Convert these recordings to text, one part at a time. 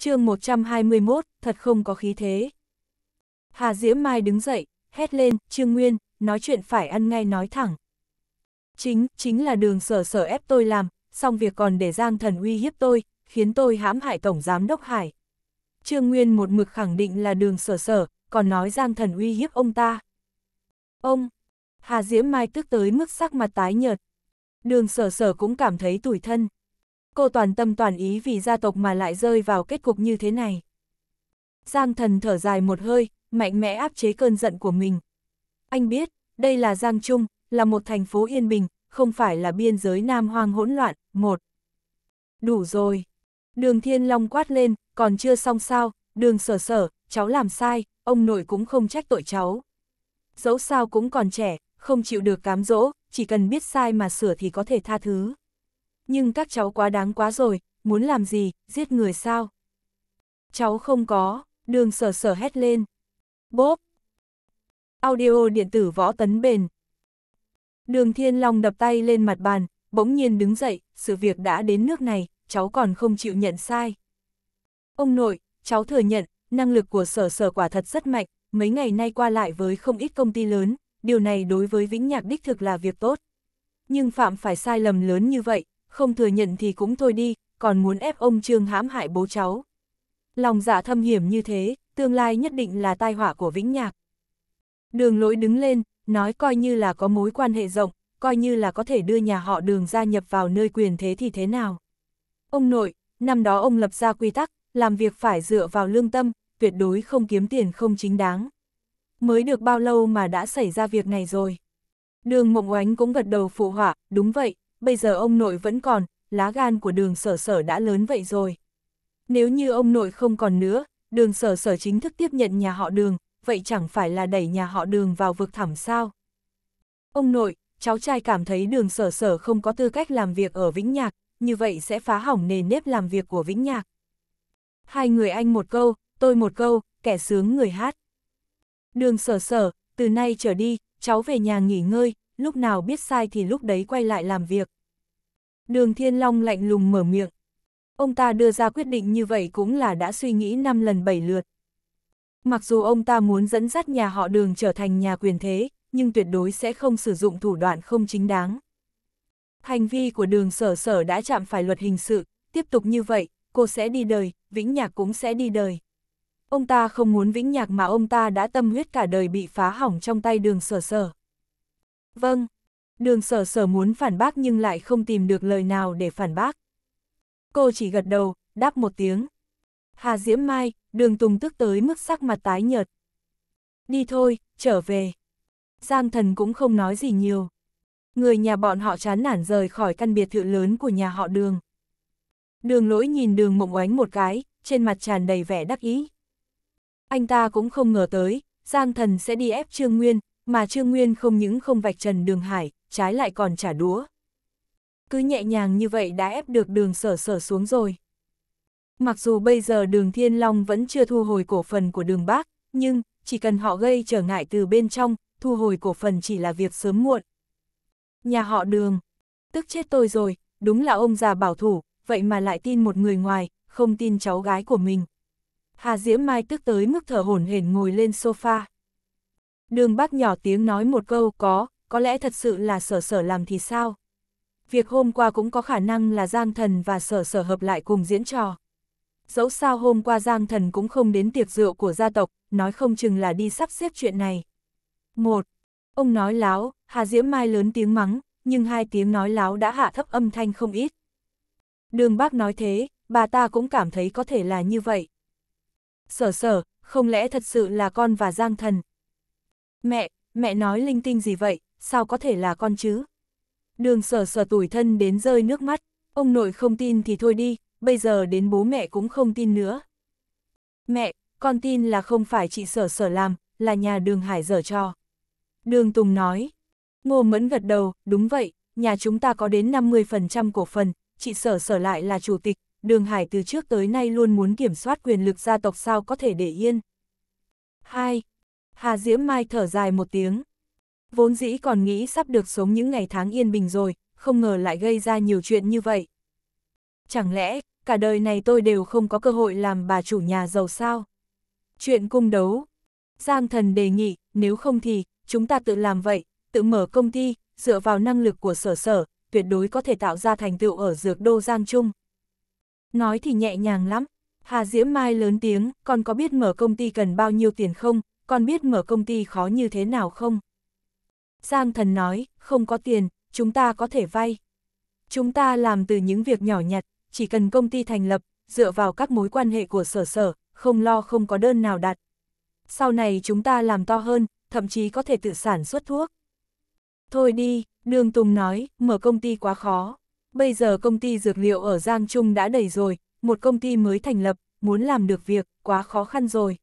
chương 121, thật không có khí thế. Hà Diễm Mai đứng dậy, hét lên, Trương Nguyên, nói chuyện phải ăn ngay nói thẳng. Chính, chính là đường sở sở ép tôi làm, xong việc còn để Giang Thần uy hiếp tôi, khiến tôi hãm hại Tổng Giám Đốc Hải. Trương Nguyên một mực khẳng định là đường sở sở, còn nói Giang Thần uy hiếp ông ta. Ông, Hà Diễm Mai tức tới mức sắc mặt tái nhợt. Đường sở sở cũng cảm thấy tủi thân cô toàn tâm toàn ý vì gia tộc mà lại rơi vào kết cục như thế này. Giang thần thở dài một hơi, mạnh mẽ áp chế cơn giận của mình. Anh biết, đây là Giang Trung, là một thành phố yên bình, không phải là biên giới nam hoang hỗn loạn, một. Đủ rồi. Đường thiên long quát lên, còn chưa xong sao, đường sở sở, cháu làm sai, ông nội cũng không trách tội cháu. Dẫu sao cũng còn trẻ, không chịu được cám dỗ, chỉ cần biết sai mà sửa thì có thể tha thứ nhưng các cháu quá đáng quá rồi, muốn làm gì, giết người sao? Cháu không có, đường sở sở hét lên. Bốp! Audio điện tử võ tấn bền. Đường Thiên Long đập tay lên mặt bàn, bỗng nhiên đứng dậy, sự việc đã đến nước này, cháu còn không chịu nhận sai. Ông nội, cháu thừa nhận, năng lực của sở sở quả thật rất mạnh, mấy ngày nay qua lại với không ít công ty lớn, điều này đối với Vĩnh Nhạc đích thực là việc tốt. Nhưng phạm phải sai lầm lớn như vậy, không thừa nhận thì cũng thôi đi, còn muốn ép ông Trương hãm hại bố cháu. Lòng dạ thâm hiểm như thế, tương lai nhất định là tai họa của Vĩnh Nhạc. Đường lỗi đứng lên, nói coi như là có mối quan hệ rộng, coi như là có thể đưa nhà họ đường gia nhập vào nơi quyền thế thì thế nào. Ông nội, năm đó ông lập ra quy tắc, làm việc phải dựa vào lương tâm, tuyệt đối không kiếm tiền không chính đáng. Mới được bao lâu mà đã xảy ra việc này rồi. Đường Mộng Oánh cũng gật đầu phụ họa, đúng vậy, bây giờ ông nội vẫn còn, lá gan của đường sở sở đã lớn vậy rồi. Nếu như ông nội không còn nữa, đường sở sở chính thức tiếp nhận nhà họ đường, vậy chẳng phải là đẩy nhà họ đường vào vực thẳm sao? Ông nội, cháu trai cảm thấy đường sở sở không có tư cách làm việc ở Vĩnh Nhạc, như vậy sẽ phá hỏng nề nếp làm việc của Vĩnh Nhạc. Hai người anh một câu, tôi một câu, kẻ sướng người hát. Đường sở sở, từ nay trở đi, cháu về nhà nghỉ ngơi, lúc nào biết sai thì lúc đấy quay lại làm việc. Đường Thiên Long lạnh lùng mở miệng. Ông ta đưa ra quyết định như vậy cũng là đã suy nghĩ 5 lần 7 lượt. Mặc dù ông ta muốn dẫn dắt nhà họ đường trở thành nhà quyền thế, nhưng tuyệt đối sẽ không sử dụng thủ đoạn không chính đáng. Hành vi của đường sở sở đã chạm phải luật hình sự, tiếp tục như vậy, cô sẽ đi đời, Vĩnh Nhạc cũng sẽ đi đời. Ông ta không muốn Vĩnh Nhạc mà ông ta đã tâm huyết cả đời bị phá hỏng trong tay đường sở sở. Vâng. Đường sở sở muốn phản bác nhưng lại không tìm được lời nào để phản bác. Cô chỉ gật đầu, đáp một tiếng. Hà Diễm Mai, đường tùng tức tới mức sắc mặt tái nhợt. Đi thôi, trở về. Giang thần cũng không nói gì nhiều. Người nhà bọn họ chán nản rời khỏi căn biệt thự lớn của nhà họ đường. Đường lỗi nhìn đường mộng oánh một cái, trên mặt tràn đầy vẻ đắc ý. Anh ta cũng không ngờ tới, Giang thần sẽ đi ép Trương Nguyên, mà Trương Nguyên không những không vạch trần đường hải, trái lại còn trả đũa. Cứ nhẹ nhàng như vậy đã ép được đường sở sở xuống rồi. Mặc dù bây giờ đường Thiên Long vẫn chưa thu hồi cổ phần của đường bác, nhưng chỉ cần họ gây trở ngại từ bên trong, thu hồi cổ phần chỉ là việc sớm muộn. Nhà họ đường, tức chết tôi rồi, đúng là ông già bảo thủ, vậy mà lại tin một người ngoài, không tin cháu gái của mình. Hà Diễm Mai tức tới mức thở hổn hển ngồi lên sofa đường bác nhỏ tiếng nói một câu có, có lẽ thật sự là sở sở làm thì sao? Việc hôm qua cũng có khả năng là Giang Thần và sở sở hợp lại cùng diễn trò. Dẫu sao hôm qua Giang Thần cũng không đến tiệc rượu của gia tộc, nói không chừng là đi sắp xếp chuyện này. một Ông nói láo, Hà Diễm Mai lớn tiếng mắng, nhưng hai tiếng nói láo đã hạ thấp âm thanh không ít. Đường bác nói thế, bà ta cũng cảm thấy có thể là như vậy. Sở sở, không lẽ thật sự là con và Giang Thần, Mẹ, mẹ nói linh tinh gì vậy, sao có thể là con chứ? Đường sở sở tủi thân đến rơi nước mắt, ông nội không tin thì thôi đi, bây giờ đến bố mẹ cũng không tin nữa. Mẹ, con tin là không phải chị sở sở làm, là nhà đường hải dở cho. Đường Tùng nói, ngô mẫn gật đầu, đúng vậy, nhà chúng ta có đến 50% cổ phần, chị sở sở lại là chủ tịch, đường hải từ trước tới nay luôn muốn kiểm soát quyền lực gia tộc sao có thể để yên. 2. Hà Diễm Mai thở dài một tiếng. Vốn dĩ còn nghĩ sắp được sống những ngày tháng yên bình rồi, không ngờ lại gây ra nhiều chuyện như vậy. Chẳng lẽ, cả đời này tôi đều không có cơ hội làm bà chủ nhà giàu sao? Chuyện cung đấu. Giang thần đề nghị, nếu không thì, chúng ta tự làm vậy, tự mở công ty, dựa vào năng lực của sở sở, tuyệt đối có thể tạo ra thành tựu ở dược đô Giang Trung. Nói thì nhẹ nhàng lắm, Hà Diễm Mai lớn tiếng, còn có biết mở công ty cần bao nhiêu tiền không, con biết mở công ty khó như thế nào không? Giang thần nói, không có tiền, chúng ta có thể vay. Chúng ta làm từ những việc nhỏ nhặt, chỉ cần công ty thành lập, dựa vào các mối quan hệ của sở sở, không lo không có đơn nào đặt. Sau này chúng ta làm to hơn, thậm chí có thể tự sản xuất thuốc. Thôi đi, Nương Tùng nói, mở công ty quá khó. Bây giờ công ty dược liệu ở Giang Trung đã đầy rồi, một công ty mới thành lập, muốn làm được việc, quá khó khăn rồi.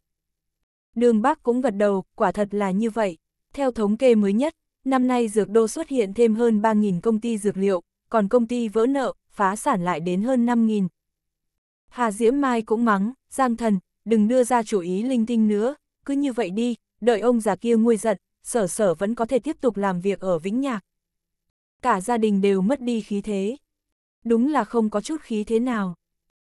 Đường Bắc cũng gật đầu, quả thật là như vậy. Theo thống kê mới nhất, năm nay dược đô xuất hiện thêm hơn 3.000 công ty dược liệu, còn công ty vỡ nợ, phá sản lại đến hơn 5.000. Hà Diễm Mai cũng mắng, Giang Thần, đừng đưa ra chủ ý linh tinh nữa, cứ như vậy đi, đợi ông già kia nguôi giận, sở sở vẫn có thể tiếp tục làm việc ở Vĩnh Nhạc. Cả gia đình đều mất đi khí thế. Đúng là không có chút khí thế nào.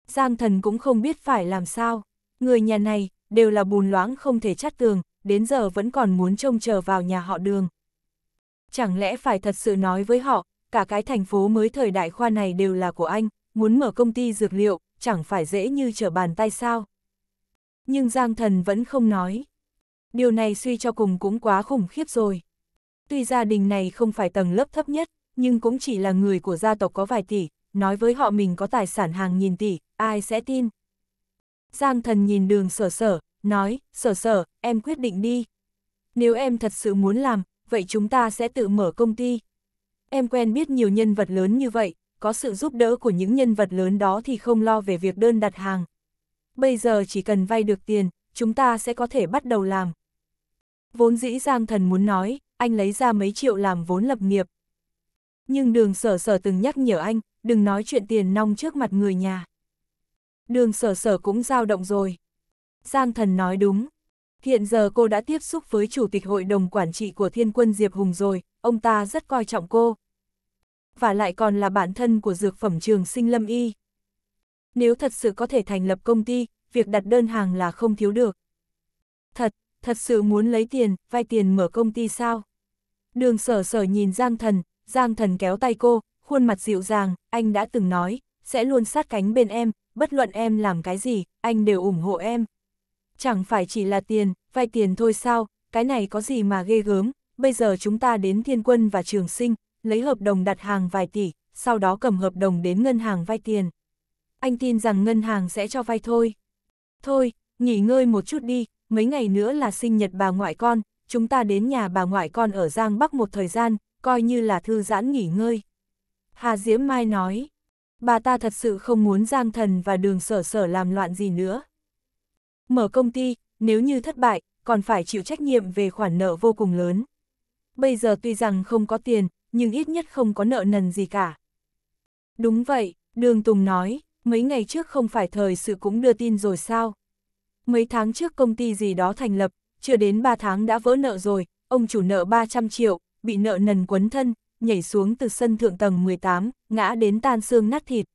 Giang Thần cũng không biết phải làm sao, người nhà này, đều là bùn loãng không thể chắt tường, đến giờ vẫn còn muốn trông chờ vào nhà họ đường. Chẳng lẽ phải thật sự nói với họ, cả cái thành phố mới thời đại khoa này đều là của anh, muốn mở công ty dược liệu, chẳng phải dễ như trở bàn tay sao. Nhưng Giang Thần vẫn không nói. Điều này suy cho cùng cũng quá khủng khiếp rồi. Tuy gia đình này không phải tầng lớp thấp nhất, nhưng cũng chỉ là người của gia tộc có vài tỷ, nói với họ mình có tài sản hàng nghìn tỷ, ai sẽ tin. Giang thần nhìn đường sở sở, nói, sở sở, em quyết định đi. Nếu em thật sự muốn làm, vậy chúng ta sẽ tự mở công ty. Em quen biết nhiều nhân vật lớn như vậy, có sự giúp đỡ của những nhân vật lớn đó thì không lo về việc đơn đặt hàng. Bây giờ chỉ cần vay được tiền, chúng ta sẽ có thể bắt đầu làm. Vốn dĩ Giang Thần muốn nói, anh lấy ra mấy triệu làm vốn lập nghiệp. Nhưng đường sở sở từng nhắc nhở anh, đừng nói chuyện tiền nong trước mặt người nhà đường sở sở cũng dao động rồi. Giang thần nói đúng. Hiện giờ cô đã tiếp xúc với Chủ tịch Hội đồng Quản trị của Thiên quân Diệp Hùng rồi, ông ta rất coi trọng cô. Và lại còn là bản thân của dược phẩm trường sinh lâm y. Nếu thật sự có thể thành lập công ty, việc đặt đơn hàng là không thiếu được. Thật, thật sự muốn lấy tiền, vay tiền mở công ty sao? Đường sở sở nhìn Giang Thần, Giang Thần kéo tay cô, khuôn mặt dịu dàng, anh đã từng nói, sẽ luôn sát cánh bên em, bất luận em làm cái gì, anh đều ủng hộ em. Chẳng phải chỉ là tiền, vay tiền thôi sao, cái này có gì mà ghê gớm, bây giờ chúng ta đến thiên quân và trường sinh, lấy hợp đồng đặt hàng vài tỷ, sau đó cầm hợp đồng đến ngân hàng vay tiền. Anh tin rằng ngân hàng sẽ cho vay thôi. Thôi, nghỉ ngơi một chút đi, mấy ngày nữa là sinh nhật bà ngoại con, chúng ta đến nhà bà ngoại con ở Giang Bắc một thời gian, coi như là thư giãn nghỉ ngơi. Hà Diễm Mai nói bà ta thật sự không muốn Giang Thần và đường sở sở làm loạn gì nữa. Mở công ty, nếu như thất bại, còn phải chịu trách nhiệm về khoản nợ vô cùng lớn. Bây giờ tuy rằng không có tiền, nhưng ít nhất không có nợ nần gì cả. Đúng vậy, Đường Tùng nói, mấy ngày trước không phải thời sự cũng đưa tin rồi sao? Mấy tháng trước công ty gì đó thành lập, chưa đến 3 tháng đã vỡ nợ rồi, ông chủ nợ 300 triệu, bị nợ nần quấn thân, nhảy xuống từ sân thượng tầng 18, ngã đến tan xương nát thịt.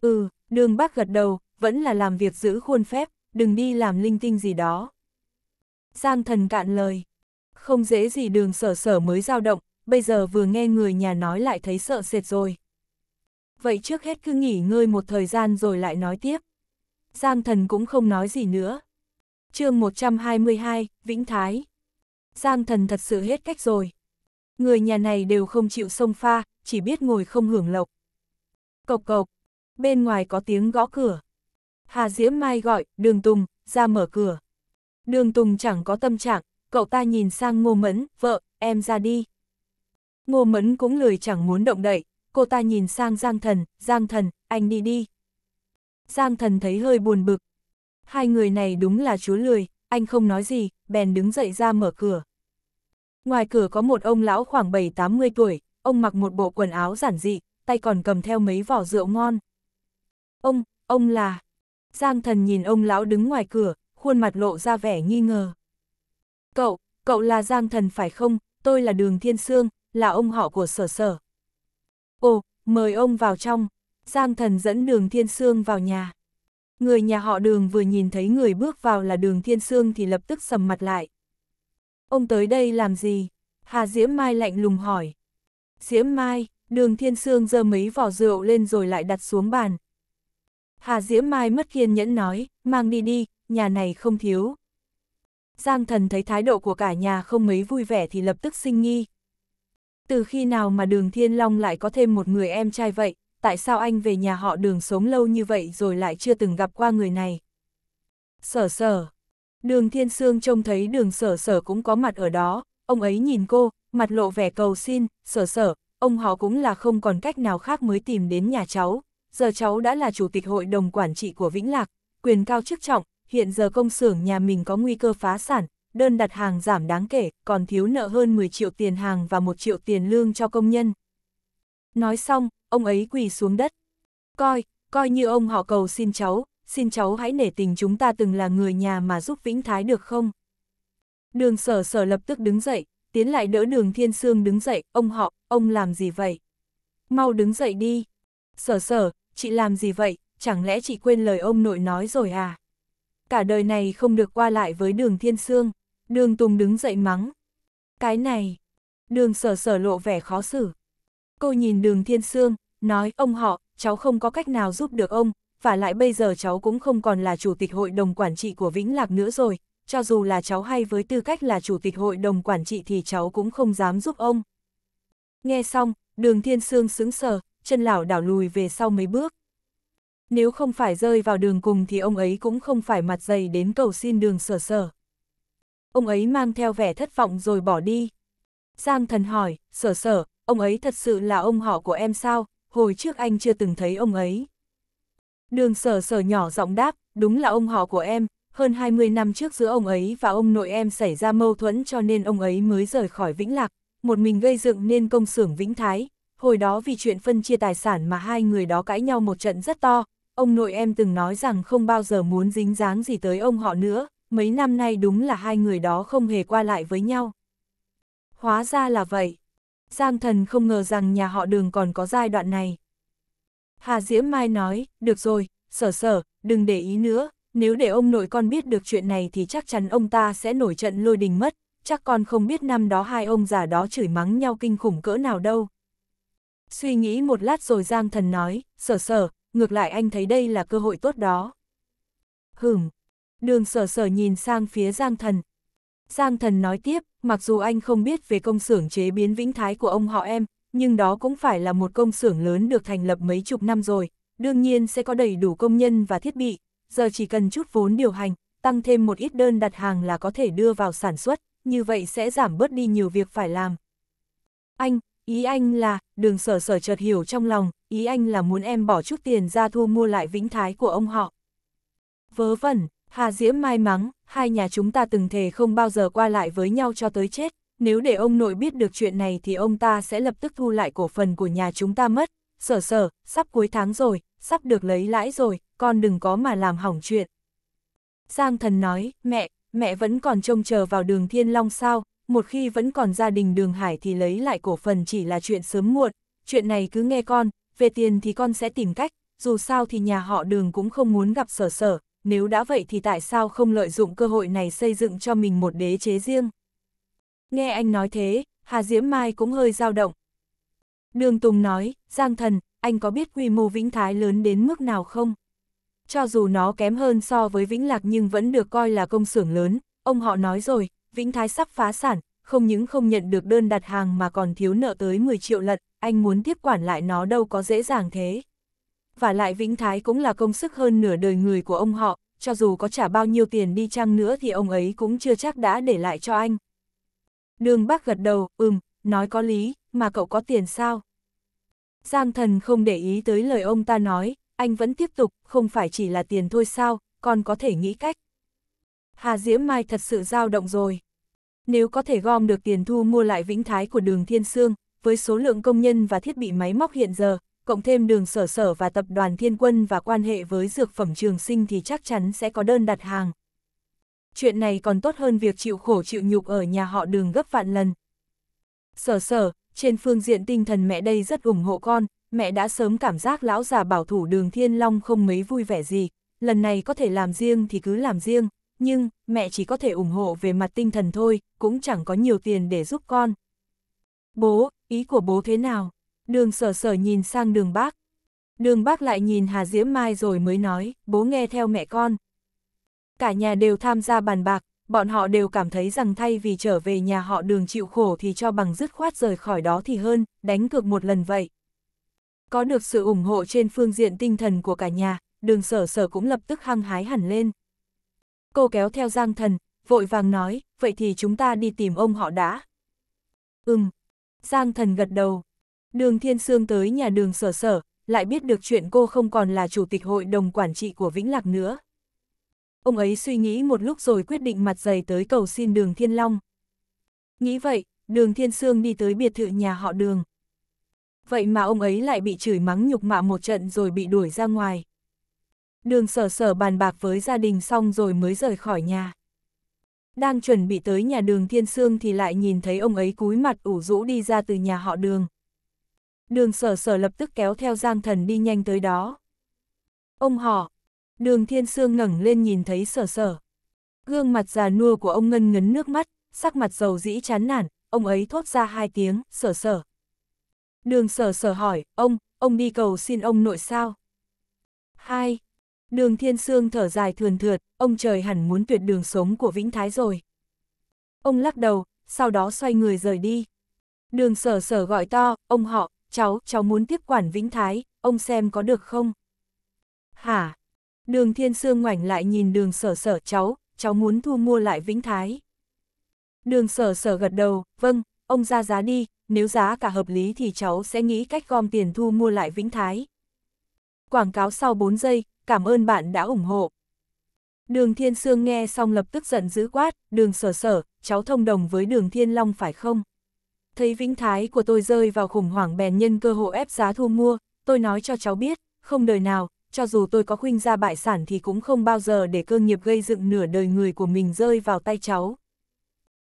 Ừ, đường bác gật đầu, vẫn là làm việc giữ khuôn phép, đừng đi làm linh tinh gì đó. Giang thần cạn lời. Không dễ gì đường sở sở mới dao động, bây giờ vừa nghe người nhà nói lại thấy sợ sệt rồi. Vậy trước hết cứ nghỉ ngơi một thời gian rồi lại nói tiếp. Giang thần cũng không nói gì nữa. chương 122, Vĩnh Thái. Giang thần thật sự hết cách rồi. Người nhà này đều không chịu sông pha, chỉ biết ngồi không hưởng lộc. Cộc cộc, bên ngoài có tiếng gõ cửa. Hà Diễm Mai gọi, đường Tùng, ra mở cửa. Đường Tùng chẳng có tâm trạng, cậu ta nhìn sang Ngô Mẫn, vợ, em ra đi. Ngô Mẫn cũng lười chẳng muốn động đậy, cô ta nhìn sang Giang Thần, Giang Thần, anh đi đi. Giang Thần thấy hơi buồn bực. Hai người này đúng là chúa lười, anh không nói gì, bèn đứng dậy ra mở cửa. Ngoài cửa có một ông lão khoảng 7-80 tuổi, ông mặc một bộ quần áo giản dị, tay còn cầm theo mấy vỏ rượu ngon. Ông, ông là... Giang thần nhìn ông lão đứng ngoài cửa, khuôn mặt lộ ra vẻ nghi ngờ. Cậu, cậu là Giang thần phải không? Tôi là Đường Thiên Sương, là ông họ của sở sở. Ồ, mời ông vào trong. Giang thần dẫn đường Thiên Sương vào nhà. Người nhà họ đường vừa nhìn thấy người bước vào là đường Thiên Sương thì lập tức sầm mặt lại. Ông tới đây làm gì? Hà Diễm Mai lạnh lùng hỏi. Diễm Mai, đường thiên sương dơ mấy vỏ rượu lên rồi lại đặt xuống bàn. Hà Diễm Mai mất kiên nhẫn nói, mang đi đi, nhà này không thiếu. Giang thần thấy thái độ của cả nhà không mấy vui vẻ thì lập tức sinh nghi. Từ khi nào mà đường Thiên Long lại có thêm một người em trai vậy, tại sao anh về nhà họ đường sống lâu như vậy rồi lại chưa từng gặp qua người này? Sở sở, Đường Thiên Sương trông thấy đường sở sở cũng có mặt ở đó, ông ấy nhìn cô, mặt lộ vẻ cầu xin, sở sở, ông họ cũng là không còn cách nào khác mới tìm đến nhà cháu. Giờ cháu đã là chủ tịch hội đồng quản trị của Vĩnh Lạc, quyền cao chức trọng, hiện giờ công xưởng nhà mình có nguy cơ phá sản, đơn đặt hàng giảm đáng kể, còn thiếu nợ hơn 10 triệu tiền hàng và 1 triệu tiền lương cho công nhân. Nói xong, ông ấy quỳ xuống đất. Coi, coi như ông họ cầu xin cháu, xin cháu hãy nể tình chúng ta từng là người nhà mà giúp Vĩnh Thái được không? Đường sở sở lập tức đứng dậy, tiến lại đỡ đường thiên sương đứng dậy, ông họ, ông làm gì vậy? Mau đứng dậy đi. Sở sở, chị làm gì vậy, chẳng lẽ chị quên lời ông nội nói rồi à? Cả đời này không được qua lại với đường thiên sương, đường tùng đứng dậy mắng. Cái này, đường sở sở lộ vẻ khó xử. Cô nhìn đường thiên sương, nói ông họ, cháu không có cách nào giúp được ông, và lại bây giờ cháu cũng không còn là chủ tịch hội đồng quản trị của Vĩnh Lạc nữa rồi, cho dù là cháu hay với tư cách là chủ tịch hội đồng quản trị thì cháu cũng không dám giúp ông. Nghe xong, đường thiên sương sững sờ, chân lão đảo lùi về sau mấy bước. Nếu không phải rơi vào đường cùng thì ông ấy cũng không phải mặt dày đến cầu xin đường sở sở. Ông ấy mang theo vẻ thất vọng rồi bỏ đi. Giang thần hỏi, sở sở, ông ấy thật sự là ông họ của em sao, hồi trước anh chưa từng thấy ông ấy. Đường sở sở nhỏ giọng đáp, đúng là ông họ của em, hơn 20 năm trước giữa ông ấy và ông nội em xảy ra mâu thuẫn cho nên ông ấy mới rời khỏi Vĩnh Lạc, một mình gây dựng nên công xưởng Vĩnh Thái. Hồi đó vì chuyện phân chia tài sản mà hai người đó cãi nhau một trận rất to, ông nội em từng nói rằng không bao giờ muốn dính dáng gì tới ông họ nữa, mấy năm nay đúng là hai người đó không hề qua lại với nhau. Hóa ra là vậy. Giang thần không ngờ rằng nhà họ đường còn có giai đoạn này. Hà Diễm Mai nói, được rồi, sở sở, đừng để ý nữa, nếu để ông nội con biết được chuyện này thì chắc chắn ông ta sẽ nổi trận lôi đình mất, chắc con không biết năm đó hai ông già đó chửi mắng nhau kinh khủng cỡ nào đâu. Suy nghĩ một lát rồi Giang Thần nói, sở sở, ngược lại anh thấy đây là cơ hội tốt đó. Hửm, đường sở sở nhìn sang phía Giang Thần. Giang Thần nói tiếp, mặc dù anh không biết về công xưởng chế biến vĩnh thái của ông họ em, nhưng đó cũng phải là một công xưởng lớn được thành lập mấy chục năm rồi, đương nhiên sẽ có đầy đủ công nhân và thiết bị, giờ chỉ cần chút vốn điều hành, tăng thêm một ít đơn đặt hàng là có thể đưa vào sản xuất, như vậy sẽ giảm bớt đi nhiều việc phải làm. Anh, ý anh là, đường sở sở chợt hiểu trong lòng, ý anh là muốn em bỏ chút tiền ra thu mua lại vĩnh thái của ông họ. Vớ vẩn, Hà Diễm may mắn, hai nhà chúng ta từng thề không bao giờ qua lại với nhau cho tới chết, nếu để ông nội biết được chuyện này thì ông ta sẽ lập tức thu lại cổ phần của nhà chúng ta mất, sở sở, sắp cuối tháng rồi, sắp được lấy lãi rồi, con đừng có mà làm hỏng chuyện. Giang thần nói, mẹ, mẹ vẫn còn trông chờ vào đường Thiên Long sao, một khi vẫn còn gia đình đường Hải thì lấy lại cổ phần chỉ là chuyện sớm muộn, chuyện này cứ nghe con, về tiền thì con sẽ tìm cách, dù sao thì nhà họ đường cũng không muốn gặp sở sở, nếu đã vậy thì tại sao không lợi dụng cơ hội này xây dựng cho mình một đế chế riêng. Nghe anh nói thế, Hà Diễm Mai cũng hơi dao động. Đường Tùng nói, Giang Thần, anh có biết quy mô Vĩnh Thái lớn đến mức nào không? Cho dù nó kém hơn so với Vĩnh Lạc nhưng vẫn được coi là công xưởng lớn, ông họ nói rồi, Vĩnh Thái sắp phá sản, không những không nhận được đơn đặt hàng mà còn thiếu nợ tới 10 triệu lận, anh muốn tiếp quản lại nó đâu có dễ dàng thế. Và lại Vĩnh Thái cũng là công sức hơn nửa đời người của ông họ, cho dù có trả bao nhiêu tiền đi chăng nữa thì ông ấy cũng chưa chắc đã để lại cho anh. Đường bác gật đầu, ừm, nói có lý, mà cậu có tiền sao? Giang thần không để ý tới lời ông ta nói, anh vẫn tiếp tục, không phải chỉ là tiền thôi sao, còn có thể nghĩ cách. Hà Diễm Mai thật sự dao động rồi. Nếu có thể gom được tiền thu mua lại vĩnh thái của đường Thiên Sương, với số lượng công nhân và thiết bị máy móc hiện giờ, cộng thêm đường sở sở và tập đoàn Thiên Quân và quan hệ với dược phẩm trường sinh thì chắc chắn sẽ có đơn đặt hàng chuyện này còn tốt hơn việc chịu khổ chịu nhục ở nhà họ đường gấp vạn lần. Sở sở, trên phương diện tinh thần mẹ đây rất ủng hộ con, mẹ đã sớm cảm giác lão già bảo thủ đường Thiên Long không mấy vui vẻ gì, lần này có thể làm riêng thì cứ làm riêng, nhưng mẹ chỉ có thể ủng hộ về mặt tinh thần thôi, cũng chẳng có nhiều tiền để giúp con. Bố, ý của bố thế nào? Đường sở sở nhìn sang đường bác. Đường bác lại nhìn Hà Diễm Mai rồi mới nói, bố nghe theo mẹ con cả nhà đều tham gia bàn bạc, bọn họ đều cảm thấy rằng thay vì trở về nhà họ đường chịu khổ thì cho bằng dứt khoát rời khỏi đó thì hơn, đánh cược một lần vậy. Có được sự ủng hộ trên phương diện tinh thần của cả nhà, đường sở sở cũng lập tức hăng hái hẳn lên. Cô kéo theo giang thần, vội vàng nói, vậy thì chúng ta đi tìm ông họ đã. Ừm, giang thần gật đầu. Đường thiên sương tới nhà đường sở sở, lại biết được chuyện cô không còn là chủ tịch hội đồng quản trị của Vĩnh Lạc nữa ông ấy suy nghĩ một lúc rồi quyết định mặt dày tới cầu xin đường Thiên Long. Nghĩ vậy, đường Thiên Sương đi tới biệt thự nhà họ đường. Vậy mà ông ấy lại bị chửi mắng nhục mạ một trận rồi bị đuổi ra ngoài. Đường sở sở bàn bạc với gia đình xong rồi mới rời khỏi nhà. Đang chuẩn bị tới nhà đường Thiên Sương thì lại nhìn thấy ông ấy cúi mặt ủ rũ đi ra từ nhà họ đường. Đường sở sở lập tức kéo theo Giang Thần đi nhanh tới đó. Ông họ, Đường Thiên Sương ngẩng lên nhìn thấy sở sở. Gương mặt già nua của ông ngân ngấn nước mắt, sắc mặt dầu dĩ chán nản, ông ấy thốt ra hai tiếng, sở sở. Đường sở sở hỏi, ông, ông đi cầu xin ông nội sao? Hai, đường thiên sương thở dài thườn thượt, ông trời hẳn muốn tuyệt đường sống của Vĩnh Thái rồi. Ông lắc đầu, sau đó xoay người rời đi. Đường sở sở gọi to, ông họ, cháu, cháu muốn tiếp quản Vĩnh Thái, ông xem có được không? Hả? Đường Thiên Sương ngoảnh lại nhìn đường sở sở cháu, cháu muốn thu mua lại Vĩnh Thái. Đường sở sở gật đầu, vâng, ông ra giá đi, nếu giá cả hợp lý thì cháu sẽ nghĩ cách gom tiền thu mua lại Vĩnh Thái. Quảng cáo sau 4 giây, cảm ơn bạn đã ủng hộ. Đường Thiên Sương nghe xong lập tức giận dữ quát, đường sở sở, cháu thông đồng với đường Thiên Long phải không? Thấy Vĩnh Thái của tôi rơi vào khủng hoảng bèn nhân cơ hội ép giá thu mua, tôi nói cho cháu biết, không đời nào, cho dù tôi có khuynh ra bại sản thì cũng không bao giờ để cơ nghiệp gây dựng nửa đời người của mình rơi vào tay cháu.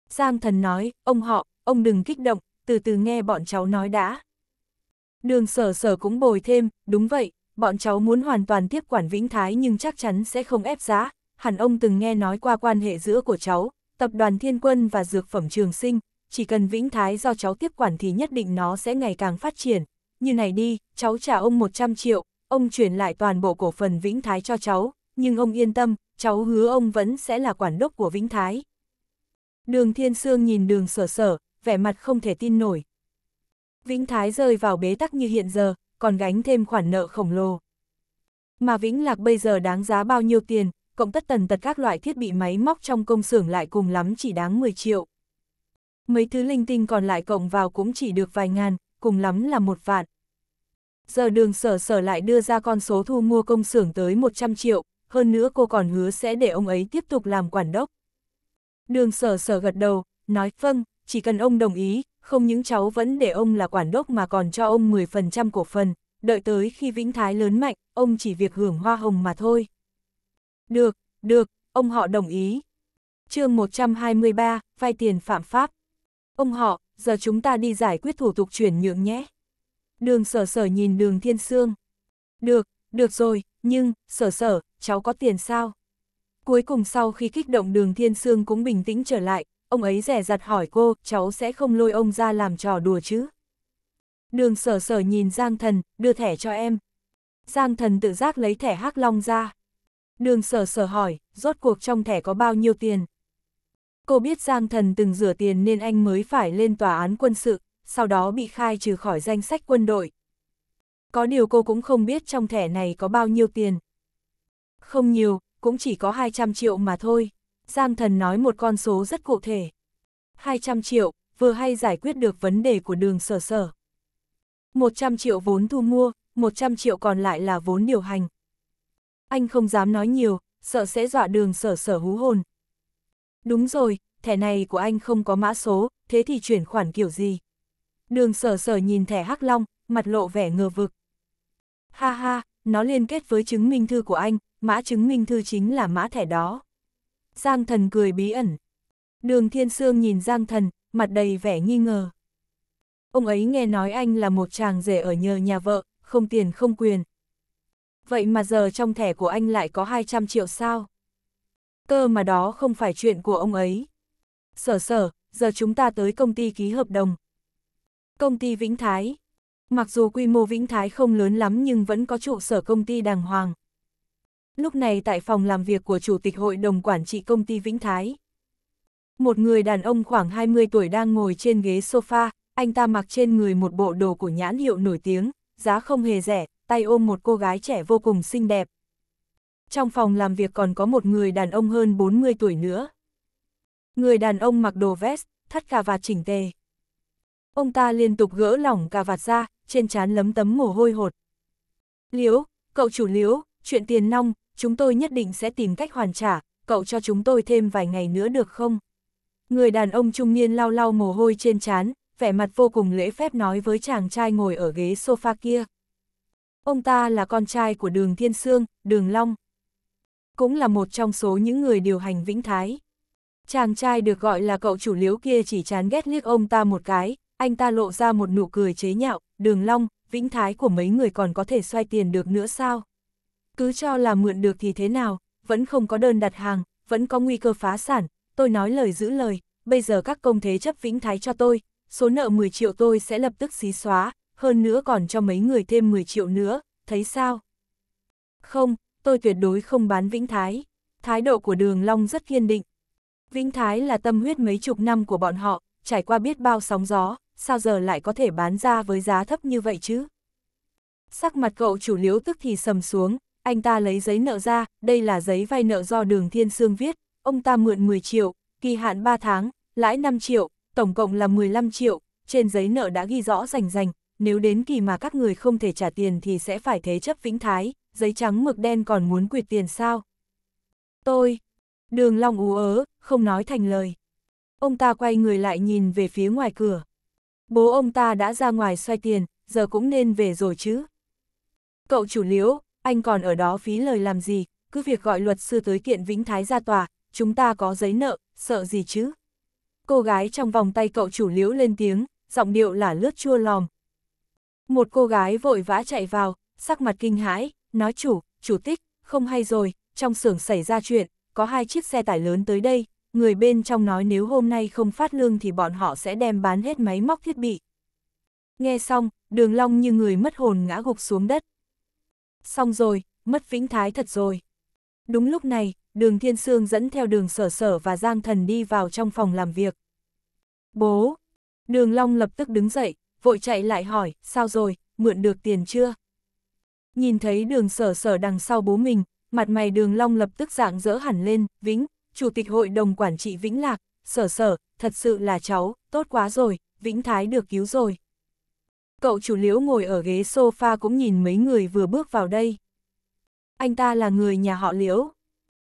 Giang thần nói, ông họ, ông đừng kích động, từ từ nghe bọn cháu nói đã. Đường sở sở cũng bồi thêm, đúng vậy, bọn cháu muốn hoàn toàn tiếp quản Vĩnh Thái nhưng chắc chắn sẽ không ép giá, hẳn ông từng nghe nói qua quan hệ giữa của cháu, tập đoàn thiên quân và dược phẩm trường sinh, chỉ cần Vĩnh Thái do cháu tiếp quản thì nhất định nó sẽ ngày càng phát triển. Như này đi, cháu trả ông 100 triệu, ông chuyển lại toàn bộ cổ phần Vĩnh Thái cho cháu, nhưng ông yên tâm, cháu hứa ông vẫn sẽ là quản đốc của Vĩnh Thái. Đường Thiên Sương nhìn đường sở sở, vẻ mặt không thể tin nổi. Vĩnh Thái rơi vào bế tắc như hiện giờ, còn gánh thêm khoản nợ khổng lồ. Mà Vĩnh Lạc bây giờ đáng giá bao nhiêu tiền, cộng tất tần tật các loại thiết bị máy móc trong công xưởng lại cùng lắm chỉ đáng 10 triệu. Mấy thứ linh tinh còn lại cộng vào cũng chỉ được vài ngàn, cùng lắm là một vạn giờ đường sở sở lại đưa ra con số thu mua công xưởng tới 100 triệu, hơn nữa cô còn hứa sẽ để ông ấy tiếp tục làm quản đốc. Đường sở sở gật đầu, nói vâng, chỉ cần ông đồng ý, không những cháu vẫn để ông là quản đốc mà còn cho ông 10% cổ phần, đợi tới khi Vĩnh Thái lớn mạnh, ông chỉ việc hưởng hoa hồng mà thôi. Được, được, ông họ đồng ý. chương 123, vay tiền phạm pháp. Ông họ, giờ chúng ta đi giải quyết thủ tục chuyển nhượng nhé. Đường sở sở nhìn đường thiên sương. Được, được rồi, nhưng, sở sở, cháu có tiền sao? Cuối cùng sau khi kích động đường thiên sương cũng bình tĩnh trở lại, ông ấy rẻ rặt hỏi cô, cháu sẽ không lôi ông ra làm trò đùa chứ? Đường sở sở nhìn Giang Thần, đưa thẻ cho em. Giang Thần tự giác lấy thẻ hắc long ra. Đường sở sở hỏi, rốt cuộc trong thẻ có bao nhiêu tiền? Cô biết Giang Thần từng rửa tiền nên anh mới phải lên tòa án quân sự sau đó bị khai trừ khỏi danh sách quân đội. Có điều cô cũng không biết trong thẻ này có bao nhiêu tiền. Không nhiều, cũng chỉ có 200 triệu mà thôi. Giang thần nói một con số rất cụ thể. 200 triệu, vừa hay giải quyết được vấn đề của đường sở sở. 100 triệu vốn thu mua, 100 triệu còn lại là vốn điều hành. Anh không dám nói nhiều, sợ sẽ dọa đường sở sở hú hồn. Đúng rồi, thẻ này của anh không có mã số, thế thì chuyển khoản kiểu gì? Đường sở sở nhìn thẻ hắc long, mặt lộ vẻ ngờ vực. Ha ha, nó liên kết với chứng minh thư của anh, mã chứng minh thư chính là mã thẻ đó. Giang thần cười bí ẩn. Đường thiên sương nhìn Giang thần, mặt đầy vẻ nghi ngờ. Ông ấy nghe nói anh là một chàng rể ở nhờ nhà vợ, không tiền không quyền. Vậy mà giờ trong thẻ của anh lại có 200 triệu sao? Cơ mà đó không phải chuyện của ông ấy. Sở sở, giờ chúng ta tới công ty ký hợp đồng, Công ty Vĩnh Thái Mặc dù quy mô Vĩnh Thái không lớn lắm nhưng vẫn có trụ sở công ty đàng hoàng. Lúc này tại phòng làm việc của Chủ tịch Hội đồng Quản trị Công ty Vĩnh Thái. Một người đàn ông khoảng 20 tuổi đang ngồi trên ghế sofa, anh ta mặc trên người một bộ đồ của nhãn hiệu nổi tiếng, giá không hề rẻ, tay ôm một cô gái trẻ vô cùng xinh đẹp. Trong phòng làm việc còn có một người đàn ông hơn 40 tuổi nữa. Người đàn ông mặc đồ vest, thắt cà vạt chỉnh tề ông ta liên tục gỡ lỏng cà vạt ra, trên trán lấm tấm mồ hôi hột. Liễu, cậu chủ Liễu, chuyện tiền nong, chúng tôi nhất định sẽ tìm cách hoàn trả, cậu cho chúng tôi thêm vài ngày nữa được không? Người đàn ông trung niên lau lau mồ hôi trên trán, vẻ mặt vô cùng lễ phép nói với chàng trai ngồi ở ghế sofa kia. Ông ta là con trai của đường Thiên Sương, đường Long. Cũng là một trong số những người điều hành Vĩnh Thái. Chàng trai được gọi là cậu chủ liếu kia chỉ chán ghét liếc ông ta một cái, anh ta lộ ra một nụ cười chế nhạo, đường long, vĩnh thái của mấy người còn có thể xoay tiền được nữa sao? Cứ cho là mượn được thì thế nào, vẫn không có đơn đặt hàng, vẫn có nguy cơ phá sản, tôi nói lời giữ lời, bây giờ các công thế chấp vĩnh thái cho tôi, số nợ 10 triệu tôi sẽ lập tức xí xóa, hơn nữa còn cho mấy người thêm 10 triệu nữa, thấy sao? Không, tôi tuyệt đối không bán vĩnh thái. Thái độ của đường long rất kiên định. Vĩnh thái là tâm huyết mấy chục năm của bọn họ, trải qua biết bao sóng gió, sao giờ lại có thể bán ra với giá thấp như vậy chứ? Sắc mặt cậu chủ liễu tức thì sầm xuống, anh ta lấy giấy nợ ra, đây là giấy vay nợ do đường Thiên Sương viết, ông ta mượn 10 triệu, kỳ hạn 3 tháng, lãi 5 triệu, tổng cộng là 15 triệu, trên giấy nợ đã ghi rõ rành rành, nếu đến kỳ mà các người không thể trả tiền thì sẽ phải thế chấp vĩnh thái, giấy trắng mực đen còn muốn quyệt tiền sao? Tôi, đường long ú ớ, không nói thành lời. Ông ta quay người lại nhìn về phía ngoài cửa. Bố ông ta đã ra ngoài xoay tiền, giờ cũng nên về rồi chứ. Cậu chủ liễu, anh còn ở đó phí lời làm gì, cứ việc gọi luật sư tới kiện Vĩnh Thái ra tòa, chúng ta có giấy nợ, sợ gì chứ. Cô gái trong vòng tay cậu chủ liễu lên tiếng, giọng điệu là lướt chua lòm. Một cô gái vội vã chạy vào, sắc mặt kinh hãi, nói chủ, chủ tích, không hay rồi, trong xưởng xảy ra chuyện, có hai chiếc xe tải lớn tới đây, người bên trong nói nếu hôm nay không phát lương thì bọn họ sẽ đem bán hết máy móc thiết bị. Nghe xong, đường long như người mất hồn ngã gục xuống đất. Xong rồi, mất vĩnh thái thật rồi. Đúng lúc này, đường thiên sương dẫn theo đường sở sở và giang thần đi vào trong phòng làm việc. Bố! Đường long lập tức đứng dậy, vội chạy lại hỏi, sao rồi, mượn được tiền chưa? Nhìn thấy đường sở sở đằng sau bố mình, mặt mày đường long lập tức dạng dỡ hẳn lên, vĩnh, Chủ tịch Hội đồng Quản trị Vĩnh Lạc, sở sở, thật sự là cháu, tốt quá rồi, Vĩnh Thái được cứu rồi. Cậu chủ liễu ngồi ở ghế sofa cũng nhìn mấy người vừa bước vào đây. Anh ta là người nhà họ liễu.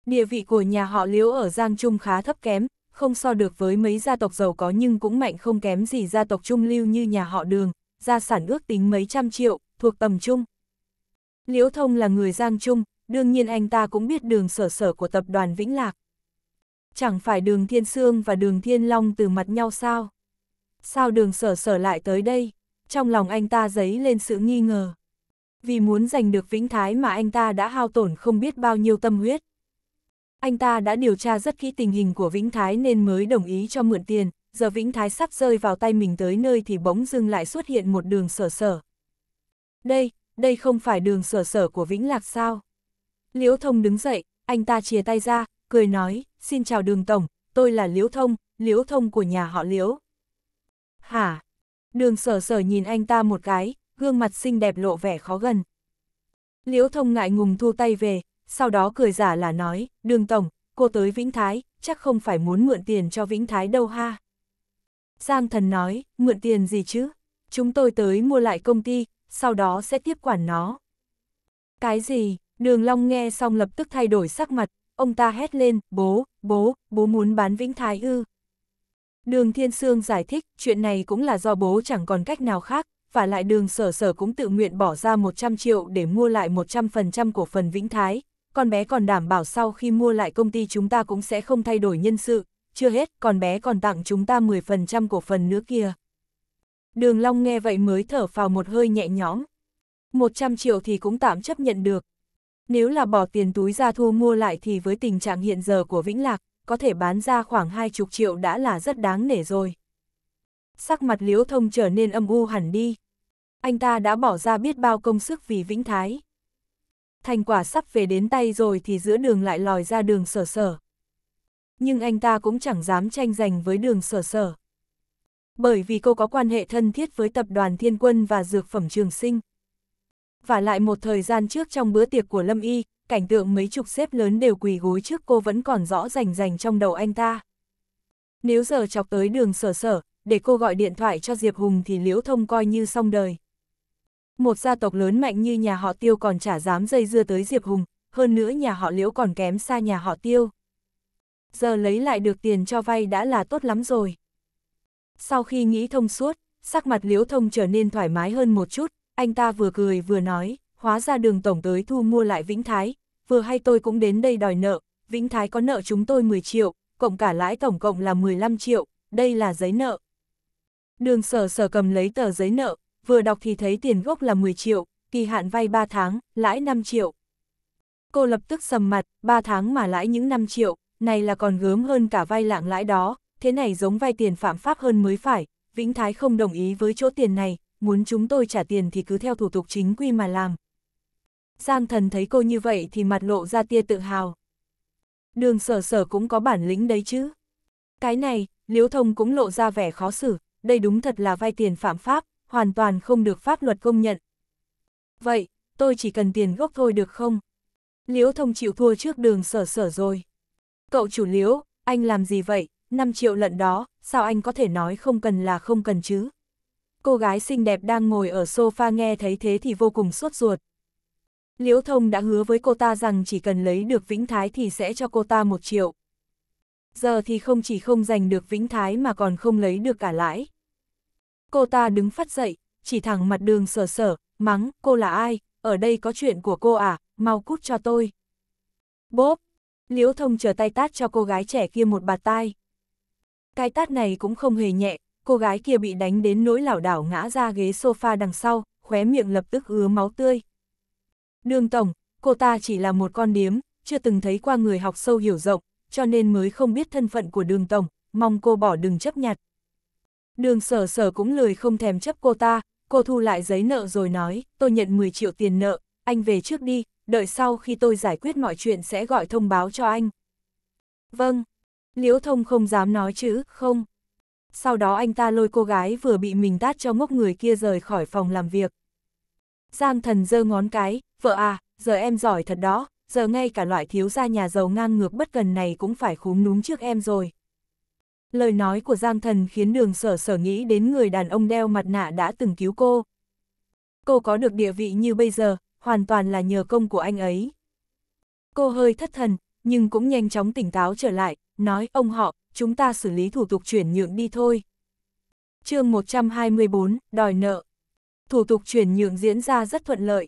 Địa vị của nhà họ liễu ở Giang Trung khá thấp kém, không so được với mấy gia tộc giàu có nhưng cũng mạnh không kém gì gia tộc trung lưu như nhà họ đường, gia sản ước tính mấy trăm triệu, thuộc tầm trung. Liễu Thông là người Giang Trung, đương nhiên anh ta cũng biết đường sở sở của tập đoàn Vĩnh Lạc. Chẳng phải đường Thiên Sương và đường Thiên Long từ mặt nhau sao? Sao đường sở sở lại tới đây? Trong lòng anh ta dấy lên sự nghi ngờ. Vì muốn giành được vĩnh thái mà anh ta đã hao tổn không biết bao nhiêu tâm huyết. Anh ta đã điều tra rất kỹ tình hình của Vĩnh Thái nên mới đồng ý cho mượn tiền, giờ Vĩnh Thái sắp rơi vào tay mình tới nơi thì bỗng dưng lại xuất hiện một đường sở sở. Đây, đây không phải đường sở sở của Vĩnh Lạc sao? Liễu Thông đứng dậy, anh ta chia tay ra, cười nói, xin chào đường Tổng, tôi là Liễu Thông, Liễu Thông của nhà họ Liễu. Hả? Đường sở sở nhìn anh ta một cái, gương mặt xinh đẹp lộ vẻ khó gần. Liễu Thông ngại ngùng thu tay về, sau đó cười giả là nói, đường Tổng, cô tới Vĩnh Thái, chắc không phải muốn mượn tiền cho Vĩnh Thái đâu ha. Giang thần nói, mượn tiền gì chứ? Chúng tôi tới mua lại công ty, sau đó sẽ tiếp quản nó. Cái gì? Đường Long nghe xong lập tức thay đổi sắc mặt, ông ta hét lên, bố, bố, bố muốn bán Vĩnh Thái ư. Đường Thiên Sương giải thích, chuyện này cũng là do bố chẳng còn cách nào khác, và lại đường sở sở cũng tự nguyện bỏ ra 100 triệu để mua lại 100% cổ phần Vĩnh Thái. Con bé còn đảm bảo sau khi mua lại công ty chúng ta cũng sẽ không thay đổi nhân sự, chưa hết, con bé còn tặng chúng ta 10% cổ phần nữa kia. Đường Long nghe vậy mới thở phào một hơi nhẹ nhõm. 100 triệu thì cũng tạm chấp nhận được, nếu là bỏ tiền túi ra thu mua lại thì với tình trạng hiện giờ của Vĩnh Lạc, có thể bán ra khoảng hai chục triệu đã là rất đáng nể rồi. Sắc mặt Liễu Thông trở nên âm u hẳn đi. Anh ta đã bỏ ra biết bao công sức vì Vĩnh Thái. Thành quả sắp về đến tay rồi thì giữa đường lại lòi ra đường sở sở. Nhưng anh ta cũng chẳng dám tranh giành với đường sở sở. Bởi vì cô có quan hệ thân thiết với tập đoàn Thiên Quân và Dược Phẩm Trường Sinh và lại một thời gian trước trong bữa tiệc của Lâm Y, cảnh tượng mấy chục xếp lớn đều quỳ gối trước cô vẫn còn rõ rành rành trong đầu anh ta. Nếu giờ chọc tới đường sở sở, để cô gọi điện thoại cho Diệp Hùng thì Liễu Thông coi như xong đời. Một gia tộc lớn mạnh như nhà họ Tiêu còn chả dám dây dưa tới Diệp Hùng, hơn nữa nhà họ Liễu còn kém xa nhà họ Tiêu. Giờ lấy lại được tiền cho vay đã là tốt lắm rồi. Sau khi nghĩ thông suốt, sắc mặt Liễu Thông trở nên thoải mái hơn một chút, anh ta vừa cười vừa nói, hóa ra đường tổng tới thu mua lại Vĩnh Thái, vừa hay tôi cũng đến đây đòi nợ, Vĩnh Thái có nợ chúng tôi 10 triệu, cộng cả lãi tổng cộng là 15 triệu, đây là giấy nợ. Đường sở sở cầm lấy tờ giấy nợ, vừa đọc thì thấy tiền gốc là 10 triệu, kỳ hạn vay 3 tháng, lãi 5 triệu. Cô lập tức sầm mặt, 3 tháng mà lãi những 5 triệu, này là còn gớm hơn cả vay lạng lãi đó, thế này giống vay tiền phạm pháp hơn mới phải, Vĩnh Thái không đồng ý với chỗ tiền này, muốn chúng tôi trả tiền thì cứ theo thủ tục chính quy mà làm. Giang thần thấy cô như vậy thì mặt lộ ra tia tự hào. Đường sở sở cũng có bản lĩnh đấy chứ. Cái này, liễu thông cũng lộ ra vẻ khó xử, đây đúng thật là vay tiền phạm pháp, hoàn toàn không được pháp luật công nhận. Vậy, tôi chỉ cần tiền gốc thôi được không? Liễu thông chịu thua trước đường sở sở rồi. Cậu chủ liễu, anh làm gì vậy, 5 triệu lận đó, sao anh có thể nói không cần là không cần chứ? cô gái xinh đẹp đang ngồi ở sofa nghe thấy thế thì vô cùng sốt ruột. Liễu Thông đã hứa với cô ta rằng chỉ cần lấy được Vĩnh Thái thì sẽ cho cô ta một triệu. Giờ thì không chỉ không giành được Vĩnh Thái mà còn không lấy được cả lãi. Cô ta đứng phát dậy, chỉ thẳng mặt đường sở sở, mắng, cô là ai, ở đây có chuyện của cô à, mau cút cho tôi. Bốp, Liễu Thông chờ tay tát cho cô gái trẻ kia một bạt tai. Cái tát này cũng không hề nhẹ, cô gái kia bị đánh đến nỗi lảo đảo ngã ra ghế sofa đằng sau, khóe miệng lập tức ứa máu tươi. Đường Tổng, cô ta chỉ là một con điếm, chưa từng thấy qua người học sâu hiểu rộng, cho nên mới không biết thân phận của đường Tổng, mong cô bỏ đừng chấp nhặt. Đường sở sở cũng lười không thèm chấp cô ta, cô thu lại giấy nợ rồi nói, tôi nhận 10 triệu tiền nợ, anh về trước đi, đợi sau khi tôi giải quyết mọi chuyện sẽ gọi thông báo cho anh. Vâng, Liễu Thông không dám nói chứ, không sau đó anh ta lôi cô gái vừa bị mình tát cho ngốc người kia rời khỏi phòng làm việc. Giang thần giơ ngón cái, vợ à, giờ em giỏi thật đó, giờ ngay cả loại thiếu gia nhà giàu ngang ngược bất cần này cũng phải khúm núm trước em rồi. Lời nói của Giang thần khiến đường sở sở nghĩ đến người đàn ông đeo mặt nạ đã từng cứu cô. Cô có được địa vị như bây giờ, hoàn toàn là nhờ công của anh ấy. Cô hơi thất thần, nhưng cũng nhanh chóng tỉnh táo trở lại, nói ông họ, chúng ta xử lý thủ tục chuyển nhượng đi thôi. chương 124, đòi nợ. Thủ tục chuyển nhượng diễn ra rất thuận lợi.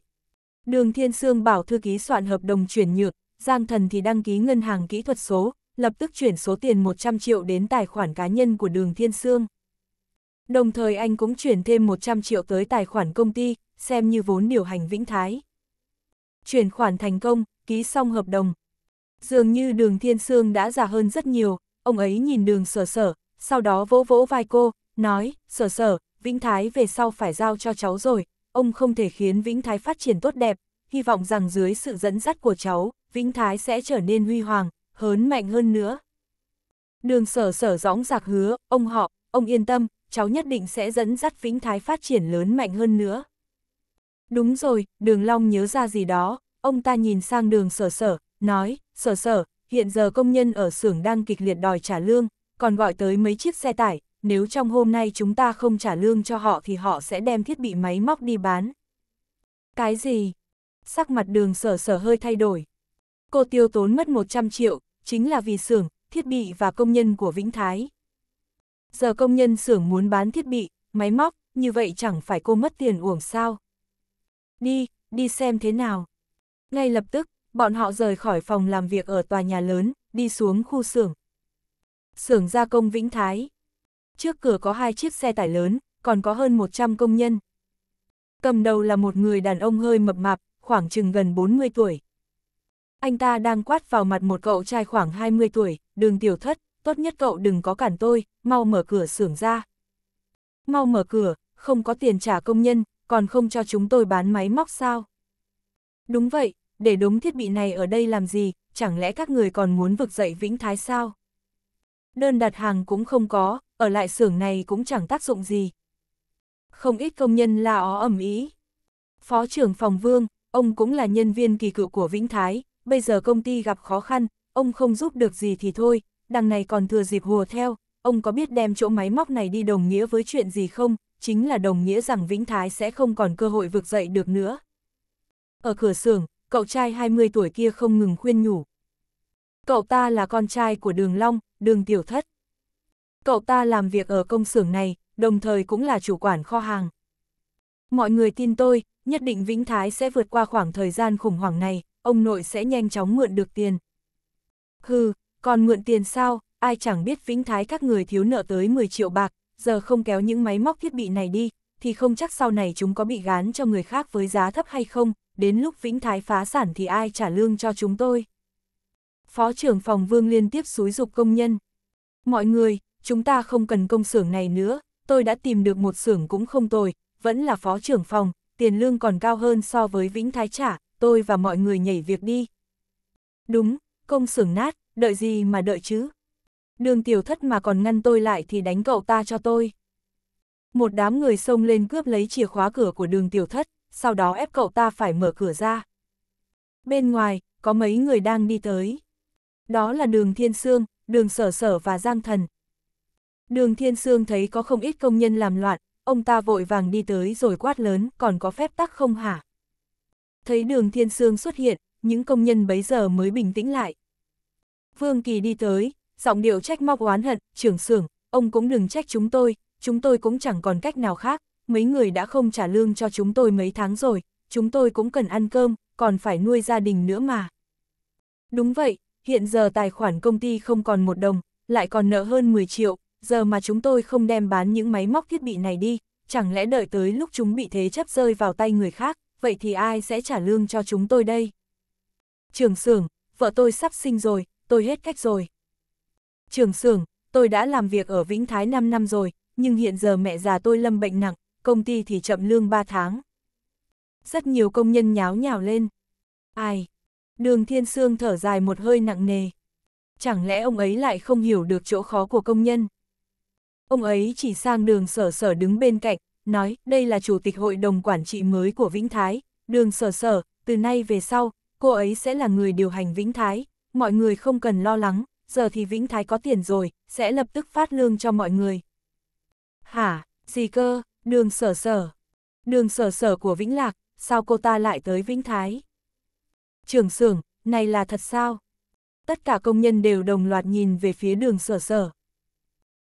Đường Thiên Sương bảo thư ký soạn hợp đồng chuyển nhượng, Giang Thần thì đăng ký ngân hàng kỹ thuật số, lập tức chuyển số tiền 100 triệu đến tài khoản cá nhân của Đường Thiên Sương. Đồng thời anh cũng chuyển thêm 100 triệu tới tài khoản công ty, xem như vốn điều hành Vĩnh Thái. Chuyển khoản thành công, ký xong hợp đồng. Dường như đường Thiên Sương đã già hơn rất nhiều, ông ấy nhìn đường sở sở, sau đó vỗ vỗ vai cô, nói, sở sở, Vĩnh Thái về sau phải giao cho cháu rồi, ông không thể khiến Vĩnh Thái phát triển tốt đẹp, hy vọng rằng dưới sự dẫn dắt của cháu, Vĩnh Thái sẽ trở nên huy hoàng, hớn mạnh hơn nữa. Đường sở sở gióng giạc hứa, ông họ, ông yên tâm, cháu nhất định sẽ dẫn dắt Vĩnh Thái phát triển lớn mạnh hơn nữa. Đúng rồi, đường Long nhớ ra gì đó, ông ta nhìn sang đường sở sở, nói, sở sở, hiện giờ công nhân ở xưởng đang kịch liệt đòi trả lương, còn gọi tới mấy chiếc xe tải, nếu trong hôm nay chúng ta không trả lương cho họ thì họ sẽ đem thiết bị máy móc đi bán. Cái gì? Sắc mặt đường sở sở hơi thay đổi. Cô tiêu tốn mất 100 triệu, chính là vì xưởng, thiết bị và công nhân của Vĩnh Thái. Giờ công nhân xưởng muốn bán thiết bị, máy móc, như vậy chẳng phải cô mất tiền uổng sao. Đi, đi xem thế nào. Ngay lập tức, bọn họ rời khỏi phòng làm việc ở tòa nhà lớn, đi xuống khu xưởng. Xưởng gia công Vĩnh Thái. Trước cửa có hai chiếc xe tải lớn, còn có hơn 100 công nhân. Cầm đầu là một người đàn ông hơi mập mạp, khoảng chừng gần 40 tuổi. Anh ta đang quát vào mặt một cậu trai khoảng 20 tuổi, đường tiểu thất, tốt nhất cậu đừng có cản tôi, mau mở cửa xưởng ra. Mau mở cửa, không có tiền trả công nhân, còn không cho chúng tôi bán máy móc sao. Đúng vậy, để đống thiết bị này ở đây làm gì, chẳng lẽ các người còn muốn vực dậy Vĩnh Thái sao? Đơn đặt hàng cũng không có, ở lại xưởng này cũng chẳng tác dụng gì. Không ít công nhân la ó ẩm ý. Phó trưởng phòng vương, ông cũng là nhân viên kỳ cựu của Vĩnh Thái, bây giờ công ty gặp khó khăn, ông không giúp được gì thì thôi, đằng này còn thừa dịp hùa theo, ông có biết đem chỗ máy móc này đi đồng nghĩa với chuyện gì không, chính là đồng nghĩa rằng Vĩnh Thái sẽ không còn cơ hội vực dậy được nữa. Ở cửa xưởng, cậu trai 20 tuổi kia không ngừng khuyên nhủ. Cậu ta là con trai của đường Long, đường Tiểu Thất. Cậu ta làm việc ở công xưởng này, đồng thời cũng là chủ quản kho hàng. Mọi người tin tôi, nhất định Vĩnh Thái sẽ vượt qua khoảng thời gian khủng hoảng này, ông nội sẽ nhanh chóng mượn được tiền. Hừ, còn mượn tiền sao, ai chẳng biết Vĩnh Thái các người thiếu nợ tới 10 triệu bạc, giờ không kéo những máy móc thiết bị này đi, thì không chắc sau này chúng có bị gán cho người khác với giá thấp hay không, đến lúc Vĩnh Thái phá sản thì ai trả lương cho chúng tôi. Phó trưởng phòng Vương liên tiếp xúi dục công nhân. Mọi người, chúng ta không cần công xưởng này nữa, tôi đã tìm được một xưởng cũng không tồi, vẫn là phó trưởng phòng, tiền lương còn cao hơn so với Vĩnh Thái trả, tôi và mọi người nhảy việc đi. Đúng, công xưởng nát, đợi gì mà đợi chứ? Đường tiểu thất mà còn ngăn tôi lại thì đánh cậu ta cho tôi. Một đám người xông lên cướp lấy chìa khóa cửa của đường tiểu thất, sau đó ép cậu ta phải mở cửa ra. Bên ngoài, có mấy người đang đi tới. Đó là đường Thiên Sương, đường Sở Sở và Giang Thần. Đường Thiên Sương thấy có không ít công nhân làm loạn, ông ta vội vàng đi tới rồi quát lớn, còn có phép tắc không hả? Thấy đường Thiên Sương xuất hiện, những công nhân bấy giờ mới bình tĩnh lại. Vương Kỳ đi tới, giọng điệu trách móc oán hận, trưởng xưởng, ông cũng đừng trách chúng tôi, chúng tôi cũng chẳng còn cách nào khác, mấy người đã không trả lương cho chúng tôi mấy tháng rồi, chúng tôi cũng cần ăn cơm, còn phải nuôi gia đình nữa mà. Đúng vậy, hiện giờ tài khoản công ty không còn một đồng, lại còn nợ hơn 10 triệu, giờ mà chúng tôi không đem bán những máy móc thiết bị này đi, chẳng lẽ đợi tới lúc chúng bị thế chấp rơi vào tay người khác, vậy thì ai sẽ trả lương cho chúng tôi đây? Trường xưởng, vợ tôi sắp sinh rồi, tôi hết cách rồi. Trường xưởng, tôi đã làm việc ở Vĩnh Thái 5 năm rồi, nhưng hiện giờ mẹ già tôi lâm bệnh nặng, công ty thì chậm lương 3 tháng. Rất nhiều công nhân nháo nhào lên. Ai? Đường Thiên Sương thở dài một hơi nặng nề. Chẳng lẽ ông ấy lại không hiểu được chỗ khó của công nhân? Ông ấy chỉ sang đường sở sở đứng bên cạnh, nói đây là chủ tịch hội đồng quản trị mới của Vĩnh Thái, đường sở sở, từ nay về sau, cô ấy sẽ là người điều hành Vĩnh Thái, mọi người không cần lo lắng, giờ thì Vĩnh Thái có tiền rồi, sẽ lập tức phát lương cho mọi người. Hả, gì cơ, đường sở sở. Đường sở sở của Vĩnh Lạc, sao cô ta lại tới Vĩnh Thái? Trường xưởng, này là thật sao? Tất cả công nhân đều đồng loạt nhìn về phía đường sở sở.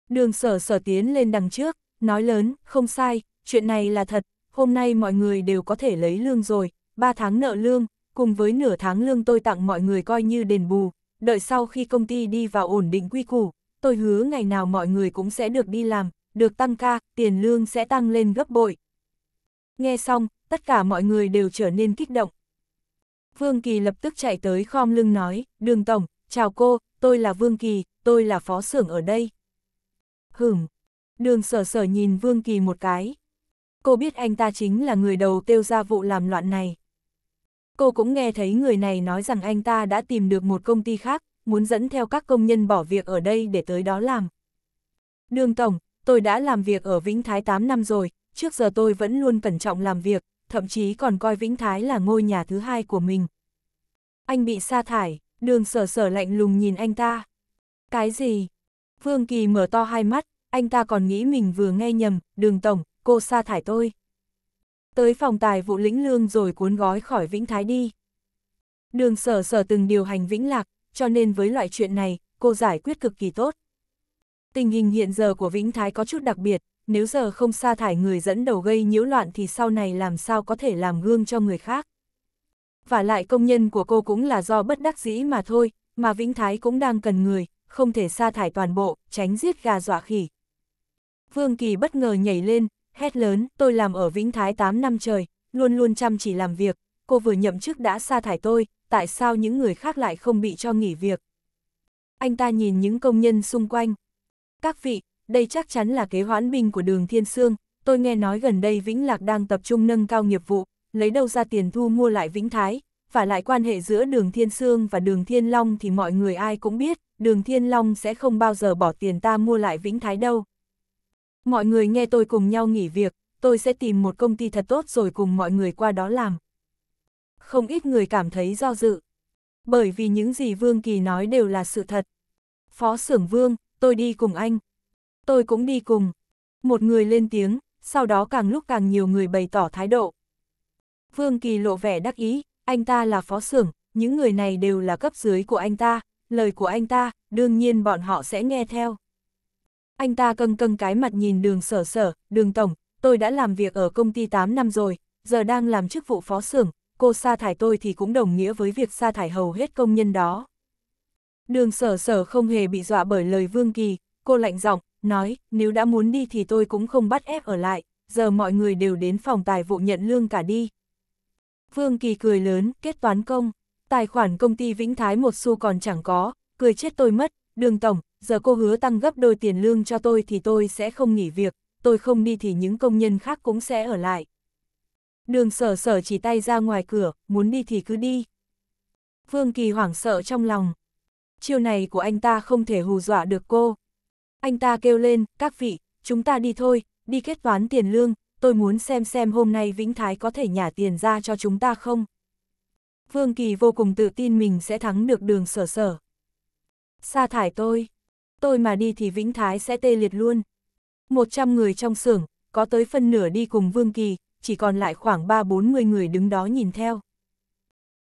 Đường sở sở tiến lên đằng trước, nói lớn, không sai, chuyện này là thật, hôm nay mọi người đều có thể lấy lương rồi, 3 tháng nợ lương, cùng với nửa tháng lương tôi tặng mọi người coi như đền bù, đợi sau khi công ty đi vào ổn định quy củ, tôi hứa ngày nào mọi người cũng sẽ được đi làm, được tăng ca, tiền lương sẽ tăng lên gấp bội. Nghe xong, tất cả mọi người đều trở nên kích động. Vương Kỳ lập tức chạy tới khom lưng nói, đường tổng, chào cô, tôi là Vương Kỳ, tôi là phó xưởng ở đây. Hửm, đường sở sở nhìn Vương Kỳ một cái. Cô biết anh ta chính là người đầu tiêu ra vụ làm loạn này. Cô cũng nghe thấy người này nói rằng anh ta đã tìm được một công ty khác, muốn dẫn theo các công nhân bỏ việc ở đây để tới đó làm. Đường Tổng, tôi đã làm việc ở Vĩnh Thái 8 năm rồi, trước giờ tôi vẫn luôn cẩn trọng làm việc, thậm chí còn coi Vĩnh Thái là ngôi nhà thứ hai của mình. Anh bị sa thải, đường sở sở lạnh lùng nhìn anh ta. Cái gì? Vương Kỳ mở to hai mắt, anh ta còn nghĩ mình vừa nghe nhầm, đường tổng, cô sa thải tôi. Tới phòng tài vụ lĩnh lương rồi cuốn gói khỏi Vĩnh Thái đi. Đường sở sở từng điều hành Vĩnh Lạc, cho nên với loại chuyện này, cô giải quyết cực kỳ tốt. Tình hình hiện giờ của Vĩnh Thái có chút đặc biệt, nếu giờ không sa thải người dẫn đầu gây nhiễu loạn thì sau này làm sao có thể làm gương cho người khác. Và lại công nhân của cô cũng là do bất đắc dĩ mà thôi, mà Vĩnh Thái cũng đang cần người, không thể sa thải toàn bộ, tránh giết gà dọa khỉ. Vương Kỳ bất ngờ nhảy lên, hét lớn, tôi làm ở Vĩnh Thái 8 năm trời, luôn luôn chăm chỉ làm việc, cô vừa nhậm chức đã sa thải tôi, tại sao những người khác lại không bị cho nghỉ việc. Anh ta nhìn những công nhân xung quanh, các vị, đây chắc chắn là kế hoãn binh của đường Thiên Sương, tôi nghe nói gần đây Vĩnh Lạc đang tập trung nâng cao nghiệp vụ, lấy đâu ra tiền thu mua lại Vĩnh Thái, và lại quan hệ giữa đường Thiên Sương và đường Thiên Long thì mọi người ai cũng biết, đường Thiên Long sẽ không bao giờ bỏ tiền ta mua lại Vĩnh Thái đâu. Mọi người nghe tôi cùng nhau nghỉ việc, tôi sẽ tìm một công ty thật tốt rồi cùng mọi người qua đó làm. Không ít người cảm thấy do dự, bởi vì những gì Vương Kỳ nói đều là sự thật. Phó xưởng Vương, tôi đi cùng anh. Tôi cũng đi cùng. Một người lên tiếng, sau đó càng lúc càng nhiều người bày tỏ thái độ. Vương Kỳ lộ vẻ đắc ý, anh ta là phó xưởng, những người này đều là cấp dưới của anh ta, lời của anh ta, đương nhiên bọn họ sẽ nghe theo. Anh ta cân cân cái mặt nhìn đường sở sở, đường tổng, tôi đã làm việc ở công ty 8 năm rồi, giờ đang làm chức vụ phó xưởng, cô sa thải tôi thì cũng đồng nghĩa với việc sa thải hầu hết công nhân đó. Đường sở sở không hề bị dọa bởi lời Vương Kỳ, cô lạnh giọng nói, nếu đã muốn đi thì tôi cũng không bắt ép ở lại, giờ mọi người đều đến phòng tài vụ nhận lương cả đi. Vương Kỳ cười lớn, kết toán công, tài khoản công ty Vĩnh Thái một xu còn chẳng có, cười chết tôi mất, đường tổng, giờ cô hứa tăng gấp đôi tiền lương cho tôi thì tôi sẽ không nghỉ việc, tôi không đi thì những công nhân khác cũng sẽ ở lại. Đường sở sở chỉ tay ra ngoài cửa, muốn đi thì cứ đi. Vương Kỳ hoảng sợ trong lòng, chiêu này của anh ta không thể hù dọa được cô. Anh ta kêu lên, các vị, chúng ta đi thôi, đi kết toán tiền lương, tôi muốn xem xem hôm nay Vĩnh Thái có thể nhả tiền ra cho chúng ta không. Vương Kỳ vô cùng tự tin mình sẽ thắng được đường sở sở. Sa thải tôi, tôi mà đi thì Vĩnh Thái sẽ tê liệt luôn. 100 người trong xưởng, có tới phân nửa đi cùng Vương Kỳ, chỉ còn lại khoảng 3-40 người đứng đó nhìn theo.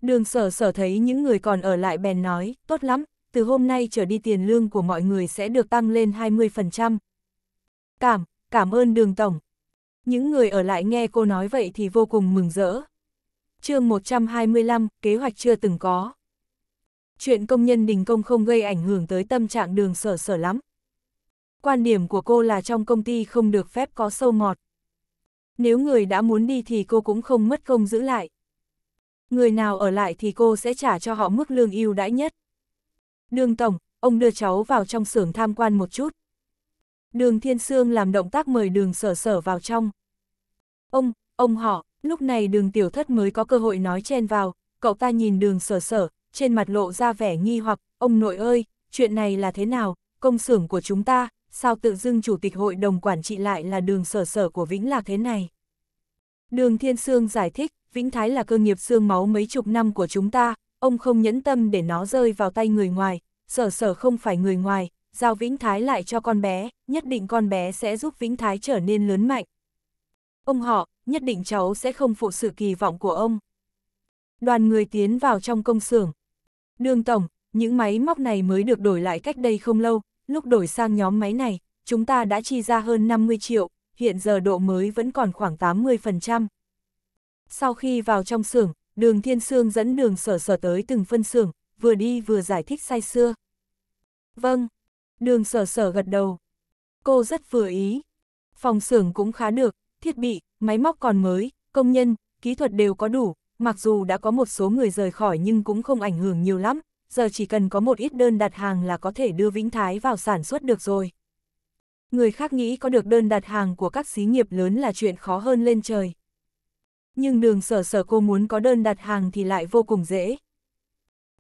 Đường sở sở thấy những người còn ở lại bèn nói, tốt lắm, từ hôm nay trở đi tiền lương của mọi người sẽ được tăng lên 20%. Cảm, cảm ơn đường tổng. Những người ở lại nghe cô nói vậy thì vô cùng mừng rỡ. chương 125, kế hoạch chưa từng có. Chuyện công nhân đình công không gây ảnh hưởng tới tâm trạng đường sở sở lắm. Quan điểm của cô là trong công ty không được phép có sâu mọt. Nếu người đã muốn đi thì cô cũng không mất công giữ lại. Người nào ở lại thì cô sẽ trả cho họ mức lương ưu đãi nhất. Đường Tổng, ông đưa cháu vào trong xưởng tham quan một chút. Đường Thiên Sương làm động tác mời đường sở sở vào trong. Ông, ông họ, lúc này đường tiểu thất mới có cơ hội nói chen vào, cậu ta nhìn đường sở sở, trên mặt lộ ra vẻ nghi hoặc, ông nội ơi, chuyện này là thế nào, công xưởng của chúng ta, sao tự dưng chủ tịch hội đồng quản trị lại là đường sở sở của Vĩnh Lạc thế này. Đường Thiên Sương giải thích, Vĩnh Thái là cơ nghiệp xương máu mấy chục năm của chúng ta, ông không nhẫn tâm để nó rơi vào tay người ngoài, sở sở không phải người ngoài, giao Vĩnh Thái lại cho con bé, nhất định con bé sẽ giúp Vĩnh Thái trở nên lớn mạnh. Ông họ, nhất định cháu sẽ không phụ sự kỳ vọng của ông. Đoàn người tiến vào trong công xưởng. Đường Tổng, những máy móc này mới được đổi lại cách đây không lâu, lúc đổi sang nhóm máy này, chúng ta đã chi ra hơn 50 triệu, hiện giờ độ mới vẫn còn khoảng 80%. Sau khi vào trong xưởng, đường thiên sương dẫn đường sở sở tới từng phân xưởng, vừa đi vừa giải thích say xưa. Vâng, đường sở sở gật đầu. Cô rất vừa ý. Phòng xưởng cũng khá được, thiết bị, máy móc còn mới, công nhân, kỹ thuật đều có đủ, mặc dù đã có một số người rời khỏi nhưng cũng không ảnh hưởng nhiều lắm, giờ chỉ cần có một ít đơn đặt hàng là có thể đưa Vĩnh Thái vào sản xuất được rồi. Người khác nghĩ có được đơn đặt hàng của các xí nghiệp lớn là chuyện khó hơn lên trời nhưng đường sở sở cô muốn có đơn đặt hàng thì lại vô cùng dễ.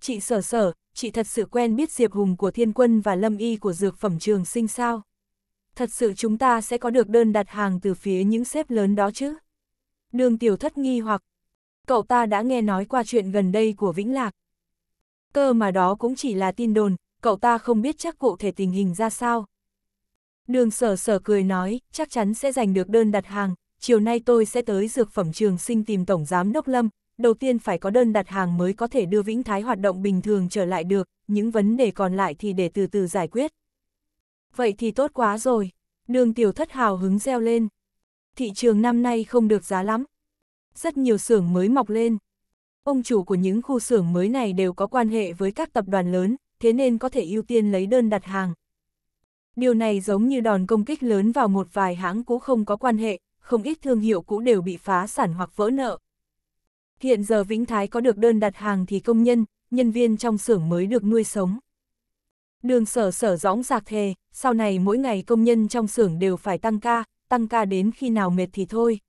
Chị sở sở, chị thật sự quen biết Diệp Hùng của Thiên Quân và Lâm Y của Dược Phẩm Trường Sinh sao? Thật sự chúng ta sẽ có được đơn đặt hàng từ phía những sếp lớn đó chứ? Đường tiểu thất nghi hoặc, cậu ta đã nghe nói qua chuyện gần đây của Vĩnh Lạc. Cơ mà đó cũng chỉ là tin đồn, cậu ta không biết chắc cụ thể tình hình ra sao. Đường sở sở cười nói, chắc chắn sẽ giành được đơn đặt hàng, chiều nay tôi sẽ tới dược phẩm trường sinh tìm Tổng Giám Đốc Lâm, đầu tiên phải có đơn đặt hàng mới có thể đưa Vĩnh Thái hoạt động bình thường trở lại được, những vấn đề còn lại thì để từ từ giải quyết. Vậy thì tốt quá rồi, đường tiểu thất hào hứng reo lên. Thị trường năm nay không được giá lắm. Rất nhiều xưởng mới mọc lên. Ông chủ của những khu xưởng mới này đều có quan hệ với các tập đoàn lớn, thế nên có thể ưu tiên lấy đơn đặt hàng. Điều này giống như đòn công kích lớn vào một vài hãng cũ không có quan hệ, không ít thương hiệu cũ đều bị phá sản hoặc vỡ nợ. Hiện giờ Vĩnh Thái có được đơn đặt hàng thì công nhân, nhân viên trong xưởng mới được nuôi sống. Đường sở sở gióng giạc thề, sau này mỗi ngày công nhân trong xưởng đều phải tăng ca, tăng ca đến khi nào mệt thì thôi.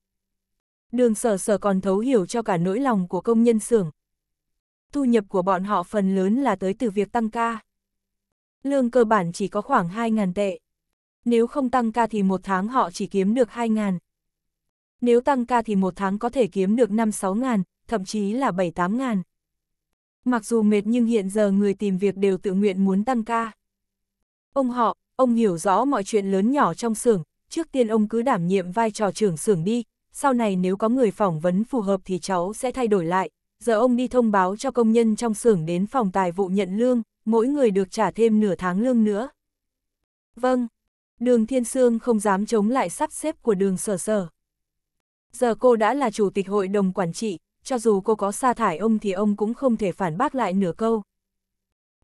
Đường sở sở còn thấu hiểu cho cả nỗi lòng của công nhân xưởng. Thu nhập của bọn họ phần lớn là tới từ việc tăng ca. Lương cơ bản chỉ có khoảng 2.000 tệ. Nếu không tăng ca thì một tháng họ chỉ kiếm được 2.000. Nếu tăng ca thì một tháng có thể kiếm được 5-6 ngàn, thậm chí là 7-8 ngàn. Mặc dù mệt nhưng hiện giờ người tìm việc đều tự nguyện muốn tăng ca. Ông họ, ông hiểu rõ mọi chuyện lớn nhỏ trong xưởng, trước tiên ông cứ đảm nhiệm vai trò trưởng xưởng đi, sau này nếu có người phỏng vấn phù hợp thì cháu sẽ thay đổi lại. Giờ ông đi thông báo cho công nhân trong xưởng đến phòng tài vụ nhận lương, mỗi người được trả thêm nửa tháng lương nữa. Vâng, đường Thiên Sương không dám chống lại sắp xếp của đường sở sở giờ cô đã là chủ tịch hội đồng quản trị, cho dù cô có sa thải ông thì ông cũng không thể phản bác lại nửa câu.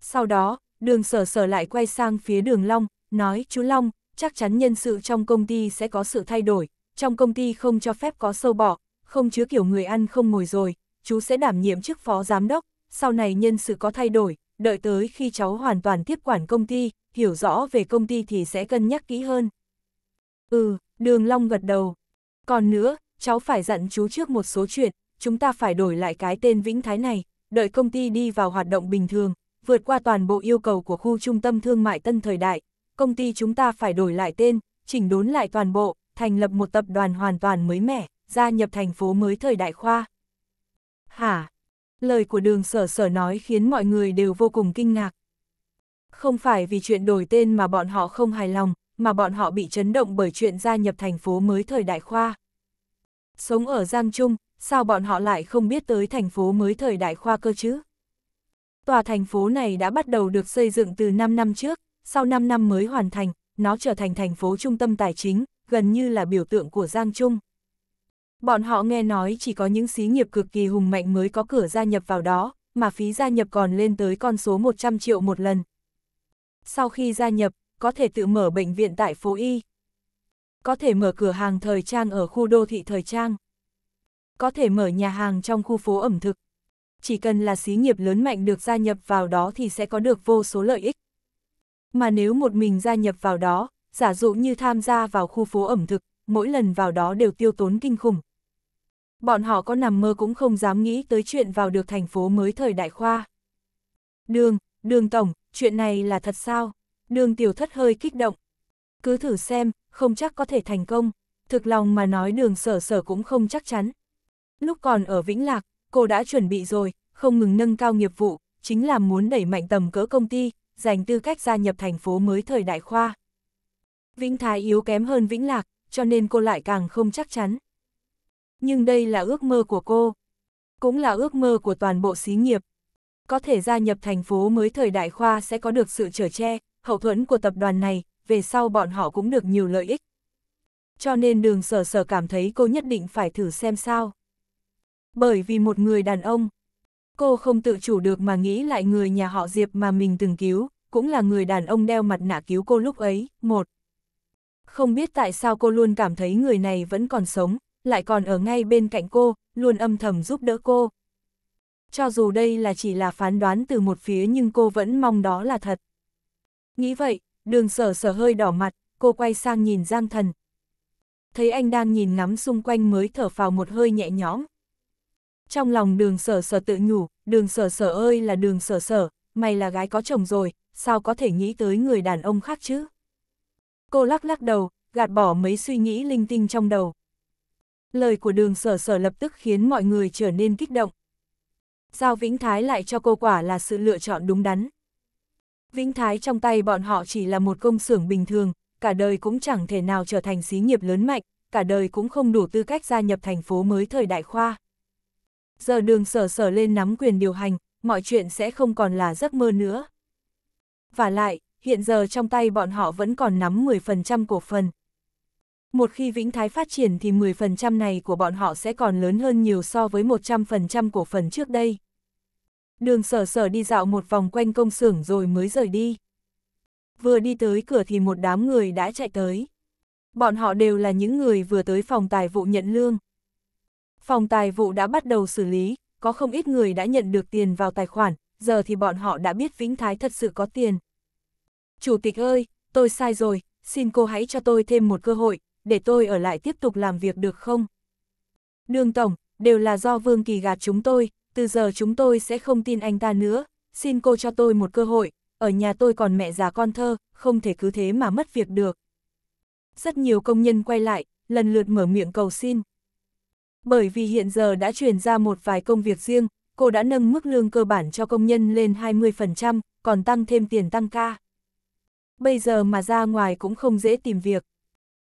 Sau đó, đường sở sở lại quay sang phía đường Long, nói chú Long, chắc chắn nhân sự trong công ty sẽ có sự thay đổi, trong công ty không cho phép có sâu bọ, không chứa kiểu người ăn không ngồi rồi, chú sẽ đảm nhiệm chức phó giám đốc, sau này nhân sự có thay đổi, đợi tới khi cháu hoàn toàn tiếp quản công ty, hiểu rõ về công ty thì sẽ cân nhắc kỹ hơn. Ừ, đường Long gật đầu. Còn nữa, cháu phải dặn chú trước một số chuyện, chúng ta phải đổi lại cái tên Vĩnh Thái này, đợi công ty đi vào hoạt động bình thường, vượt qua toàn bộ yêu cầu của khu trung tâm thương mại tân thời đại, công ty chúng ta phải đổi lại tên, chỉnh đốn lại toàn bộ, thành lập một tập đoàn hoàn toàn mới mẻ, gia nhập thành phố mới thời đại khoa. Hả? Lời của đường sở sở nói khiến mọi người đều vô cùng kinh ngạc. Không phải vì chuyện đổi tên mà bọn họ không hài lòng, mà bọn họ bị chấn động bởi chuyện gia nhập thành phố mới thời đại khoa. Sống ở Giang Trung, sao bọn họ lại không biết tới thành phố mới thời đại khoa cơ chứ? Tòa thành phố này đã bắt đầu được xây dựng từ 5 năm trước, sau 5 năm mới hoàn thành, nó trở thành thành phố trung tâm tài chính, gần như là biểu tượng của Giang Trung. Bọn họ nghe nói chỉ có những xí nghiệp cực kỳ hùng mạnh mới có cửa gia nhập vào đó, mà phí gia nhập còn lên tới con số 100 triệu một lần. Sau khi gia nhập, có thể tự mở bệnh viện tại phố Y, có thể mở cửa hàng thời trang ở khu đô thị thời trang, có thể mở nhà hàng trong khu phố ẩm thực. Chỉ cần là xí nghiệp lớn mạnh được gia nhập vào đó thì sẽ có được vô số lợi ích. Mà nếu một mình gia nhập vào đó, giả dụ như tham gia vào khu phố ẩm thực, mỗi lần vào đó đều tiêu tốn kinh khủng. Bọn họ có nằm mơ cũng không dám nghĩ tới chuyện vào được thành phố mới thời đại khoa. Đường, đường tổng, chuyện này là thật sao? Đường tiểu thất hơi kích động. Cứ thử xem, không chắc có thể thành công, thực lòng mà nói đường sở sở cũng không chắc chắn. Lúc còn ở Vĩnh Lạc, cô đã chuẩn bị rồi, không ngừng nâng cao nghiệp vụ, chính là muốn đẩy mạnh tầm cỡ công ty, giành tư cách gia nhập thành phố mới thời đại khoa. Vĩnh Thái yếu kém hơn Vĩnh Lạc, cho nên cô lại càng không chắc chắn. Nhưng đây là ước mơ của cô, cũng là ước mơ của toàn bộ xí nghiệp. Có thể gia nhập thành phố mới thời đại khoa sẽ có được sự trở che, hậu thuẫn của tập đoàn này, về sau bọn họ cũng được nhiều lợi ích. Cho nên đường sở sở cảm thấy cô nhất định phải thử xem sao. Bởi vì một người đàn ông, cô không tự chủ được mà nghĩ lại người nhà họ Diệp mà mình từng cứu, cũng là người đàn ông đeo mặt nạ cứu cô lúc ấy, một. Không biết tại sao cô luôn cảm thấy người này vẫn còn sống, lại còn ở ngay bên cạnh cô, luôn âm thầm giúp đỡ cô. Cho dù đây là chỉ là phán đoán từ một phía nhưng cô vẫn mong đó là thật. Nghĩ vậy, Đường sở sở hơi đỏ mặt, cô quay sang nhìn Giang Thần. Thấy anh đang nhìn ngắm xung quanh mới thở phào một hơi nhẹ nhõm. Trong lòng đường sở sở tự nhủ, đường sở sở ơi là đường sở sở, mày là gái có chồng rồi, sao có thể nghĩ tới người đàn ông khác chứ? Cô lắc lắc đầu, gạt bỏ mấy suy nghĩ linh tinh trong đầu. Lời của đường sở sở lập tức khiến mọi người trở nên kích động. Giao Vĩnh Thái lại cho cô quả là sự lựa chọn đúng đắn. Vĩnh Thái trong tay bọn họ chỉ là một công xưởng bình thường, cả đời cũng chẳng thể nào trở thành xí nghiệp lớn mạnh, cả đời cũng không đủ tư cách gia nhập thành phố mới thời đại khoa. Giờ đường sở sở lên nắm quyền điều hành, mọi chuyện sẽ không còn là giấc mơ nữa. Và lại, hiện giờ trong tay bọn họ vẫn còn nắm 10% cổ phần. Một khi Vĩnh Thái phát triển thì 10% này của bọn họ sẽ còn lớn hơn nhiều so với 100% cổ phần trước đây. Đường sở sở đi dạo một vòng quanh công xưởng rồi mới rời đi. Vừa đi tới cửa thì một đám người đã chạy tới. Bọn họ đều là những người vừa tới phòng tài vụ nhận lương. Phòng tài vụ đã bắt đầu xử lý, có không ít người đã nhận được tiền vào tài khoản, giờ thì bọn họ đã biết Vĩnh Thái thật sự có tiền. Chủ tịch ơi, tôi sai rồi, xin cô hãy cho tôi thêm một cơ hội, để tôi ở lại tiếp tục làm việc được không? Đường Tổng, đều là do Vương Kỳ gạt chúng tôi, từ giờ chúng tôi sẽ không tin anh ta nữa, xin cô cho tôi một cơ hội, ở nhà tôi còn mẹ già con thơ, không thể cứ thế mà mất việc được. Rất nhiều công nhân quay lại, lần lượt mở miệng cầu xin. Bởi vì hiện giờ đã chuyển ra một vài công việc riêng, cô đã nâng mức lương cơ bản cho công nhân lên 20%, còn tăng thêm tiền tăng ca. Bây giờ mà ra ngoài cũng không dễ tìm việc.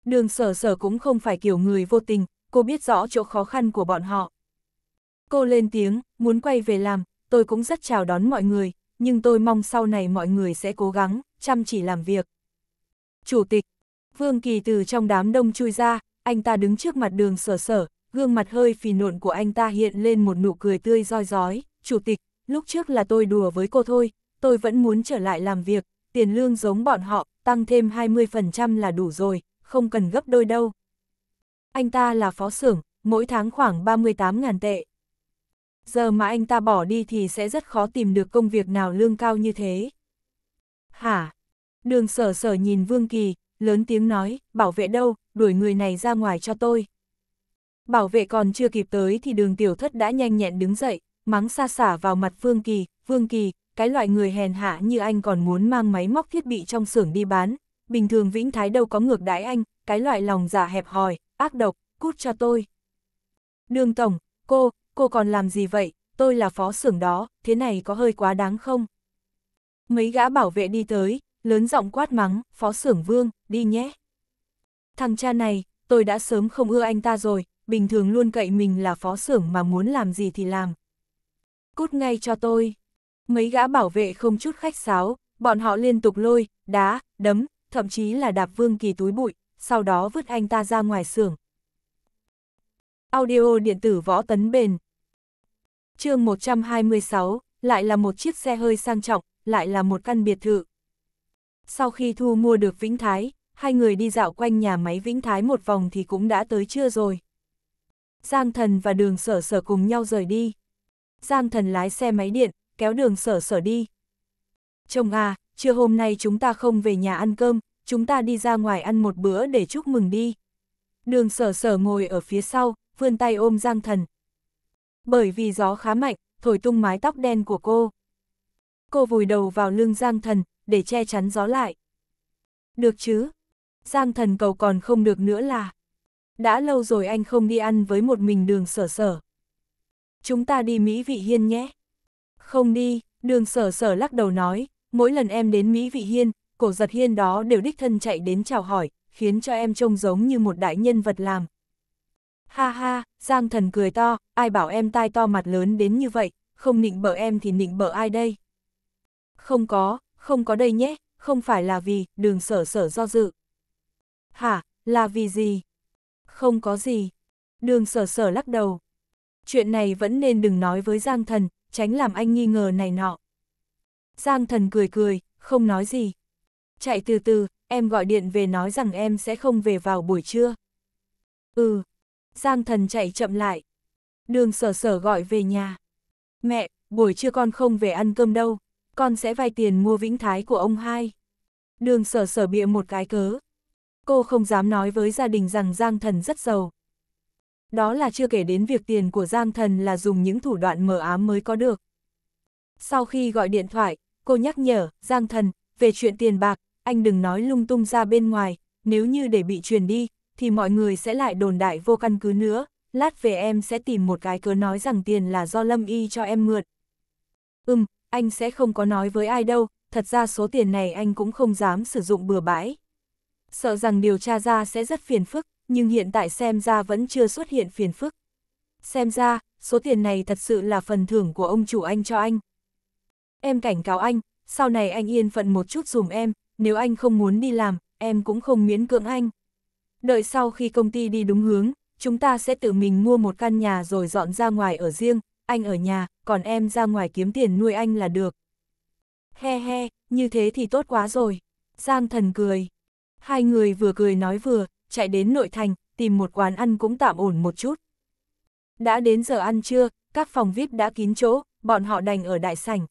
Đường sở sở cũng không phải kiểu người vô tình, cô biết rõ chỗ khó khăn của bọn họ. Cô lên tiếng, muốn quay về làm, tôi cũng rất chào đón mọi người, nhưng tôi mong sau này mọi người sẽ cố gắng, chăm chỉ làm việc. Chủ tịch, Vương Kỳ từ trong đám đông chui ra, anh ta đứng trước mặt đường sở sở, gương mặt hơi phì nộn của anh ta hiện lên một nụ cười tươi roi rói. Chủ tịch, lúc trước là tôi đùa với cô thôi, tôi vẫn muốn trở lại làm việc, tiền lương giống bọn họ, tăng thêm 20% là đủ rồi, không cần gấp đôi đâu. Anh ta là phó xưởng, mỗi tháng khoảng 38.000 tệ. Giờ mà anh ta bỏ đi thì sẽ rất khó tìm được công việc nào lương cao như thế. Hả? Đường sở sở nhìn Vương Kỳ, lớn tiếng nói, bảo vệ đâu, đuổi người này ra ngoài cho tôi. Bảo vệ còn chưa kịp tới thì đường tiểu thất đã nhanh nhẹn đứng dậy, mắng xa xả vào mặt Vương Kỳ, Vương Kỳ, cái loại người hèn hạ như anh còn muốn mang máy móc thiết bị trong xưởng đi bán, bình thường Vĩnh Thái đâu có ngược đãi anh, cái loại lòng giả dạ hẹp hòi, ác độc, cút cho tôi. Đường Tổng, cô, cô còn làm gì vậy, tôi là phó xưởng đó, thế này có hơi quá đáng không? Mấy gã bảo vệ đi tới, lớn giọng quát mắng, phó xưởng vương, đi nhé. Thằng cha này, tôi đã sớm không ưa anh ta rồi, bình thường luôn cậy mình là phó xưởng mà muốn làm gì thì làm. Cút ngay cho tôi. Mấy gã bảo vệ không chút khách sáo, bọn họ liên tục lôi, đá, đấm, thậm chí là đạp vương kỳ túi bụi, sau đó vứt anh ta ra ngoài xưởng. Audio điện tử võ tấn bền. chương 126, lại là một chiếc xe hơi sang trọng, lại là một căn biệt thự. Sau khi thu mua được Vĩnh Thái, hai người đi dạo quanh nhà máy Vĩnh Thái một vòng thì cũng đã tới trưa rồi. Giang thần và đường sở sở cùng nhau rời đi. Giang thần lái xe máy điện, kéo đường sở sở đi. Chồng à, trưa hôm nay chúng ta không về nhà ăn cơm, chúng ta đi ra ngoài ăn một bữa để chúc mừng đi. Đường sở sở ngồi ở phía sau, vươn tay ôm Giang Thần. Bởi vì gió khá mạnh, thổi tung mái tóc đen của cô. Cô vùi đầu vào lưng Giang Thần, để che chắn gió lại. Được chứ? Giang Thần cầu còn không được nữa là... Đã lâu rồi anh không đi ăn với một mình đường sở sở. Chúng ta đi Mỹ Vị Hiên nhé. Không đi, đường sở sở lắc đầu nói, mỗi lần em đến Mỹ Vị Hiên, cổ giật hiên đó đều đích thân chạy đến chào hỏi, khiến cho em trông giống như một đại nhân vật làm, Ha ha, Giang thần cười to, ai bảo em tai to mặt lớn đến như vậy, không nịnh bợ em thì nịnh bợ ai đây? Không có, không có đây nhé, không phải là vì, đường sở sở do dự. Hả, là vì gì? Không có gì. Đường sở sở lắc đầu. Chuyện này vẫn nên đừng nói với Giang thần, tránh làm anh nghi ngờ này nọ. Giang thần cười cười, không nói gì. Chạy từ từ, em gọi điện về nói rằng em sẽ không về vào buổi trưa. Ừ, Giang thần chạy chậm lại. Đường sở sở gọi về nhà. Mẹ, buổi trưa con không về ăn cơm đâu, con sẽ vay tiền mua vĩnh thái của ông hai. Đường sở sở bịa một cái cớ. Cô không dám nói với gia đình rằng Giang thần rất giàu. Đó là chưa kể đến việc tiền của Giang thần là dùng những thủ đoạn mờ ám mới có được. Sau khi gọi điện thoại, cô nhắc nhở, Giang thần, về chuyện tiền bạc, anh đừng nói lung tung ra bên ngoài, nếu như để bị truyền đi, thì mọi người sẽ lại đồn đại vô căn cứ nữa, lát về em sẽ tìm một cái cớ nói rằng tiền là do Lâm Y cho em mượn. Ừm, anh sẽ không có nói với ai đâu, thật ra số tiền này anh cũng không dám sử dụng bừa bãi. Sợ rằng điều tra ra sẽ rất phiền phức, nhưng hiện tại xem ra vẫn chưa xuất hiện phiền phức. Xem ra, số tiền này thật sự là phần thưởng của ông chủ anh cho anh. Em cảnh cáo anh, sau này anh yên phận một chút dùm em, nếu anh không muốn đi làm, em cũng không miễn cưỡng anh đợi sau khi công ty đi đúng hướng, chúng ta sẽ tự mình mua một căn nhà rồi dọn ra ngoài ở riêng, anh ở nhà, còn em ra ngoài kiếm tiền nuôi anh là được. He he, như thế thì tốt quá rồi. Giang thần cười. Hai người vừa cười nói vừa, chạy đến nội thành, tìm một quán ăn cũng tạm ổn một chút. Đã đến giờ ăn trưa, các phòng VIP đã kín chỗ, bọn họ đành ở đại sảnh.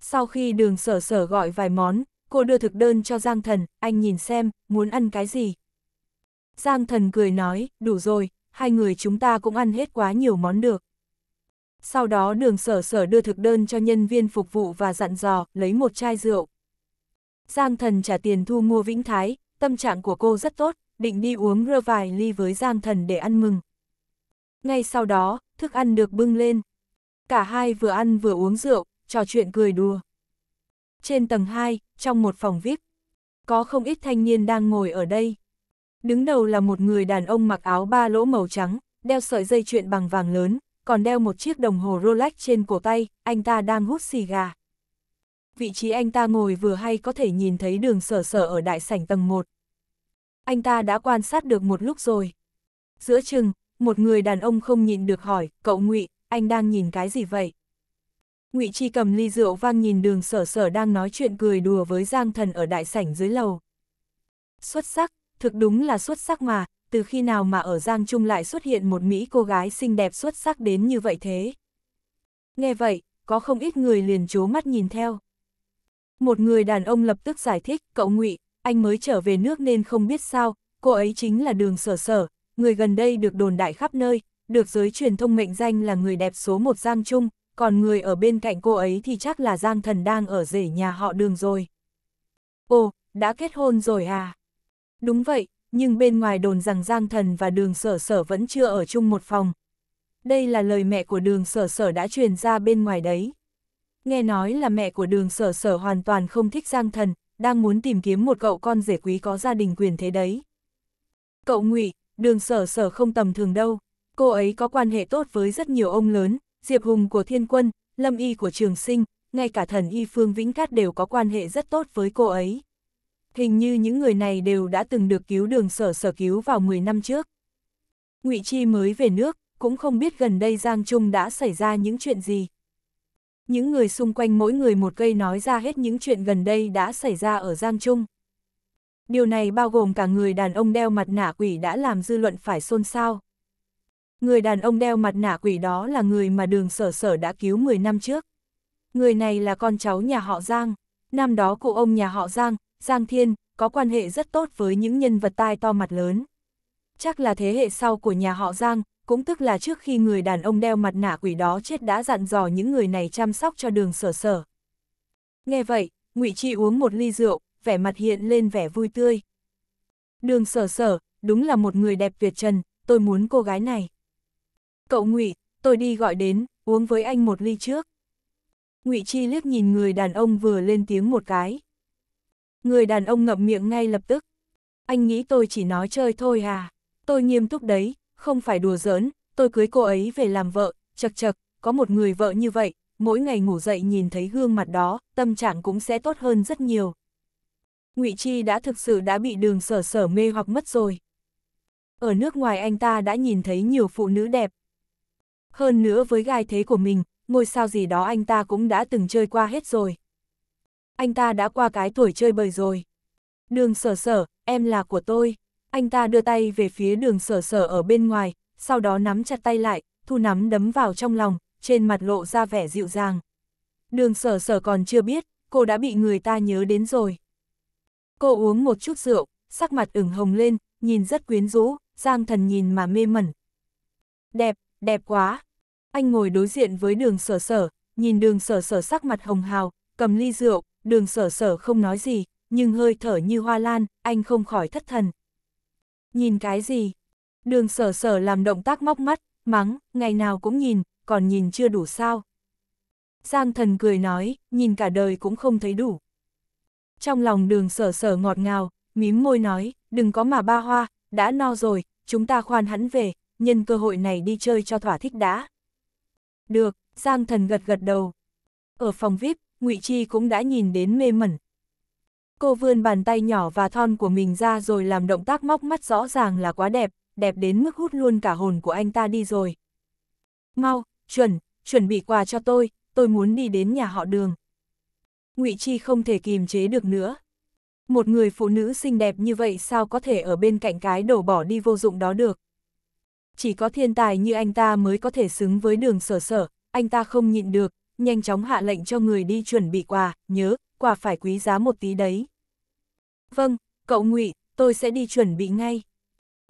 Sau khi đường sở sở gọi vài món, cô đưa thực đơn cho Giang thần, anh nhìn xem, muốn ăn cái gì, Giang thần cười nói, đủ rồi, hai người chúng ta cũng ăn hết quá nhiều món được. Sau đó đường sở sở đưa thực đơn cho nhân viên phục vụ và dặn dò, lấy một chai rượu. Giang thần trả tiền thu mua vĩnh thái, tâm trạng của cô rất tốt, định đi uống rơ vài ly với Giang thần để ăn mừng. Ngay sau đó, thức ăn được bưng lên. Cả hai vừa ăn vừa uống rượu, trò chuyện cười đùa. Trên tầng 2, trong một phòng VIP, có không ít thanh niên đang ngồi ở đây. Đứng đầu là một người đàn ông mặc áo ba lỗ màu trắng, đeo sợi dây chuyện bằng vàng lớn, còn đeo một chiếc đồng hồ Rolex trên cổ tay, anh ta đang hút xì gà. Vị trí anh ta ngồi vừa hay có thể nhìn thấy đường sở sở ở đại sảnh tầng 1. Anh ta đã quan sát được một lúc rồi. Giữa chừng, một người đàn ông không nhịn được hỏi, cậu ngụy anh đang nhìn cái gì vậy? ngụy Chi cầm ly rượu vang nhìn đường sở sở đang nói chuyện cười đùa với Giang Thần ở đại sảnh dưới lầu. Xuất sắc, thực đúng là xuất sắc mà, từ khi nào mà ở Giang Trung lại xuất hiện một Mỹ cô gái xinh đẹp xuất sắc đến như vậy thế. Nghe vậy, có không ít người liền chố mắt nhìn theo. Một người đàn ông lập tức giải thích, cậu ngụy anh mới trở về nước nên không biết sao, cô ấy chính là đường sở sở, người gần đây được đồn đại khắp nơi, được giới truyền thông mệnh danh là người đẹp số một Giang Trung, còn người ở bên cạnh cô ấy thì chắc là Giang Thần đang ở rể nhà họ đường rồi. Ồ, đã kết hôn rồi à? Đúng vậy, nhưng bên ngoài đồn rằng Giang Thần và đường sở sở vẫn chưa ở chung một phòng. Đây là lời mẹ của đường sở sở đã truyền ra bên ngoài đấy. Nghe nói là mẹ của đường sở sở hoàn toàn không thích Giang Thần, đang muốn tìm kiếm một cậu con rể quý có gia đình quyền thế đấy. Cậu ngụy đường sở sở không tầm thường đâu, cô ấy có quan hệ tốt với rất nhiều ông lớn, Diệp Hùng của Thiên Quân, Lâm Y của Trường Sinh, ngay cả thần Y Phương Vĩnh Cát đều có quan hệ rất tốt với cô ấy hình như những người này đều đã từng được cứu đường sở sở cứu vào 10 năm trước. ngụy Chi mới về nước, cũng không biết gần đây Giang Trung đã xảy ra những chuyện gì. Những người xung quanh mỗi người một cây nói ra hết những chuyện gần đây đã xảy ra ở Giang Trung. Điều này bao gồm cả người đàn ông đeo mặt nạ quỷ đã làm dư luận phải xôn xao. Người đàn ông đeo mặt nạ quỷ đó là người mà đường sở sở đã cứu 10 năm trước. Người này là con cháu nhà họ Giang. Năm đó cụ ông nhà họ Giang, Giang Thiên, có quan hệ rất tốt với những nhân vật tai to mặt lớn. Chắc là thế hệ sau của nhà họ Giang, cũng tức là trước khi người đàn ông đeo mặt nạ quỷ đó chết đã dặn dò những người này chăm sóc cho đường sở sở. Nghe vậy, ngụy Chi uống một ly rượu, vẻ mặt hiện lên vẻ vui tươi. Đường sở sở, đúng là một người đẹp tuyệt trần, tôi muốn cô gái này. Cậu ngụy tôi đi gọi đến, uống với anh một ly trước. ngụy Chi liếc nhìn người đàn ông vừa lên tiếng một cái. Người đàn ông ngậm miệng ngay lập tức. Anh nghĩ tôi chỉ nói chơi thôi à. Tôi nghiêm túc đấy, không phải đùa giỡn, tôi cưới cô ấy về làm vợ, chật chật, có một người vợ như vậy, mỗi ngày ngủ dậy nhìn thấy gương mặt đó, tâm trạng cũng sẽ tốt hơn rất nhiều. Ngụy Chi đã thực sự đã bị đường sở sở mê hoặc mất rồi. Ở nước ngoài anh ta đã nhìn thấy nhiều phụ nữ đẹp. Hơn nữa với gai thế của mình, ngôi sao gì đó anh ta cũng đã từng chơi qua hết rồi anh ta đã qua cái tuổi chơi bời rồi. Đường sở sở, em là của tôi. Anh ta đưa tay về phía đường sở sở ở bên ngoài, sau đó nắm chặt tay lại, thu nắm đấm vào trong lòng, trên mặt lộ ra vẻ dịu dàng. Đường sở sở còn chưa biết, cô đã bị người ta nhớ đến rồi. Cô uống một chút rượu, sắc mặt ửng hồng lên, nhìn rất quyến rũ, giang thần nhìn mà mê mẩn. Đẹp, đẹp quá. Anh ngồi đối diện với đường sở sở, nhìn đường sở sở sắc mặt hồng hào, cầm ly rượu, đường sở sở không nói gì, nhưng hơi thở như hoa lan, anh không khỏi thất thần. Nhìn cái gì? Đường sở sở làm động tác móc mắt, mắng, ngày nào cũng nhìn, còn nhìn chưa đủ sao. Giang thần cười nói, nhìn cả đời cũng không thấy đủ. Trong lòng đường sở sở ngọt ngào, mím môi nói, đừng có mà ba hoa, đã no rồi, chúng ta khoan hắn về, nhân cơ hội này đi chơi cho thỏa thích đã. Được, Giang thần gật gật đầu. Ở phòng VIP, Ngụy Chi cũng đã nhìn đến mê mẩn. Cô vươn bàn tay nhỏ và thon của mình ra rồi làm động tác móc mắt rõ ràng là quá đẹp, đẹp đến mức hút luôn cả hồn của anh ta đi rồi. Mau, chuẩn, chuẩn bị quà cho tôi, tôi muốn đi đến nhà họ đường. Ngụy Chi không thể kìm chế được nữa. Một người phụ nữ xinh đẹp như vậy sao có thể ở bên cạnh cái đổ bỏ đi vô dụng đó được. Chỉ có thiên tài như anh ta mới có thể xứng với đường sở sở, anh ta không nhịn được, nhanh chóng hạ lệnh cho người đi chuẩn bị quà, nhớ, quà phải quý giá một tí đấy. Vâng, cậu ngụy tôi sẽ đi chuẩn bị ngay.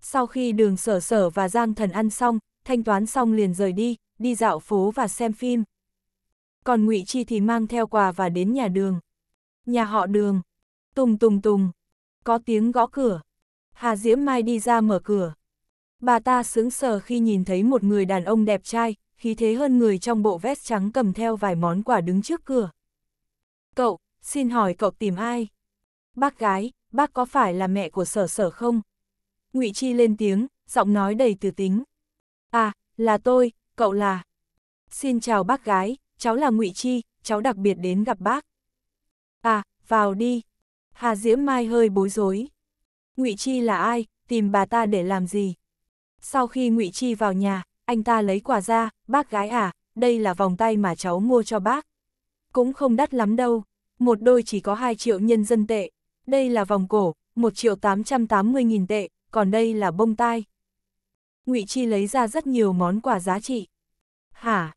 Sau khi đường sở sở và Giang Thần ăn xong, thanh toán xong liền rời đi, đi dạo phố và xem phim. Còn ngụy Chi thì mang theo quà và đến nhà đường. Nhà họ đường. Tùng tùng tùng. Có tiếng gõ cửa. Hà Diễm Mai đi ra mở cửa. Bà ta sững sờ khi nhìn thấy một người đàn ông đẹp trai, khí thế hơn người trong bộ vest trắng cầm theo vài món quà đứng trước cửa. Cậu, xin hỏi cậu tìm ai? Bác gái, bác có phải là mẹ của sở sở không? ngụy Chi lên tiếng, giọng nói đầy từ tính. À, là tôi, cậu là... Xin chào bác gái, cháu là ngụy Chi, cháu đặc biệt đến gặp bác. À, vào đi. Hà Diễm Mai hơi bối rối. ngụy Chi là ai, tìm bà ta để làm gì? Sau khi ngụy Chi vào nhà, anh ta lấy quà ra, bác gái à, đây là vòng tay mà cháu mua cho bác. Cũng không đắt lắm đâu, một đôi chỉ có 2 triệu nhân dân tệ, đây là vòng cổ, 1 triệu 880 nghìn tệ, còn đây là bông tai. ngụy Chi lấy ra rất nhiều món quà giá trị. Hả?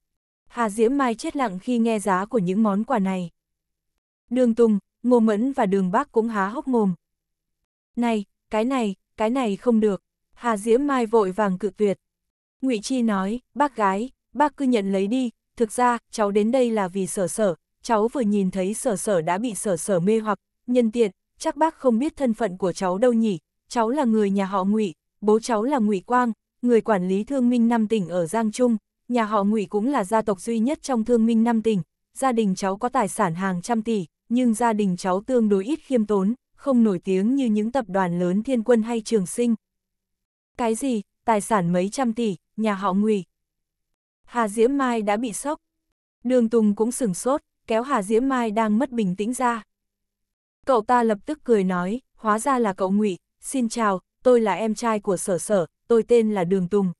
Hà Diễm Mai chết lặng khi nghe giá của những món quà này. Đường Tùng, Ngô Mẫn và Đường Bác cũng há hốc mồm. Này, cái này, cái này không được. Hà Diễm Mai vội vàng cự tuyệt. Ngụy Chi nói, bác gái, bác cứ nhận lấy đi, thực ra, cháu đến đây là vì sở sở, cháu vừa nhìn thấy sở sở đã bị sở sở mê hoặc, nhân tiện, chắc bác không biết thân phận của cháu đâu nhỉ, cháu là người nhà họ Ngụy, bố cháu là Ngụy Quang, người quản lý thương minh năm tỉnh ở Giang Trung, nhà họ Ngụy cũng là gia tộc duy nhất trong thương minh năm tỉnh, gia đình cháu có tài sản hàng trăm tỷ, nhưng gia đình cháu tương đối ít khiêm tốn, không nổi tiếng như những tập đoàn lớn thiên quân hay trường sinh. Cái gì, tài sản mấy trăm tỷ, nhà họ Ngụy. Hà Diễm Mai đã bị sốc. Đường Tùng cũng sửng sốt, kéo Hà Diễm Mai đang mất bình tĩnh ra. Cậu ta lập tức cười nói, hóa ra là cậu Ngụy, xin chào, tôi là em trai của sở sở, tôi tên là Đường Tùng.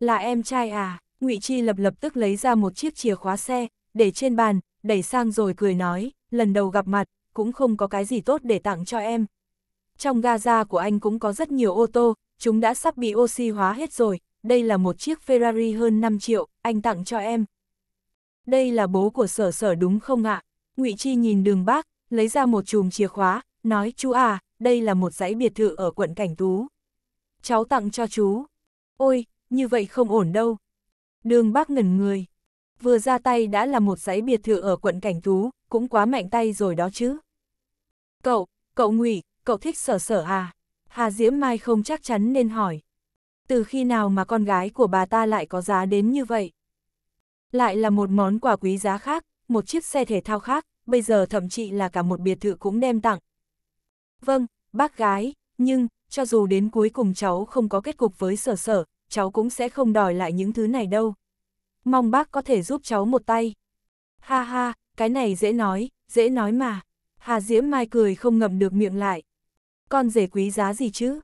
Là em trai à, Ngụy Chi lập lập tức lấy ra một chiếc chìa khóa xe, để trên bàn, đẩy sang rồi cười nói, lần đầu gặp mặt, cũng không có cái gì tốt để tặng cho em. Trong gaza của anh cũng có rất nhiều ô tô, chúng đã sắp bị oxy hóa hết rồi, đây là một chiếc Ferrari hơn 5 triệu, anh tặng cho em. Đây là bố của sở sở đúng không ạ? ngụy Chi nhìn đường bác, lấy ra một chùm chìa khóa, nói chú à, đây là một dãy biệt thự ở quận Cảnh Tú. Cháu tặng cho chú. Ôi, như vậy không ổn đâu. Đường bác ngẩn người. Vừa ra tay đã là một dãy biệt thự ở quận Cảnh Tú, cũng quá mạnh tay rồi đó chứ. Cậu, cậu ngụy cậu thích sở sở à? Hà Diễm Mai không chắc chắn nên hỏi. Từ khi nào mà con gái của bà ta lại có giá đến như vậy? Lại là một món quà quý giá khác, một chiếc xe thể thao khác, bây giờ thậm chí là cả một biệt thự cũng đem tặng. Vâng, bác gái, nhưng, cho dù đến cuối cùng cháu không có kết cục với sở sở, cháu cũng sẽ không đòi lại những thứ này đâu. Mong bác có thể giúp cháu một tay. Ha ha, cái này dễ nói, dễ nói mà. Hà Diễm Mai cười không ngậm được miệng lại con rể quý giá gì chứ?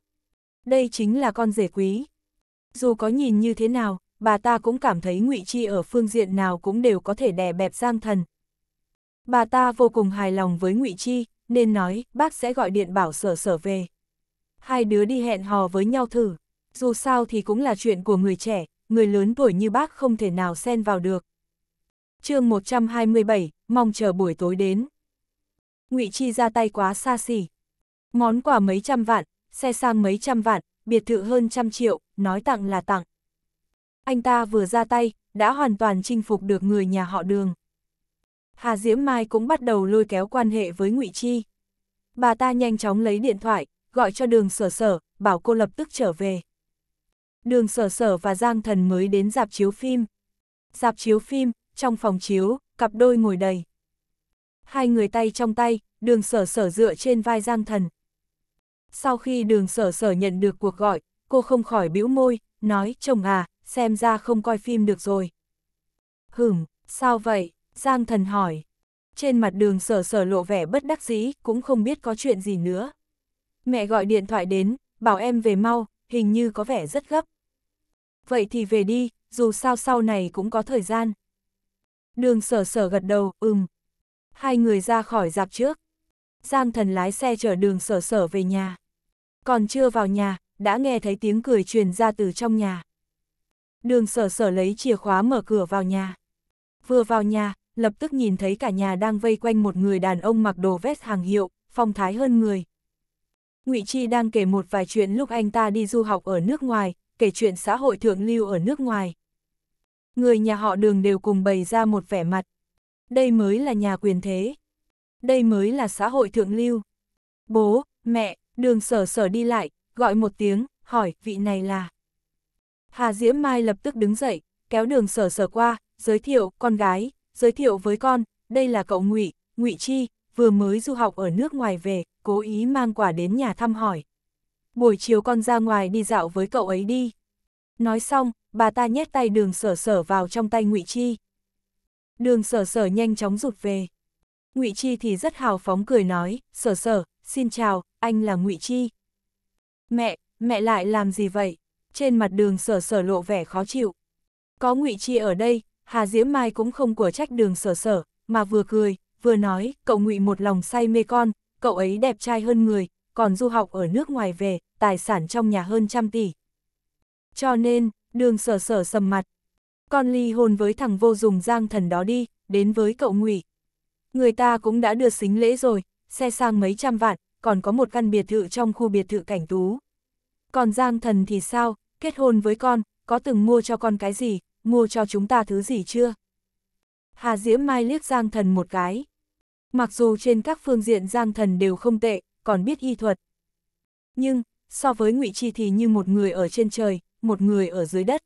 Đây chính là con rể quý. Dù có nhìn như thế nào, bà ta cũng cảm thấy ngụy Chi ở phương diện nào cũng đều có thể đè bẹp Giang Thần. Bà ta vô cùng hài lòng với ngụy Chi, nên nói bác sẽ gọi điện bảo sở sở về. Hai đứa đi hẹn hò với nhau thử, dù sao thì cũng là chuyện của người trẻ, người lớn tuổi như bác không thể nào xen vào được. chương 127, mong chờ buổi tối đến. ngụy Chi ra tay quá xa xỉ, Món quà mấy trăm vạn, xe sang mấy trăm vạn, biệt thự hơn trăm triệu, nói tặng là tặng. Anh ta vừa ra tay, đã hoàn toàn chinh phục được người nhà họ đường. Hà Diễm Mai cũng bắt đầu lôi kéo quan hệ với ngụy Chi. Bà ta nhanh chóng lấy điện thoại, gọi cho đường sở sở, bảo cô lập tức trở về. Đường sở sở và Giang Thần mới đến dạp chiếu phim. Dạp chiếu phim, trong phòng chiếu, cặp đôi ngồi đầy. Hai người tay trong tay, đường sở sở dựa trên vai Giang Thần, sau khi đường sở sở nhận được cuộc gọi, cô không khỏi bĩu môi, nói chồng à, xem ra không coi phim được rồi. Hửm, sao vậy? Giang thần hỏi. Trên mặt đường sở sở lộ vẻ bất đắc dĩ, cũng không biết có chuyện gì nữa. Mẹ gọi điện thoại đến, bảo em về mau, hình như có vẻ rất gấp. Vậy thì về đi, dù sao sau này cũng có thời gian. Đường sở sở gật đầu, ừm. Hai người ra khỏi dạp trước. Giang thần lái xe chở đường sở sở về nhà. Còn chưa vào nhà, đã nghe thấy tiếng cười truyền ra từ trong nhà. Đường sở sở lấy chìa khóa mở cửa vào nhà. Vừa vào nhà, lập tức nhìn thấy cả nhà đang vây quanh một người đàn ông mặc đồ vest hàng hiệu, phong thái hơn người. Ngụy Chi đang kể một vài chuyện lúc anh ta đi du học ở nước ngoài, kể chuyện xã hội thượng lưu ở nước ngoài. Người nhà họ đường đều cùng bày ra một vẻ mặt. Đây mới là nhà quyền thế đây mới là xã hội thượng lưu. Bố, mẹ, đường sở sở đi lại, gọi một tiếng, hỏi, vị này là... Hà Diễm Mai lập tức đứng dậy, kéo đường sở sở qua, giới thiệu, con gái, giới thiệu với con, đây là cậu ngụy ngụy Chi, vừa mới du học ở nước ngoài về, cố ý mang quà đến nhà thăm hỏi. Buổi chiều con ra ngoài đi dạo với cậu ấy đi. Nói xong, bà ta nhét tay đường sở sở vào trong tay ngụy Chi. Đường sở sở nhanh chóng rụt về. Ngụy Chi thì rất hào phóng cười nói, sở sở, xin chào, anh là Ngụy Chi. Mẹ, mẹ lại làm gì vậy? Trên mặt đường sở sở lộ vẻ khó chịu. Có Ngụy Chi ở đây, Hà Diễm Mai cũng không của trách đường sở sở, mà vừa cười, vừa nói, cậu Ngụy một lòng say mê con, cậu ấy đẹp trai hơn người, còn du học ở nước ngoài về, tài sản trong nhà hơn trăm tỷ. Cho nên, đường sở sở sầm mặt. Con ly hôn với thằng vô dùng giang thần đó đi, đến với cậu Ngụy. Người ta cũng đã đưa xính lễ rồi, xe sang mấy trăm vạn, còn có một căn biệt thự trong khu biệt thự cảnh tú. Còn Giang Thần thì sao, kết hôn với con, có từng mua cho con cái gì, mua cho chúng ta thứ gì chưa? Hà Diễm Mai liếc Giang Thần một cái. Mặc dù trên các phương diện Giang Thần đều không tệ, còn biết y thuật. Nhưng, so với ngụy Chi thì như một người ở trên trời, một người ở dưới đất.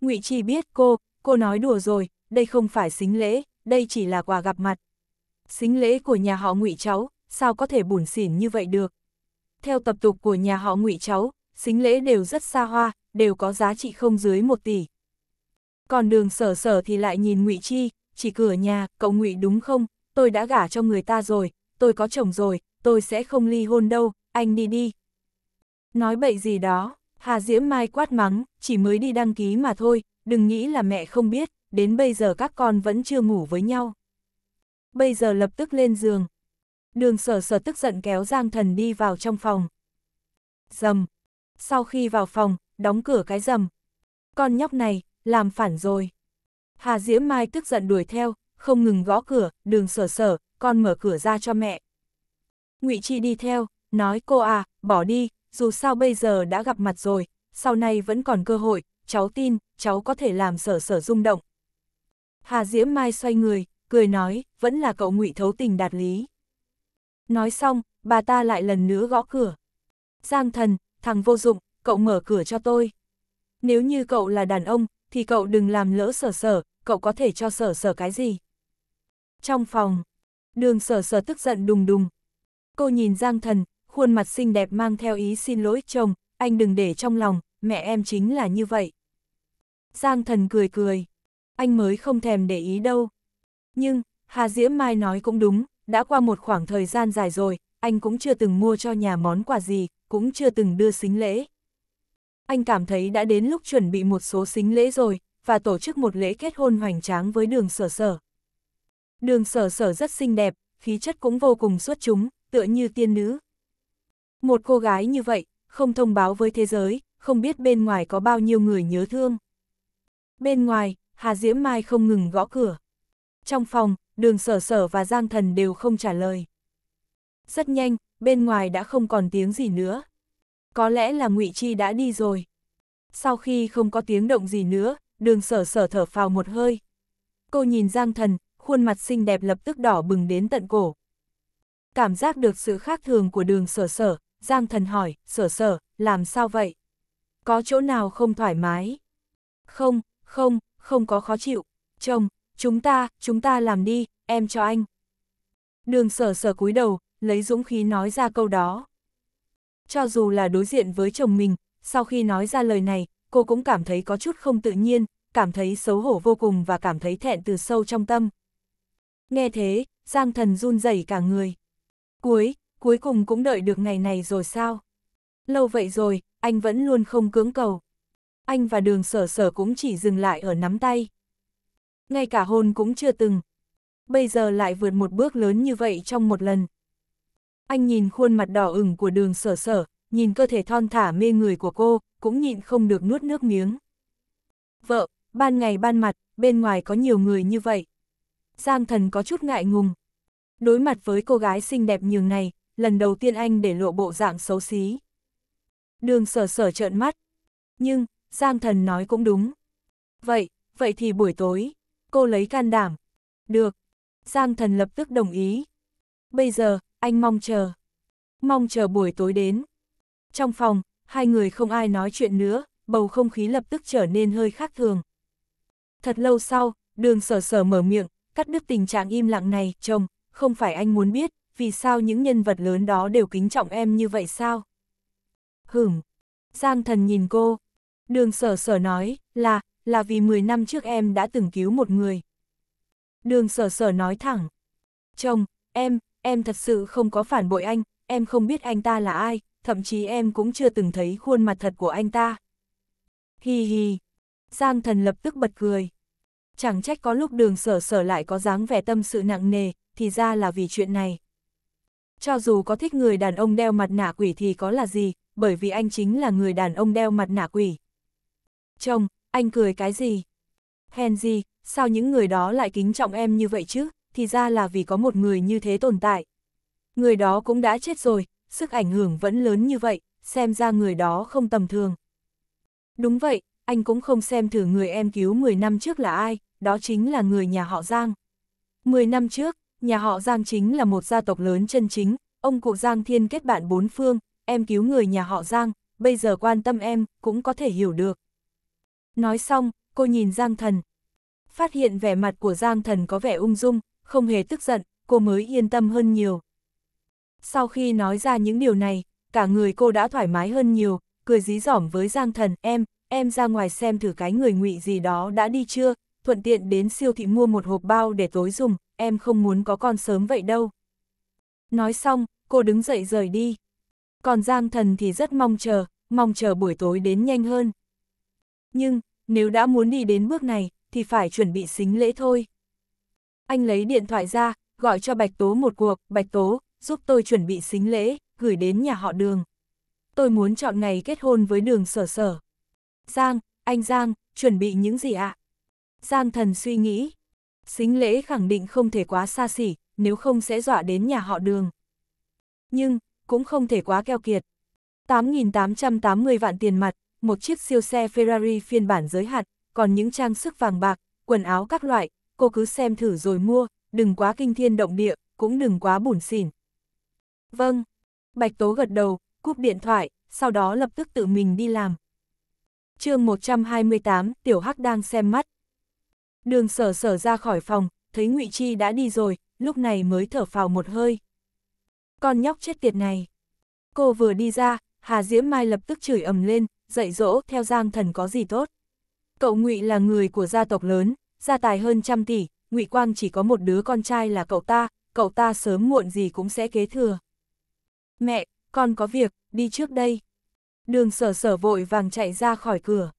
ngụy Chi biết cô, cô nói đùa rồi, đây không phải xính lễ, đây chỉ là quà gặp mặt. Xính lễ của nhà họ ngụy cháu, sao có thể bủn xỉn như vậy được? Theo tập tục của nhà họ ngụy cháu, xính lễ đều rất xa hoa, đều có giá trị không dưới một tỷ. Còn đường sở sở thì lại nhìn ngụy Chi, chỉ cửa nhà, cậu ngụy đúng không, tôi đã gả cho người ta rồi, tôi có chồng rồi, tôi sẽ không ly hôn đâu, anh đi đi. Nói bậy gì đó, Hà Diễm Mai quát mắng, chỉ mới đi đăng ký mà thôi, đừng nghĩ là mẹ không biết đến bây giờ các con vẫn chưa ngủ với nhau. Bây giờ lập tức lên giường. Đường sở sở tức giận kéo Giang Thần đi vào trong phòng. Dầm. Sau khi vào phòng, đóng cửa cái dầm. Con nhóc này, làm phản rồi. Hà Diễm Mai tức giận đuổi theo, không ngừng gõ cửa, đường sở sở, con mở cửa ra cho mẹ. ngụy Chi đi theo, nói cô à, bỏ đi, dù sao bây giờ đã gặp mặt rồi, sau này vẫn còn cơ hội, cháu tin, cháu có thể làm sở sở rung động, Hà Diễm Mai xoay người, cười nói, vẫn là cậu ngụy thấu tình đạt lý. Nói xong, bà ta lại lần nữa gõ cửa. Giang thần, thằng vô dụng, cậu mở cửa cho tôi. Nếu như cậu là đàn ông, thì cậu đừng làm lỡ sở sở, cậu có thể cho sở sở cái gì. Trong phòng, đường sở sở tức giận đùng đùng. Cô nhìn Giang thần, khuôn mặt xinh đẹp mang theo ý xin lỗi chồng, anh đừng để trong lòng, mẹ em chính là như vậy. Giang thần cười cười anh mới không thèm để ý đâu. Nhưng, Hà Diễm Mai nói cũng đúng, đã qua một khoảng thời gian dài rồi, anh cũng chưa từng mua cho nhà món quà gì, cũng chưa từng đưa xính lễ. Anh cảm thấy đã đến lúc chuẩn bị một số xính lễ rồi, và tổ chức một lễ kết hôn hoành tráng với đường sở sở. Đường sở sở rất xinh đẹp, khí chất cũng vô cùng xuất chúng, tựa như tiên nữ. Một cô gái như vậy, không thông báo với thế giới, không biết bên ngoài có bao nhiêu người nhớ thương. Bên ngoài, Hà Diễm Mai không ngừng gõ cửa. Trong phòng, đường sở sở và Giang Thần đều không trả lời. Rất nhanh, bên ngoài đã không còn tiếng gì nữa. Có lẽ là ngụy Chi đã đi rồi. Sau khi không có tiếng động gì nữa, đường sở sở thở phào một hơi. Cô nhìn Giang Thần, khuôn mặt xinh đẹp lập tức đỏ bừng đến tận cổ. Cảm giác được sự khác thường của đường sở sở, Giang Thần hỏi, sở sở, làm sao vậy? Có chỗ nào không thoải mái? Không, không, không có khó chịu. Chồng, chúng ta, chúng ta làm đi, em cho anh. Đường sở sở cúi đầu, lấy dũng khí nói ra câu đó. Cho dù là đối diện với chồng mình, sau khi nói ra lời này, cô cũng cảm thấy có chút không tự nhiên, cảm thấy xấu hổ vô cùng và cảm thấy thẹn từ sâu trong tâm. Nghe thế, Giang thần run rẩy cả người. Cuối, cuối cùng cũng đợi được ngày này rồi sao? Lâu vậy rồi, anh vẫn luôn không cưỡng cầu anh và đường sở sở cũng chỉ dừng lại ở nắm tay. Ngay cả hôn cũng chưa từng. Bây giờ lại vượt một bước lớn như vậy trong một lần. Anh nhìn khuôn mặt đỏ ửng của đường sở sở, nhìn cơ thể thon thả mê người của cô, cũng nhịn không được nuốt nước miếng. Vợ, ban ngày ban mặt, bên ngoài có nhiều người như vậy. Giang thần có chút ngại ngùng. Đối mặt với cô gái xinh đẹp nhường này, lần đầu tiên anh để lộ bộ dạng xấu xí. Đường sở sở trợn mắt. Nhưng, Giang thần nói cũng đúng. Vậy, vậy thì buổi tối, cô lấy can đảm. Được, Giang thần lập tức đồng ý. Bây giờ, anh mong chờ. Mong chờ buổi tối đến. Trong phòng, hai người không ai nói chuyện nữa, bầu không khí lập tức trở nên hơi khác thường. Thật lâu sau, đường sở sở mở miệng, cắt đứt tình trạng im lặng này, chồng, không phải anh muốn biết, vì sao những nhân vật lớn đó đều kính trọng em như vậy sao? Hửm, Giang thần nhìn cô, Đường sở sở nói, là, là vì 10 năm trước em đã từng cứu một người. Đường sở sở nói thẳng, chồng, em, em thật sự không có phản bội anh, em không biết anh ta là ai, thậm chí em cũng chưa từng thấy khuôn mặt thật của anh ta. Hi hi, Giang thần lập tức bật cười. Chẳng trách có lúc đường sở sở lại có dáng vẻ tâm sự nặng nề, thì ra là vì chuyện này. Cho dù có thích người đàn ông đeo mặt nạ quỷ thì có là gì, bởi vì anh chính là người đàn ông đeo mặt nạ quỷ chồng, anh cười cái gì? Hèn gì, sao những người đó lại kính trọng em như vậy chứ? Thì ra là vì có một người như thế tồn tại. Người đó cũng đã chết rồi, sức ảnh hưởng vẫn lớn như vậy, xem ra người đó không tầm thường. Đúng vậy, anh cũng không xem thử người em cứu 10 năm trước là ai, đó chính là người nhà họ Giang. 10 năm trước, nhà họ Giang chính là một gia tộc lớn chân chính, ông cụ Giang Thiên kết bạn bốn phương, em cứu người nhà họ Giang, bây giờ quan tâm em, cũng có thể hiểu được. Nói xong, cô nhìn Giang Thần. Phát hiện vẻ mặt của Giang Thần có vẻ ung dung, không hề tức giận, cô mới yên tâm hơn nhiều. Sau khi nói ra những điều này, cả người cô đã thoải mái hơn nhiều, cười dí dỏm với Giang Thần, em, em ra ngoài xem thử cái người ngụy gì đó đã đi chưa, thuận tiện đến siêu thị mua một hộp bao để tối dùng, em không muốn có con sớm vậy đâu. Nói xong, cô đứng dậy rời đi. Còn Giang Thần thì rất mong chờ, mong chờ buổi tối đến nhanh hơn. Nhưng, nếu đã muốn đi đến bước này, thì phải chuẩn bị xính lễ thôi. Anh lấy điện thoại ra, gọi cho Bạch Tố một cuộc, Bạch Tố, giúp tôi chuẩn bị xính lễ, gửi đến nhà họ đường. Tôi muốn chọn ngày kết hôn với đường sở sở. Giang, anh Giang, chuẩn bị những gì ạ? Giang thần suy nghĩ. Xính lễ khẳng định không thể quá xa xỉ, nếu không sẽ dọa đến nhà họ đường. Nhưng, cũng không thể quá keo kiệt. 8.880 vạn tiền mặt, một chiếc siêu xe Ferrari phiên bản giới hạn, còn những trang sức vàng bạc, quần áo các loại, cô cứ xem thử rồi mua, đừng quá kinh thiên động địa, cũng đừng quá bủn xỉn. Vâng, Bạch Tố gật đầu, cúp điện thoại, sau đó lập tức tự mình đi làm. chương 128, Tiểu Hắc đang xem mắt. Đường sở sở ra khỏi phòng, thấy ngụy Chi đã đi rồi, lúc này mới thở phào một hơi. Con nhóc chết tiệt này. Cô vừa đi ra, Hà Diễm Mai lập tức chửi ầm lên, dạy dỗ theo Giang Thần có gì tốt. Cậu Ngụy là người của gia tộc lớn, gia tài hơn trăm tỷ, Ngụy Quang chỉ có một đứa con trai là cậu ta, cậu ta sớm muộn gì cũng sẽ kế thừa. Mẹ, con có việc, đi trước đây. Đường sở sở vội vàng chạy ra khỏi cửa.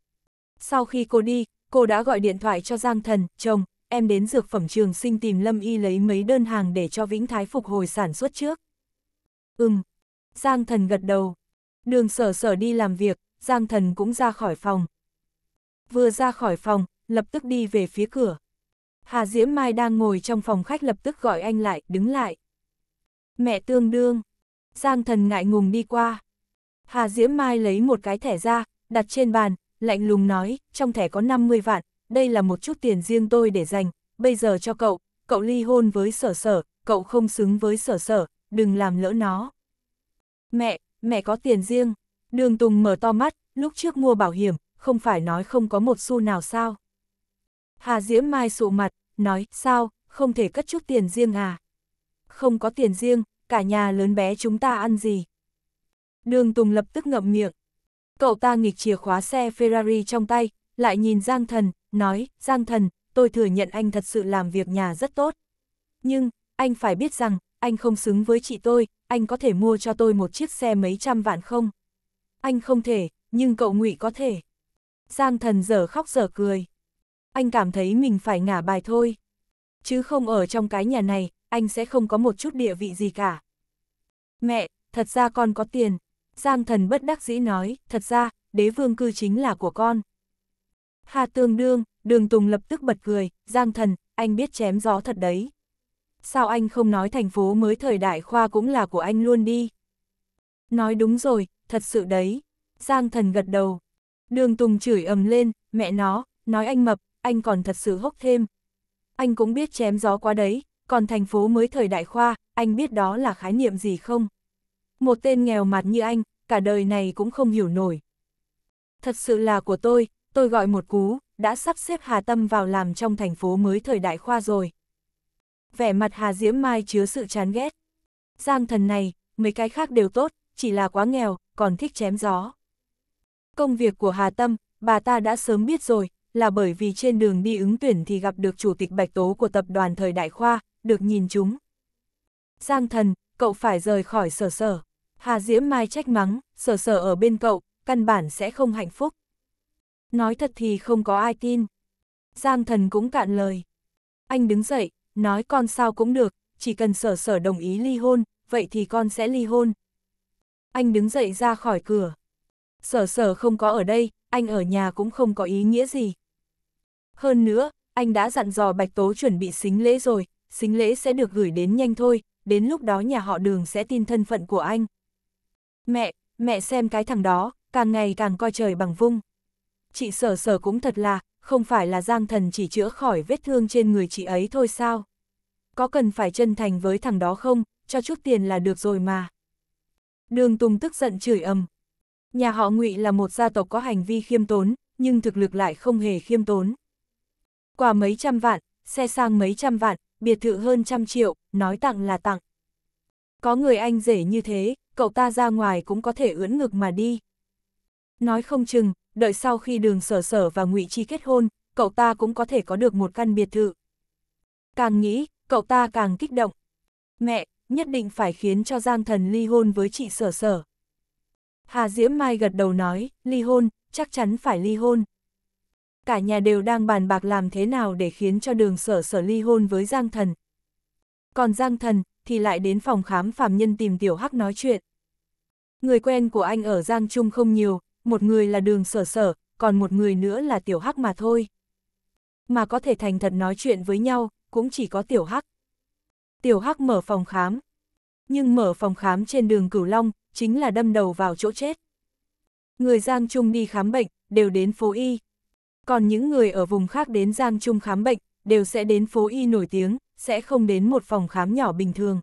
Sau khi cô đi, cô đã gọi điện thoại cho Giang Thần, chồng, em đến dược phẩm trường sinh tìm Lâm Y lấy mấy đơn hàng để cho Vĩnh Thái phục hồi sản xuất trước. Ừm. Giang Thần gật đầu. Đường sở sở đi làm việc, Giang Thần cũng ra khỏi phòng. Vừa ra khỏi phòng, lập tức đi về phía cửa. Hà Diễm Mai đang ngồi trong phòng khách lập tức gọi anh lại, đứng lại. Mẹ tương đương. Giang Thần ngại ngùng đi qua. Hà Diễm Mai lấy một cái thẻ ra, đặt trên bàn, lạnh lùng nói, trong thẻ có 50 vạn, đây là một chút tiền riêng tôi để dành, bây giờ cho cậu, cậu ly hôn với sở sở, cậu không xứng với sở sở, đừng làm lỡ nó. Mẹ, mẹ có tiền riêng. Đường Tùng mở to mắt, lúc trước mua bảo hiểm, không phải nói không có một xu nào sao. Hà Diễm Mai sụ mặt, nói, sao, không thể cất chút tiền riêng à? Không có tiền riêng, cả nhà lớn bé chúng ta ăn gì? Đường Tùng lập tức ngậm miệng. Cậu ta nghịch chìa khóa xe Ferrari trong tay, lại nhìn Giang Thần, nói, Giang Thần, tôi thừa nhận anh thật sự làm việc nhà rất tốt. Nhưng, anh phải biết rằng, anh không xứng với chị tôi, anh có thể mua cho tôi một chiếc xe mấy trăm vạn không? Anh không thể, nhưng cậu ngụy có thể. Giang thần giờ khóc giờ cười. Anh cảm thấy mình phải ngả bài thôi. Chứ không ở trong cái nhà này, anh sẽ không có một chút địa vị gì cả. Mẹ, thật ra con có tiền. Giang thần bất đắc dĩ nói, thật ra, đế vương cư chính là của con. Hà tương đương, đường tùng lập tức bật cười, Giang thần, anh biết chém gió thật đấy. Sao anh không nói thành phố mới thời đại khoa cũng là của anh luôn đi? Nói đúng rồi, thật sự đấy. Giang thần gật đầu. Đường Tùng chửi ầm lên, mẹ nó, nói anh mập, anh còn thật sự hốc thêm. Anh cũng biết chém gió quá đấy, còn thành phố mới thời đại khoa, anh biết đó là khái niệm gì không? Một tên nghèo mặt như anh, cả đời này cũng không hiểu nổi. Thật sự là của tôi, tôi gọi một cú, đã sắp xếp Hà Tâm vào làm trong thành phố mới thời đại khoa rồi. Vẻ mặt Hà Diễm Mai chứa sự chán ghét. Giang thần này, mấy cái khác đều tốt, chỉ là quá nghèo, còn thích chém gió. Công việc của Hà Tâm, bà ta đã sớm biết rồi, là bởi vì trên đường đi ứng tuyển thì gặp được chủ tịch Bạch Tố của tập đoàn Thời Đại Khoa, được nhìn chúng. Giang thần, cậu phải rời khỏi sở sở. Hà Diễm Mai trách mắng, sở sở ở bên cậu, căn bản sẽ không hạnh phúc. Nói thật thì không có ai tin. Giang thần cũng cạn lời. Anh đứng dậy, nói con sao cũng được, chỉ cần sở sở đồng ý ly hôn, vậy thì con sẽ ly hôn. Anh đứng dậy ra khỏi cửa. Sở sở không có ở đây, anh ở nhà cũng không có ý nghĩa gì. Hơn nữa, anh đã dặn dò Bạch Tố chuẩn bị xính lễ rồi, xính lễ sẽ được gửi đến nhanh thôi, đến lúc đó nhà họ đường sẽ tin thân phận của anh. Mẹ, mẹ xem cái thằng đó, càng ngày càng coi trời bằng vung. Chị sở sở cũng thật là, không phải là Giang Thần chỉ chữa khỏi vết thương trên người chị ấy thôi sao? Có cần phải chân thành với thằng đó không, cho chút tiền là được rồi mà. Đường Tùng tức giận chửi ầm. Nhà họ Ngụy là một gia tộc có hành vi khiêm tốn, nhưng thực lực lại không hề khiêm tốn. Quà mấy trăm vạn, xe sang mấy trăm vạn, biệt thự hơn trăm triệu, nói tặng là tặng. Có người anh rể như thế, cậu ta ra ngoài cũng có thể ưỡn ngực mà đi. Nói không chừng, đợi sau khi đường sở sở và ngụy Chi kết hôn, cậu ta cũng có thể có được một căn biệt thự. Càng nghĩ, cậu ta càng kích động. Mẹ, nhất định phải khiến cho Giang Thần ly hôn với chị sở sở. Hà Diễm Mai gật đầu nói, ly hôn, chắc chắn phải ly hôn. Cả nhà đều đang bàn bạc làm thế nào để khiến cho đường sở sở ly hôn với Giang Thần. Còn Giang Thần thì lại đến phòng khám phạm nhân tìm Tiểu Hắc nói chuyện. Người quen của anh ở Giang Trung không nhiều, một người là đường sở sở, còn một người nữa là Tiểu Hắc mà thôi. Mà có thể thành thật nói chuyện với nhau, cũng chỉ có Tiểu Hắc. Tiểu Hắc mở phòng khám. Nhưng mở phòng khám trên đường Cửu Long, chính là đâm đầu vào chỗ chết. Người Giang Trung đi khám bệnh, đều đến phố Y. Còn những người ở vùng khác đến Giang Trung khám bệnh, đều sẽ đến phố Y nổi tiếng, sẽ không đến một phòng khám nhỏ bình thường.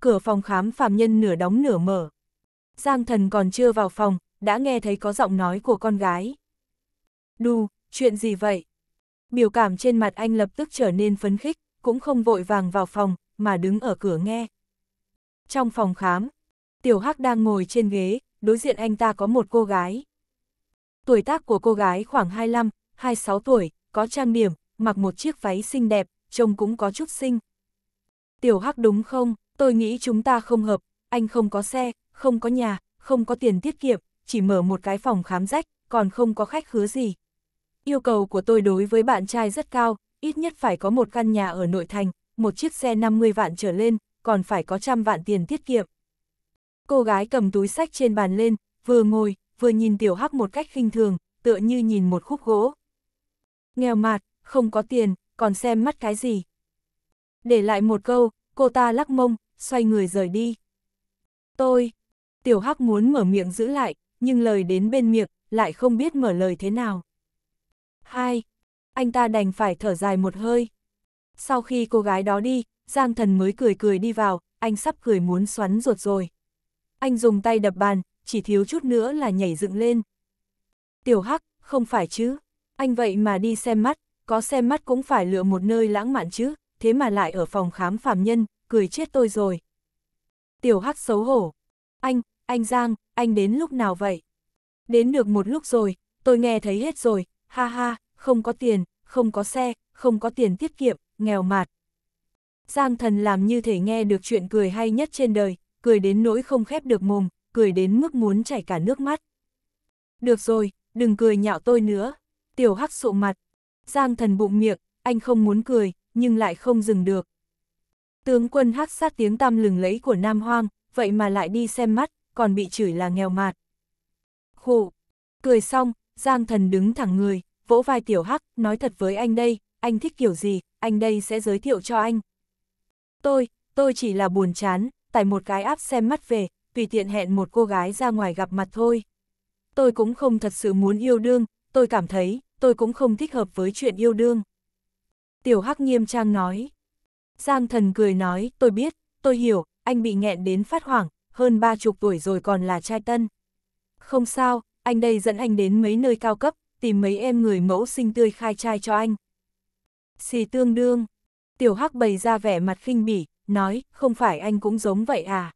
Cửa phòng khám Phạm nhân nửa đóng nửa mở. Giang thần còn chưa vào phòng, đã nghe thấy có giọng nói của con gái. Đù, chuyện gì vậy? Biểu cảm trên mặt anh lập tức trở nên phấn khích cũng không vội vàng vào phòng, mà đứng ở cửa nghe. Trong phòng khám, Tiểu Hắc đang ngồi trên ghế, đối diện anh ta có một cô gái. Tuổi tác của cô gái khoảng 25, 26 tuổi, có trang điểm, mặc một chiếc váy xinh đẹp, trông cũng có chút xinh. Tiểu Hắc đúng không, tôi nghĩ chúng ta không hợp, anh không có xe, không có nhà, không có tiền tiết kiệm, chỉ mở một cái phòng khám rách, còn không có khách khứa gì. Yêu cầu của tôi đối với bạn trai rất cao, ít nhất phải có một căn nhà ở nội thành, một chiếc xe 50 vạn trở lên, còn phải có trăm vạn tiền tiết kiệm. Cô gái cầm túi sách trên bàn lên, vừa ngồi, vừa nhìn tiểu hắc một cách khinh thường, tựa như nhìn một khúc gỗ. Nghèo mạt, không có tiền, còn xem mắt cái gì. Để lại một câu, cô ta lắc mông, xoay người rời đi. Tôi, tiểu hắc muốn mở miệng giữ lại, nhưng lời đến bên miệng, lại không biết mở lời thế nào. Hai, anh ta đành phải thở dài một hơi. Sau khi cô gái đó đi, Giang Thần mới cười cười đi vào, anh sắp cười muốn xoắn ruột rồi. Anh dùng tay đập bàn, chỉ thiếu chút nữa là nhảy dựng lên. Tiểu Hắc, không phải chứ, anh vậy mà đi xem mắt, có xem mắt cũng phải lựa một nơi lãng mạn chứ, thế mà lại ở phòng khám phàm nhân, cười chết tôi rồi. Tiểu Hắc xấu hổ, anh, anh Giang, anh đến lúc nào vậy? Đến được một lúc rồi, tôi nghe thấy hết rồi, ha ha, không có tiền, không có xe, không có tiền tiết kiệm, nghèo mạt. Giang thần làm như thể nghe được chuyện cười hay nhất trên đời, cười đến nỗi không khép được mồm, cười đến mức muốn chảy cả nước mắt. Được rồi, đừng cười nhạo tôi nữa. Tiểu hắc sụ mặt. Giang thần bụng miệng, anh không muốn cười, nhưng lại không dừng được. Tướng quân hắc sát tiếng tăm lừng lẫy của Nam Hoang, vậy mà lại đi xem mắt, còn bị chửi là nghèo mạt. Khổ. Cười xong, Giang thần đứng thẳng người, vỗ vai tiểu hắc, nói thật với anh đây, anh thích kiểu gì, anh đây sẽ giới thiệu cho anh. Tôi, tôi chỉ là buồn chán, tải một cái áp xem mắt về, tùy tiện hẹn một cô gái ra ngoài gặp mặt thôi. Tôi cũng không thật sự muốn yêu đương, tôi cảm thấy, tôi cũng không thích hợp với chuyện yêu đương. Tiểu Hắc nghiêm trang nói. Giang thần cười nói, tôi biết, tôi hiểu, anh bị nghẹn đến phát hoảng, hơn ba chục tuổi rồi còn là trai tân. Không sao, anh đây dẫn anh đến mấy nơi cao cấp, tìm mấy em người mẫu sinh tươi khai trai cho anh. Xì tương đương, tiểu hắc bày ra vẻ mặt khinh bỉ, nói, không phải anh cũng giống vậy à.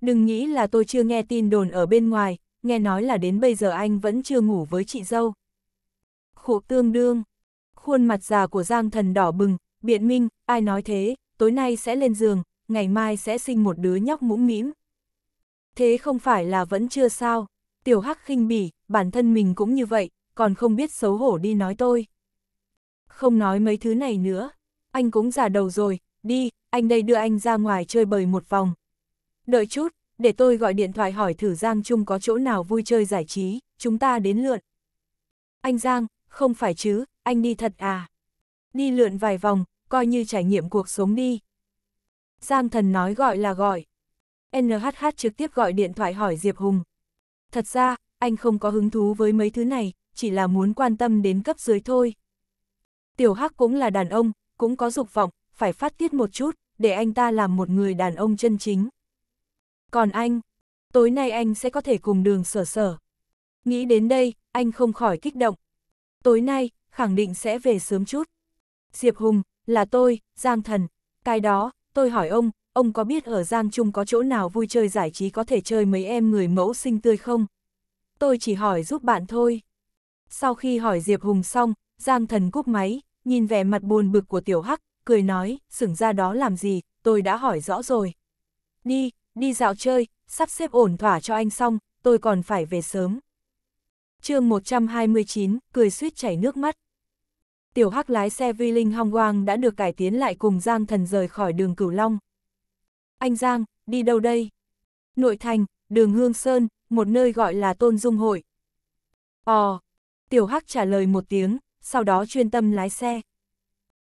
Đừng nghĩ là tôi chưa nghe tin đồn ở bên ngoài, nghe nói là đến bây giờ anh vẫn chưa ngủ với chị dâu. Khổ tương đương, khuôn mặt già của Giang thần đỏ bừng, biện minh, ai nói thế, tối nay sẽ lên giường, ngày mai sẽ sinh một đứa nhóc mũm mĩm. Thế không phải là vẫn chưa sao, tiểu hắc khinh bỉ, bản thân mình cũng như vậy, còn không biết xấu hổ đi nói tôi. Không nói mấy thứ này nữa, anh cũng già đầu rồi, đi, anh đây đưa anh ra ngoài chơi bời một vòng. Đợi chút, để tôi gọi điện thoại hỏi thử Giang Trung có chỗ nào vui chơi giải trí, chúng ta đến lượn. Anh Giang, không phải chứ, anh đi thật à? Đi lượn vài vòng, coi như trải nghiệm cuộc sống đi. Giang thần nói gọi là gọi. NHH trực tiếp gọi điện thoại hỏi Diệp Hùng. Thật ra, anh không có hứng thú với mấy thứ này, chỉ là muốn quan tâm đến cấp dưới thôi. Tiểu Hắc cũng là đàn ông, cũng có dục vọng, phải phát tiết một chút, để anh ta làm một người đàn ông chân chính. Còn anh, tối nay anh sẽ có thể cùng đường sở sở. Nghĩ đến đây, anh không khỏi kích động. Tối nay, khẳng định sẽ về sớm chút. Diệp Hùng, là tôi, Giang Thần. Cái đó, tôi hỏi ông, ông có biết ở Giang Trung có chỗ nào vui chơi giải trí có thể chơi mấy em người mẫu sinh tươi không? tôi chỉ hỏi giúp bạn thôi. Sau khi hỏi Diệp Hùng xong, Giang Thần cúp máy, nhìn vẻ mặt buồn bực của Tiểu Hắc, cười nói, sửng ra đó làm gì, tôi đã hỏi rõ rồi. Đi, đi dạo chơi, sắp xếp ổn thỏa cho anh xong, tôi còn phải về sớm. chương 129, cười suýt chảy nước mắt. Tiểu Hắc lái xe vi linh hong quang đã được cải tiến lại cùng Giang Thần rời khỏi đường Cửu Long. Anh Giang, đi đâu đây? Nội thành, đường Hương Sơn, một nơi gọi là tôn dung hội. Ồ, ờ, tiểu hắc trả lời một tiếng, sau đó chuyên tâm lái xe.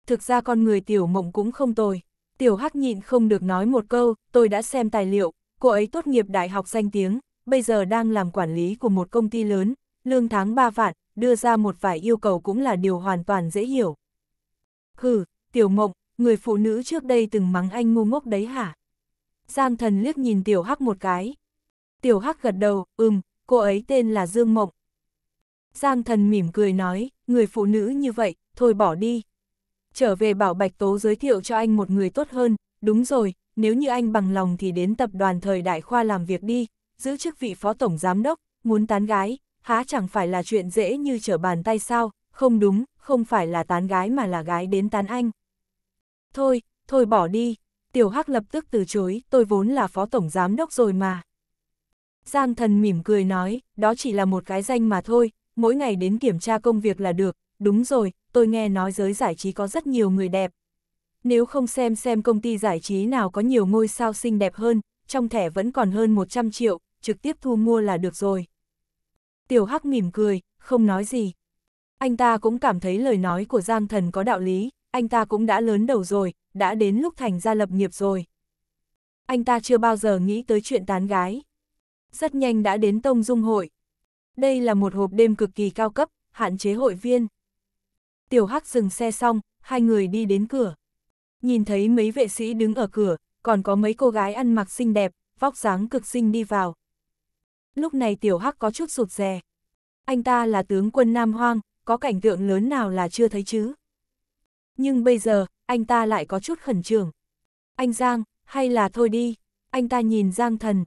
Thực ra con người tiểu mộng cũng không tồi, tiểu hắc nhịn không được nói một câu, tôi đã xem tài liệu, cô ấy tốt nghiệp đại học danh tiếng, bây giờ đang làm quản lý của một công ty lớn, lương tháng 3 vạn, đưa ra một vài yêu cầu cũng là điều hoàn toàn dễ hiểu. Hừ, tiểu mộng, người phụ nữ trước đây từng mắng anh ngu ngốc đấy hả? Giang thần liếc nhìn tiểu hắc một cái. Tiểu Hắc gật đầu, ừm, cô ấy tên là Dương Mộng. Giang thần mỉm cười nói, người phụ nữ như vậy, thôi bỏ đi. Trở về bảo Bạch Tố giới thiệu cho anh một người tốt hơn, đúng rồi, nếu như anh bằng lòng thì đến tập đoàn thời đại khoa làm việc đi, giữ chức vị phó tổng giám đốc, muốn tán gái, há chẳng phải là chuyện dễ như trở bàn tay sao, không đúng, không phải là tán gái mà là gái đến tán anh. Thôi, thôi bỏ đi, Tiểu Hắc lập tức từ chối, tôi vốn là phó tổng giám đốc rồi mà. Giang thần mỉm cười nói, đó chỉ là một cái danh mà thôi, mỗi ngày đến kiểm tra công việc là được, đúng rồi, tôi nghe nói giới giải trí có rất nhiều người đẹp. Nếu không xem xem công ty giải trí nào có nhiều ngôi sao xinh đẹp hơn, trong thẻ vẫn còn hơn 100 triệu, trực tiếp thu mua là được rồi. Tiểu Hắc mỉm cười, không nói gì. Anh ta cũng cảm thấy lời nói của Giang Thần có đạo lý, anh ta cũng đã lớn đầu rồi, đã đến lúc thành ra lập nghiệp rồi. Anh ta chưa bao giờ nghĩ tới chuyện tán gái rất nhanh đã đến Tông Dung hội. Đây là một hộp đêm cực kỳ cao cấp, hạn chế hội viên. Tiểu Hắc dừng xe xong, hai người đi đến cửa. Nhìn thấy mấy vệ sĩ đứng ở cửa, còn có mấy cô gái ăn mặc xinh đẹp, vóc dáng cực xinh đi vào. Lúc này Tiểu Hắc có chút sụt rè. Anh ta là tướng quân Nam Hoang, có cảnh tượng lớn nào là chưa thấy chứ. Nhưng bây giờ, anh ta lại có chút khẩn trương. Anh Giang, hay là thôi đi. Anh ta nhìn Giang Thần,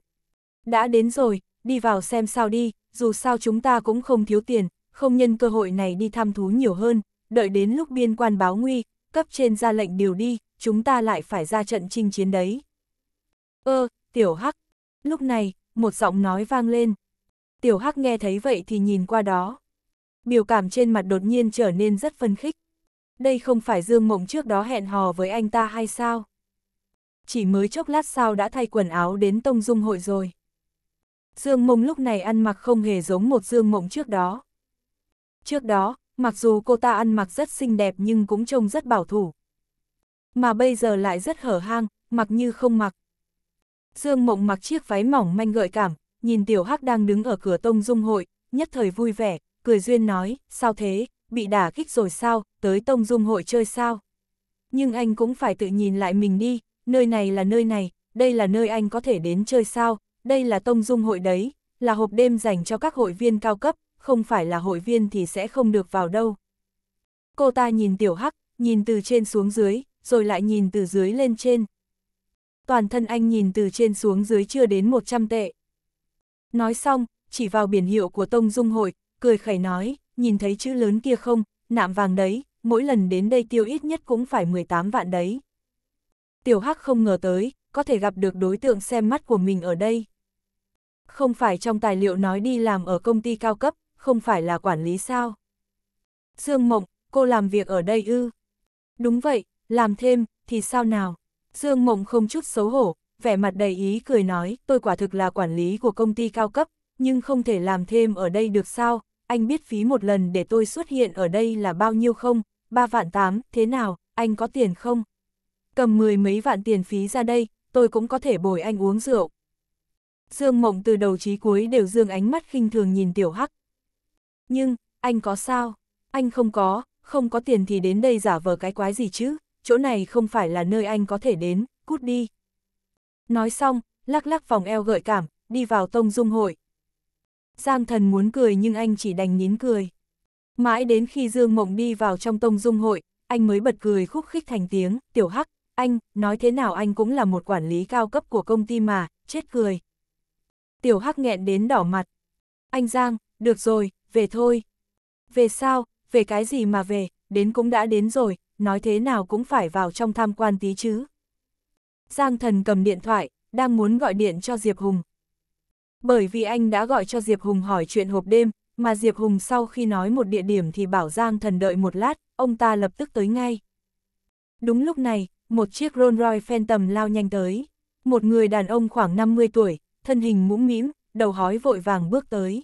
đã đến rồi, đi vào xem sao đi, dù sao chúng ta cũng không thiếu tiền, không nhân cơ hội này đi thăm thú nhiều hơn, đợi đến lúc biên quan báo nguy, cấp trên ra lệnh điều đi, chúng ta lại phải ra trận chinh chiến đấy. Ơ, ờ, tiểu hắc, lúc này, một giọng nói vang lên. Tiểu hắc nghe thấy vậy thì nhìn qua đó. Biểu cảm trên mặt đột nhiên trở nên rất phân khích. Đây không phải Dương Mộng trước đó hẹn hò với anh ta hay sao? Chỉ mới chốc lát sau đã thay quần áo đến Tông Dung hội rồi. Dương Mông lúc này ăn mặc không hề giống một Dương Mộng trước đó. Trước đó, mặc dù cô ta ăn mặc rất xinh đẹp nhưng cũng trông rất bảo thủ. Mà bây giờ lại rất hở hang, mặc như không mặc. Dương Mộng mặc chiếc váy mỏng manh gợi cảm, nhìn Tiểu Hắc đang đứng ở cửa Tông Dung hội, nhất thời vui vẻ, cười duyên nói, sao thế, bị đả kích rồi sao, tới Tông Dung hội chơi sao? Nhưng anh cũng phải tự nhìn lại mình đi, nơi này là nơi này, đây là nơi anh có thể đến chơi sao, đây là tông dung hội đấy, là hộp đêm dành cho các hội viên cao cấp, không phải là hội viên thì sẽ không được vào đâu. Cô ta nhìn tiểu hắc, nhìn từ trên xuống dưới, rồi lại nhìn từ dưới lên trên. Toàn thân anh nhìn từ trên xuống dưới chưa đến 100 tệ. Nói xong, chỉ vào biển hiệu của Tông Dung Hội, cười khẩy nói, nhìn thấy chữ lớn kia không, nạm vàng đấy, mỗi lần đến đây tiêu ít nhất cũng phải 18 vạn đấy. Tiểu Hắc không ngờ tới, có thể gặp được đối tượng xem mắt của mình ở đây. Không phải trong tài liệu nói đi làm ở công ty cao cấp, không phải là quản lý sao? Dương Mộng, cô làm việc ở đây ư? Đúng vậy, làm thêm, thì sao nào? Dương Mộng không chút xấu hổ, vẻ mặt đầy ý cười nói, tôi quả thực là quản lý của công ty cao cấp, nhưng không thể làm thêm ở đây được sao? Anh biết phí một lần để tôi xuất hiện ở đây là bao nhiêu không? Ba vạn tám, thế nào, anh có tiền không? Cầm mười mấy vạn tiền phí ra đây, tôi cũng có thể bồi anh uống rượu. Dương Mộng từ đầu chí cuối đều dương ánh mắt khinh thường nhìn Tiểu Hắc. Nhưng, anh có sao? Anh không có, không có tiền thì đến đây giả vờ cái quái gì chứ, chỗ này không phải là nơi anh có thể đến, cút đi. Nói xong, lắc lắc vòng eo gợi cảm, đi vào tông dung hội. Giang thần muốn cười nhưng anh chỉ đành nín cười. Mãi đến khi Dương Mộng đi vào trong tông dung hội, anh mới bật cười khúc khích thành tiếng, tiểu hắc, anh, nói thế nào anh cũng là một quản lý cao cấp của công ty mà, chết cười, Tiểu Hắc nghẹn đến đỏ mặt. Anh Giang, được rồi, về thôi. Về sao, về cái gì mà về, đến cũng đã đến rồi, nói thế nào cũng phải vào trong tham quan tí chứ. Giang thần cầm điện thoại, đang muốn gọi điện cho Diệp Hùng. Bởi vì anh đã gọi cho Diệp Hùng hỏi chuyện hộp đêm, mà Diệp Hùng sau khi nói một địa điểm thì bảo Giang thần đợi một lát, ông ta lập tức tới ngay. Đúng lúc này, một chiếc Rolls Royce Phantom lao nhanh tới. Một người đàn ông khoảng 50 tuổi, thân hình mũm mĩm, đầu hói vội vàng bước tới.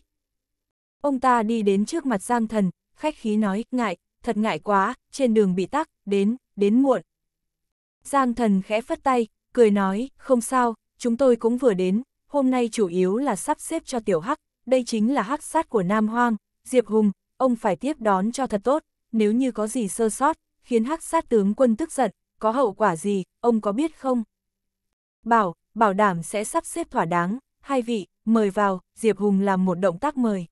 Ông ta đi đến trước mặt Giang Thần, khách khí nói, ngại, thật ngại quá, trên đường bị tắc, đến, đến muộn. Giang Thần khẽ phất tay, cười nói, không sao, chúng tôi cũng vừa đến, hôm nay chủ yếu là sắp xếp cho tiểu hắc, đây chính là hắc sát của Nam Hoang, Diệp Hùng, ông phải tiếp đón cho thật tốt, nếu như có gì sơ sót, khiến hắc sát tướng quân tức giận, có hậu quả gì, ông có biết không? Bảo, bảo đảm sẽ sắp xếp thỏa đáng, hai vị, mời vào, Diệp Hùng làm một động tác mời.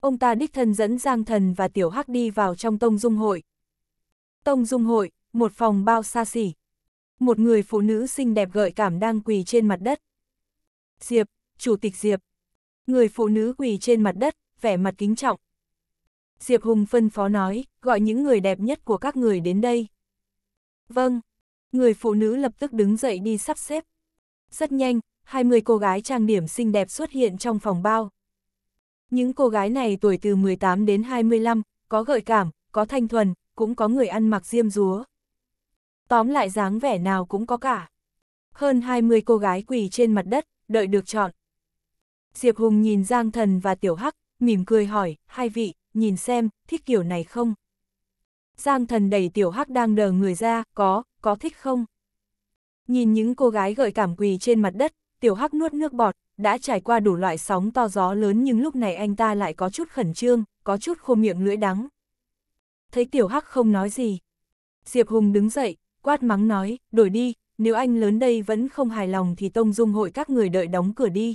Ông ta đích thân dẫn Giang Thần và Tiểu Hắc đi vào trong Tông Dung Hội. Tông Dung Hội, một phòng bao xa xỉ. Một người phụ nữ xinh đẹp gợi cảm đang quỳ trên mặt đất. Diệp, Chủ tịch Diệp. Người phụ nữ quỳ trên mặt đất, vẻ mặt kính trọng. Diệp Hùng phân phó nói, gọi những người đẹp nhất của các người đến đây. Vâng. Người phụ nữ lập tức đứng dậy đi sắp xếp. Rất nhanh, 20 cô gái trang điểm xinh đẹp xuất hiện trong phòng bao. Những cô gái này tuổi từ 18 đến 25, có gợi cảm, có thanh thuần, cũng có người ăn mặc diêm rúa. Tóm lại dáng vẻ nào cũng có cả. Hơn 20 cô gái quỳ trên mặt đất, đợi được chọn. Diệp Hùng nhìn Giang Thần và Tiểu Hắc, mỉm cười hỏi, hai vị, nhìn xem, thích kiểu này không? Giang Thần đẩy Tiểu Hắc đang đờ người ra, có, có thích không? Nhìn những cô gái gợi cảm quỳ trên mặt đất, tiểu hắc nuốt nước bọt, đã trải qua đủ loại sóng to gió lớn nhưng lúc này anh ta lại có chút khẩn trương, có chút khô miệng lưỡi đắng. Thấy tiểu hắc không nói gì. Diệp Hùng đứng dậy, quát mắng nói, đổi đi, nếu anh lớn đây vẫn không hài lòng thì tông dung hội các người đợi đóng cửa đi.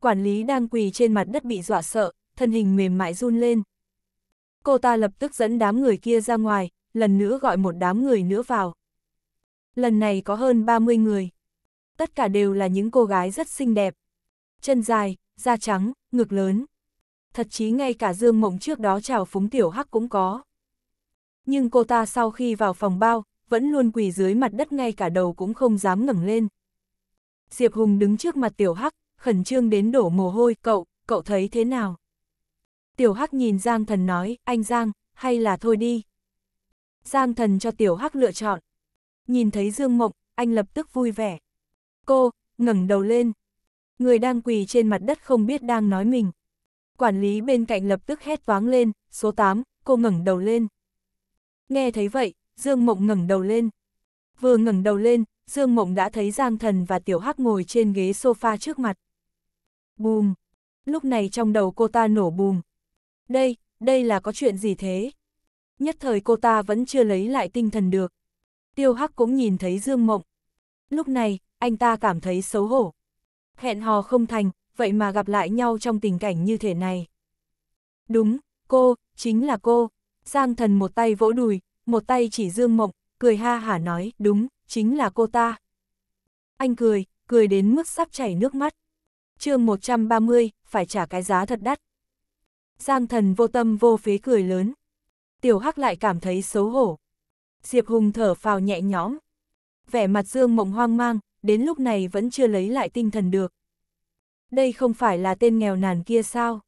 Quản lý đang quỳ trên mặt đất bị dọa sợ, thân hình mềm mại run lên. Cô ta lập tức dẫn đám người kia ra ngoài, lần nữa gọi một đám người nữa vào. Lần này có hơn 30 người. Tất cả đều là những cô gái rất xinh đẹp. Chân dài, da trắng, ngực lớn. Thật chí ngay cả Dương Mộng trước đó chào phúng tiểu hắc cũng có. Nhưng cô ta sau khi vào phòng bao, vẫn luôn quỳ dưới mặt đất ngay cả đầu cũng không dám ngẩng lên. Diệp Hùng đứng trước mặt tiểu hắc, khẩn trương đến đổ mồ hôi, cậu, cậu thấy thế nào? Tiểu hắc nhìn Giang thần nói, anh Giang, hay là thôi đi. Giang thần cho tiểu hắc lựa chọn, nhìn thấy Dương Mộng, anh lập tức vui vẻ. Cô, ngẩng đầu lên. Người đang quỳ trên mặt đất không biết đang nói mình. Quản lý bên cạnh lập tức hét toáng lên, số 8, cô ngẩng đầu lên. Nghe thấy vậy, Dương Mộng ngẩng đầu lên. Vừa ngẩng đầu lên, Dương Mộng đã thấy Giang Thần và Tiểu Hắc ngồi trên ghế sofa trước mặt. Bùm! Lúc này trong đầu cô ta nổ bùm. Đây, đây là có chuyện gì thế? Nhất thời cô ta vẫn chưa lấy lại tinh thần được. Tiêu Hắc cũng nhìn thấy Dương Mộng. Lúc này, anh ta cảm thấy xấu hổ. Hẹn hò không thành, vậy mà gặp lại nhau trong tình cảnh như thế này. Đúng, cô, chính là cô. Giang thần một tay vỗ đùi, một tay chỉ Dương Mộng, cười ha hả nói, đúng, chính là cô ta. Anh cười, cười đến mức sắp chảy nước mắt. chương 130, phải trả cái giá thật đắt. Giang thần vô tâm vô phế cười lớn. Tiểu Hắc lại cảm thấy xấu hổ. Diệp Hùng thở phào nhẹ nhõm. Vẻ mặt Dương Mộng hoang mang, đến lúc này vẫn chưa lấy lại tinh thần được. Đây không phải là tên nghèo nàn kia sao?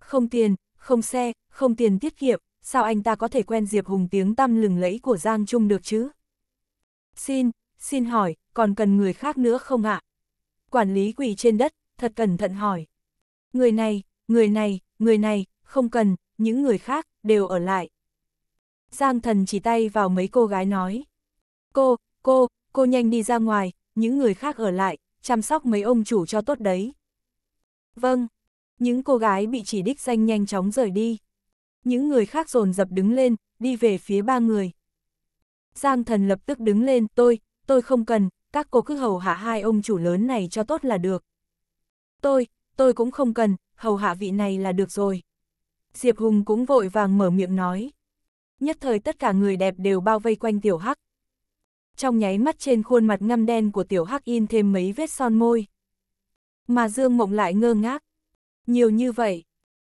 Không tiền, không xe, không tiền tiết kiệm, sao anh ta có thể quen Diệp Hùng tiếng tăm lừng lẫy của Giang Trung được chứ? Xin, xin hỏi, còn cần người khác nữa không ạ? Quản lý quỳ trên đất, thật cẩn thận hỏi. Người này, người này, người này, không cần, những người khác, đều ở lại. Giang thần chỉ tay vào mấy cô gái nói. Cô, cô, cô nhanh đi ra ngoài, những người khác ở lại, chăm sóc mấy ông chủ cho tốt đấy. Vâng, những cô gái bị chỉ đích danh nhanh chóng rời đi. Những người khác dồn dập đứng lên, đi về phía ba người. Giang thần lập tức đứng lên, tôi, tôi không cần, các cô cứ hầu hạ hai ông chủ lớn này cho tốt là được. Tôi, tôi cũng không cần, hầu hạ vị này là được rồi. Diệp Hùng cũng vội vàng mở miệng nói nhất thời tất cả người đẹp đều bao vây quanh tiểu hắc. Trong nháy mắt trên khuôn mặt ngăm đen của tiểu hắc in thêm mấy vết son môi. Mà Dương Mộng lại ngơ ngác. Nhiều như vậy,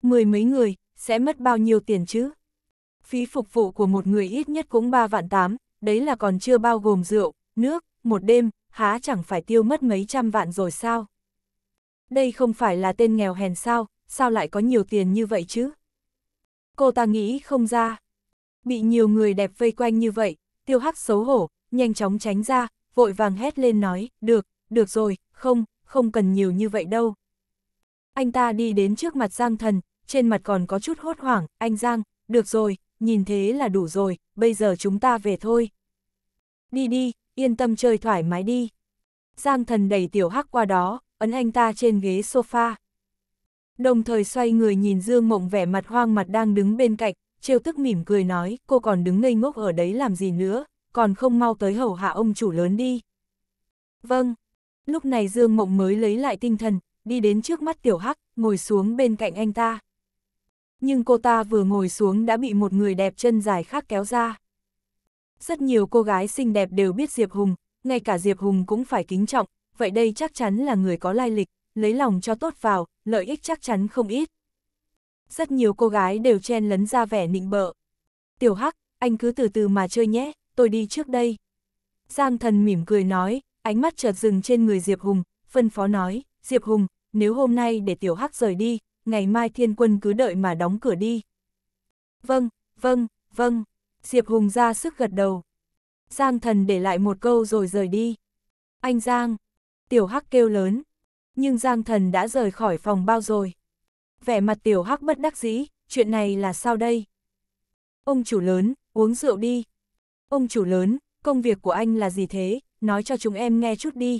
mười mấy người, sẽ mất bao nhiêu tiền chứ? Phí phục vụ của một người ít nhất cũng 3 vạn 8, đấy là còn chưa bao gồm rượu, nước, một đêm, há chẳng phải tiêu mất mấy trăm vạn rồi sao? Đây không phải là tên nghèo hèn sao, sao lại có nhiều tiền như vậy chứ? Cô ta nghĩ không ra bị nhiều người đẹp vây quanh như vậy, tiêu hắc xấu hổ, nhanh chóng tránh ra, vội vàng hét lên nói, được, được rồi, không, không cần nhiều như vậy đâu. Anh ta đi đến trước mặt Giang Thần, trên mặt còn có chút hốt hoảng, anh Giang, được rồi, nhìn thế là đủ rồi, bây giờ chúng ta về thôi. Đi đi, yên tâm chơi thoải mái đi. Giang Thần đẩy tiểu hắc qua đó, ấn anh ta trên ghế sofa. Đồng thời xoay người nhìn Dương Mộng vẻ mặt hoang mặt đang đứng bên cạnh, trêu tức mỉm cười nói, cô còn đứng ngây ngốc ở đấy làm gì nữa, còn không mau tới hầu hạ ông chủ lớn đi. Vâng, lúc này Dương Mộng mới lấy lại tinh thần, đi đến trước mắt Tiểu Hắc, ngồi xuống bên cạnh anh ta. Nhưng cô ta vừa ngồi xuống đã bị một người đẹp chân dài khác kéo ra. Rất nhiều cô gái xinh đẹp đều biết Diệp Hùng, ngay cả Diệp Hùng cũng phải kính trọng, vậy đây chắc chắn là người có lai lịch, lấy lòng cho tốt vào, lợi ích chắc chắn không ít rất nhiều cô gái đều chen lấn ra vẻ nịnh bợ. Tiểu Hắc, anh cứ từ từ mà chơi nhé, tôi đi trước đây. Giang thần mỉm cười nói, ánh mắt chợt dừng trên người Diệp Hùng, phân phó nói, Diệp Hùng, nếu hôm nay để Tiểu Hắc rời đi, ngày mai thiên quân cứ đợi mà đóng cửa đi. Vâng, vâng, vâng, Diệp Hùng ra sức gật đầu. Giang thần để lại một câu rồi rời đi. Anh Giang, Tiểu Hắc kêu lớn, nhưng Giang thần đã rời khỏi phòng bao rồi vẻ mặt tiểu hắc bất đắc dĩ, chuyện này là sao đây? Ông chủ lớn, uống rượu đi. Ông chủ lớn, công việc của anh là gì thế, nói cho chúng em nghe chút đi.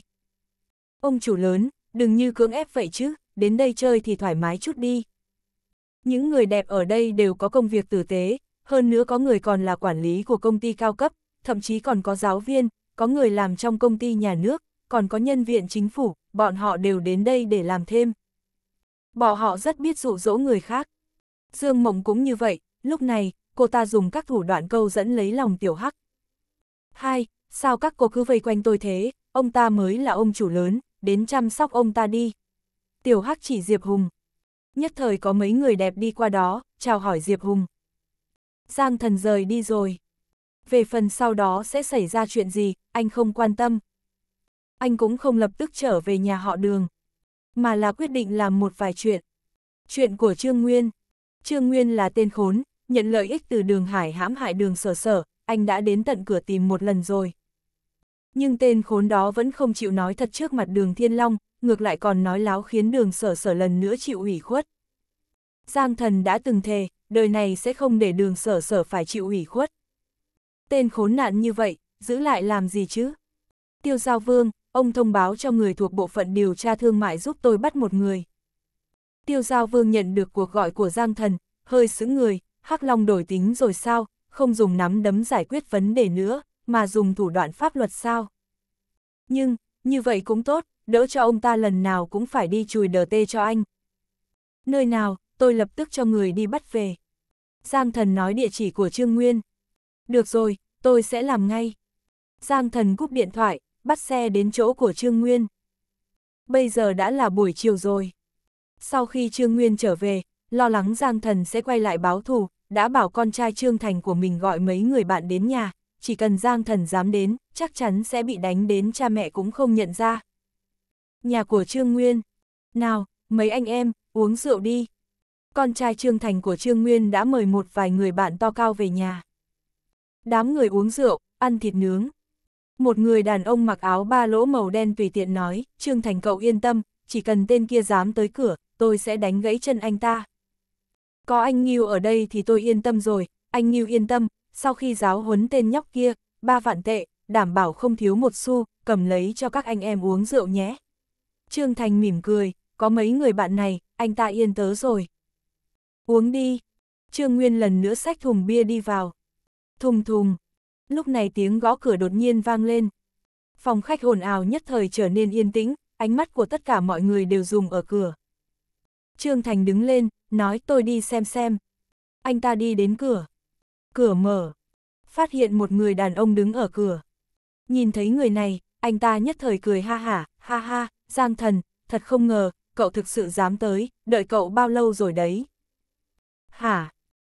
Ông chủ lớn, đừng như cưỡng ép vậy chứ, đến đây chơi thì thoải mái chút đi. Những người đẹp ở đây đều có công việc tử tế, hơn nữa có người còn là quản lý của công ty cao cấp, thậm chí còn có giáo viên, có người làm trong công ty nhà nước, còn có nhân viện chính phủ, bọn họ đều đến đây để làm thêm. Bỏ họ rất biết dụ dỗ người khác. Dương Mộng cũng như vậy, lúc này, cô ta dùng các thủ đoạn câu dẫn lấy lòng tiểu hắc. Hai, sao các cô cứ vây quanh tôi thế, ông ta mới là ông chủ lớn, đến chăm sóc ông ta đi. Tiểu hắc chỉ Diệp Hùng. Nhất thời có mấy người đẹp đi qua đó, chào hỏi Diệp Hùng. Giang thần rời đi rồi. Về phần sau đó sẽ xảy ra chuyện gì, anh không quan tâm. Anh cũng không lập tức trở về nhà họ đường mà là quyết định làm một vài chuyện. Chuyện của Trương Nguyên Trương Nguyên là tên khốn, nhận lợi ích từ đường hải hãm hại đường sở sở, anh đã đến tận cửa tìm một lần rồi. Nhưng tên khốn đó vẫn không chịu nói thật trước mặt đường Thiên Long, ngược lại còn nói láo khiến đường sở sở lần nữa chịu ủy khuất. Giang thần đã từng thề, đời này sẽ không để đường sở sở phải chịu ủy khuất. Tên khốn nạn như vậy, giữ lại làm gì chứ? Tiêu Giao Vương, ông thông báo cho người thuộc bộ phận điều tra thương mại giúp tôi bắt một người. Tiêu Giao Vương nhận được cuộc gọi của Giang Thần, hơi sững người, Hắc Long đổi tính rồi sao, không dùng nắm đấm giải quyết vấn đề nữa, mà dùng thủ đoạn pháp luật sao. Nhưng, như vậy cũng tốt, đỡ cho ông ta lần nào cũng phải đi chùi đờ tê cho anh. Nơi nào, tôi lập tức cho người đi bắt về. Giang Thần nói địa chỉ của Trương Nguyên. Được rồi, tôi sẽ làm ngay. Giang Thần cúp điện thoại, bắt xe đến chỗ của Trương Nguyên. Bây giờ đã là buổi chiều rồi. Sau khi Trương Nguyên trở về, lo lắng Giang Thần sẽ quay lại báo thù, đã bảo con trai Trương Thành của mình gọi mấy người bạn đến nhà, chỉ cần Giang Thần dám đến, chắc chắn sẽ bị đánh đến cha mẹ cũng không nhận ra. Nhà của Trương Nguyên. Nào, mấy anh em, uống rượu đi. Con trai Trương Thành của Trương Nguyên đã mời một vài người bạn to cao về nhà. Đám người uống rượu, ăn thịt nướng. Một người đàn ông mặc áo ba lỗ màu đen tùy tiện nói, Trương Thành cậu yên tâm, chỉ cần tên kia dám tới cửa, tôi sẽ đánh gãy chân anh ta. Có anh Nghiêu ở đây thì tôi yên tâm rồi, anh Nghiêu yên tâm, sau khi giáo huấn tên nhóc kia, ba vạn tệ, đảm bảo không thiếu một xu, cầm lấy cho các anh em uống rượu nhé. Trương Thành mỉm cười, có mấy người bạn này, anh ta yên tớ rồi. Uống đi. Trương Nguyên lần nữa xách thùng bia đi vào. Thùng thùng, lúc này tiếng gõ cửa đột nhiên vang lên. Phòng khách ồn ào nhất thời trở nên yên tĩnh, ánh mắt của tất cả mọi người đều dùng ở cửa. Trương Thành đứng lên, nói tôi đi xem xem. Anh ta đi đến cửa. Cửa mở. Phát hiện một người đàn ông đứng ở cửa. Nhìn thấy người này, anh ta nhất thời cười ha hả, ha, ha ha, Giang Thần, thật không ngờ, cậu thực sự dám tới, đợi cậu bao lâu rồi đấy. Hả?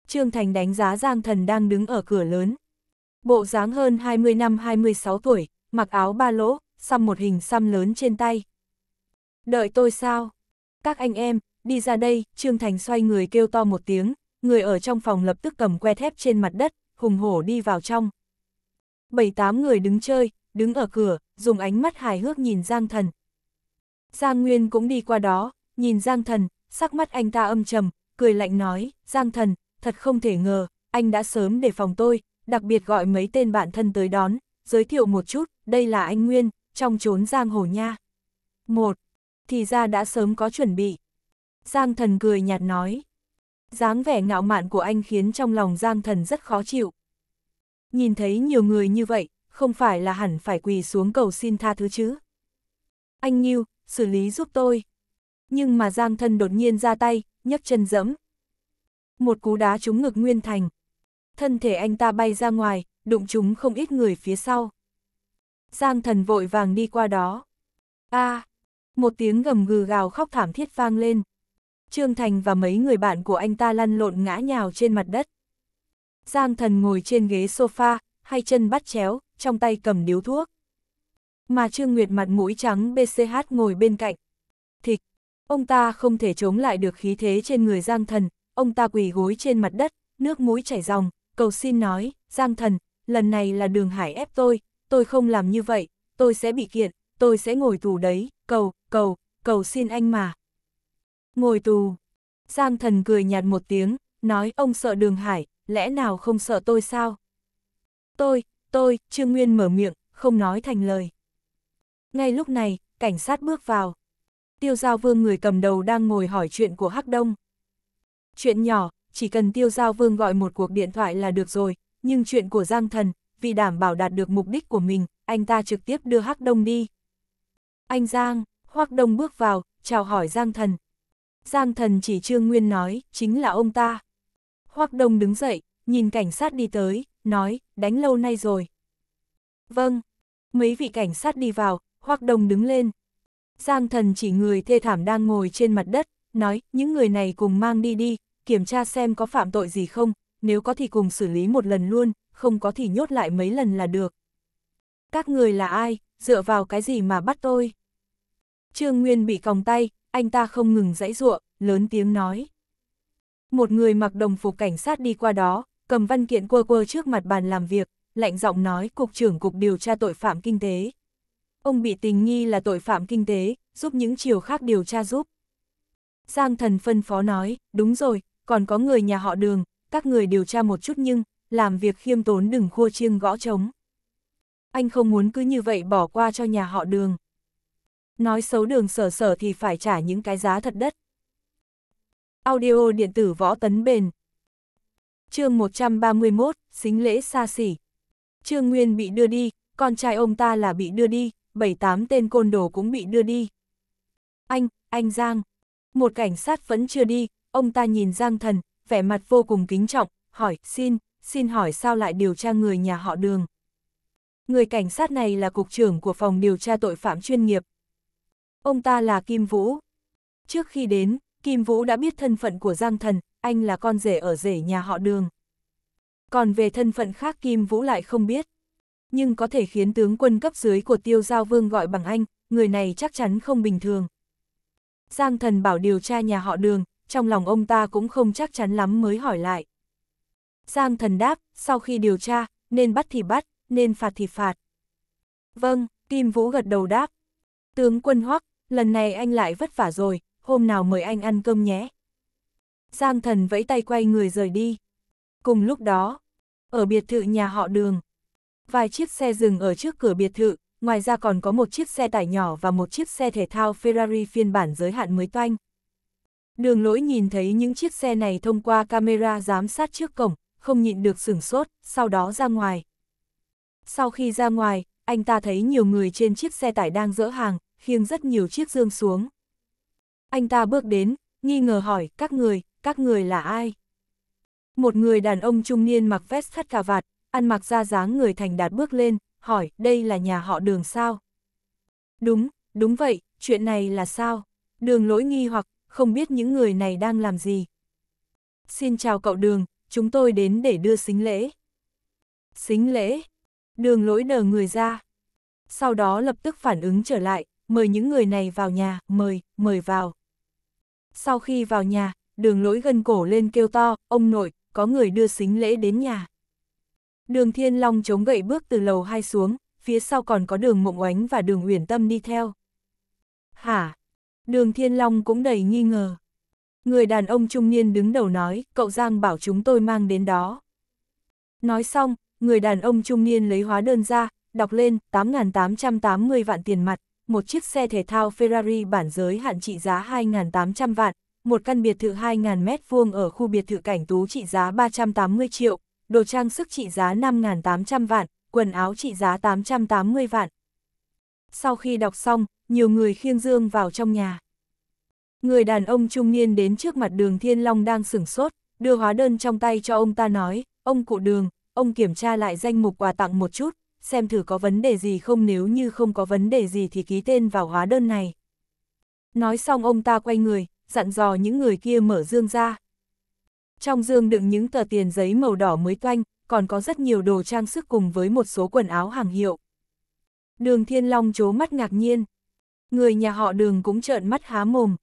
Trương Thành đánh giá Giang Thần đang đứng ở cửa lớn, Bộ dáng hơn 20 năm 26 tuổi, mặc áo ba lỗ, xăm một hình xăm lớn trên tay. Đợi tôi sao? Các anh em, đi ra đây, Trương Thành xoay người kêu to một tiếng, người ở trong phòng lập tức cầm que thép trên mặt đất, hùng hổ đi vào trong. Bảy tám người đứng chơi, đứng ở cửa, dùng ánh mắt hài hước nhìn Giang Thần. Giang Nguyên cũng đi qua đó, nhìn Giang Thần, sắc mắt anh ta âm trầm, cười lạnh nói, Giang Thần, thật không thể ngờ, anh đã sớm để phòng tôi, đặc biệt gọi mấy tên bạn thân tới đón, giới thiệu một chút, đây là anh Nguyên, trong trốn giang hồ nha. Một, thì ra đã sớm có chuẩn bị. Giang thần cười nhạt nói. dáng vẻ ngạo mạn của anh khiến trong lòng Giang thần rất khó chịu. Nhìn thấy nhiều người như vậy, không phải là hẳn phải quỳ xuống cầu xin tha thứ chứ. Anh Nhiêu, xử lý giúp tôi. Nhưng mà Giang thần đột nhiên ra tay, nhấc chân dẫm. Một cú đá trúng ngực Nguyên Thành, thân thể anh ta bay ra ngoài, đụng chúng không ít người phía sau. Giang thần vội vàng đi qua đó. a à, một tiếng gầm gừ gào khóc thảm thiết vang lên. Trương Thành và mấy người bạn của anh ta lăn lộn ngã nhào trên mặt đất. Giang thần ngồi trên ghế sofa, hai chân bắt chéo, trong tay cầm điếu thuốc. Mà Trương Nguyệt mặt mũi trắng BCH ngồi bên cạnh. Thịch, ông ta không thể chống lại được khí thế trên người Giang thần, ông ta quỳ gối trên mặt đất, nước mũi chảy ròng, cầu xin nói, Giang thần, lần này là đường hải ép tôi, tôi không làm như vậy, tôi sẽ bị kiện, tôi sẽ ngồi tù đấy, cầu, cầu, cầu xin anh mà. Ngồi tù. Giang thần cười nhạt một tiếng, nói ông sợ đường hải, lẽ nào không sợ tôi sao? Tôi, tôi, Trương Nguyên mở miệng, không nói thành lời. Ngay lúc này, cảnh sát bước vào. Tiêu giao vương người cầm đầu đang ngồi hỏi chuyện của Hắc Đông. Chuyện nhỏ, chỉ cần tiêu giao vương gọi một cuộc điện thoại là được rồi, nhưng chuyện của Giang Thần, vì đảm bảo đạt được mục đích của mình, anh ta trực tiếp đưa Hắc Đông đi. Anh Giang, Hoắc Đông bước vào, chào hỏi Giang Thần. Giang Thần chỉ Trương Nguyên nói, chính là ông ta. Hoắc Đông đứng dậy, nhìn cảnh sát đi tới, nói, đánh lâu nay rồi. Vâng, mấy vị cảnh sát đi vào, Hoắc Đông đứng lên. Giang Thần chỉ người thê thảm đang ngồi trên mặt đất, nói, những người này cùng mang đi đi, kiểm tra xem có phạm tội gì không, nếu có thì cùng xử lý một lần luôn, không có thì nhốt lại mấy lần là được. Các người là ai, dựa vào cái gì mà bắt tôi? Trương Nguyên bị còng tay, anh ta không ngừng dãy ruộng, lớn tiếng nói. Một người mặc đồng phục cảnh sát đi qua đó, cầm văn kiện quơ quơ trước mặt bàn làm việc, lạnh giọng nói Cục trưởng Cục điều tra tội phạm kinh tế. Ông bị tình nghi là tội phạm kinh tế, giúp những chiều khác điều tra giúp. Giang thần phân phó nói, đúng rồi, còn có người nhà họ đường, các người điều tra một chút nhưng, làm việc khiêm tốn đừng khua chiêng gõ trống. Anh không muốn cứ như vậy bỏ qua cho nhà họ đường. Nói xấu đường sở sở thì phải trả những cái giá thật đất. Audio điện tử võ tấn bền. chương 131, xính lễ xa xỉ. Trương Nguyên bị đưa đi, con trai ông ta là bị đưa đi, bảy tám tên côn đồ cũng bị đưa đi. Anh, anh Giang. Một cảnh sát vẫn chưa đi, ông ta nhìn Giang Thần, vẻ mặt vô cùng kính trọng, hỏi, xin, xin hỏi sao lại điều tra người nhà họ đường. Người cảnh sát này là cục trưởng của phòng điều tra tội phạm chuyên nghiệp. Ông ta là Kim Vũ. Trước khi đến, Kim Vũ đã biết thân phận của Giang Thần, anh là con rể ở rể nhà họ đường. Còn về thân phận khác Kim Vũ lại không biết. Nhưng có thể khiến tướng quân cấp dưới của tiêu giao vương gọi bằng anh, người này chắc chắn không bình thường. Giang thần bảo điều tra nhà họ đường, trong lòng ông ta cũng không chắc chắn lắm mới hỏi lại. Giang thần đáp, sau khi điều tra, nên bắt thì bắt, nên phạt thì phạt. Vâng, Kim Vũ gật đầu đáp. Tướng quân hoắc, lần này anh lại vất vả rồi, hôm nào mời anh ăn cơm nhé. Giang thần vẫy tay quay người rời đi. Cùng lúc đó, ở biệt thự nhà họ đường, vài chiếc xe dừng ở trước cửa biệt thự, ngoài ra còn có một chiếc xe tải nhỏ và một chiếc xe thể thao Ferrari phiên bản giới hạn mới toanh, Đường lỗi nhìn thấy những chiếc xe này thông qua camera giám sát trước cổng, không nhịn được sửng sốt, sau đó ra ngoài. Sau khi ra ngoài, anh ta thấy nhiều người trên chiếc xe tải đang dỡ hàng, khiêng rất nhiều chiếc dương xuống. Anh ta bước đến, nghi ngờ hỏi, các người, các người là ai? Một người đàn ông trung niên mặc vest thắt cà vạt, ăn mặc ra dáng người thành đạt bước lên, hỏi, đây là nhà họ đường sao? Đúng, đúng vậy, chuyện này là sao? Đường lỗi nghi hoặc, không biết những người này đang làm gì. Xin chào cậu đường, chúng tôi đến để đưa xính lễ. Xính lễ, đường lỗi nở người ra. Sau đó lập tức phản ứng trở lại, mời những người này vào nhà, mời, mời vào. Sau khi vào nhà, đường lỗi gân cổ lên kêu to, ông nội, có người đưa xính lễ đến nhà. Đường Thiên Long chống gậy bước từ lầu hai xuống, phía sau còn có đường Mộng Oánh và đường Uyển Tâm đi theo. Hả? Đường Thiên Long cũng đầy nghi ngờ. Người đàn ông trung niên đứng đầu nói, cậu Giang bảo chúng tôi mang đến đó. Nói xong, người đàn ông trung niên lấy hóa đơn ra, đọc lên 8.880 vạn tiền mặt, một chiếc xe thể thao Ferrari bản giới hạn trị giá 2.800 vạn, một căn biệt thự 2.000 m2 ở khu biệt thự cảnh tú trị giá 380 triệu, đồ trang sức trị giá 5.800 vạn, quần áo trị giá 880 vạn. Sau khi đọc xong, nhiều người khiêng dương vào trong nhà. Người đàn ông trung niên đến trước mặt đường Thiên Long đang sửng sốt, đưa hóa đơn trong tay cho ông ta nói, ông cụ đường, ông kiểm tra lại danh mục quà tặng một chút, xem thử có vấn đề gì không nếu như không có vấn đề gì thì ký tên vào hóa đơn này. Nói xong ông ta quay người, dặn dò những người kia mở dương ra. Trong dương đựng những tờ tiền giấy màu đỏ mới toanh, còn có rất nhiều đồ trang sức cùng với một số quần áo hàng hiệu. Đường Thiên Long chố mắt ngạc nhiên, Người nhà họ đường cũng trợn mắt há mồm.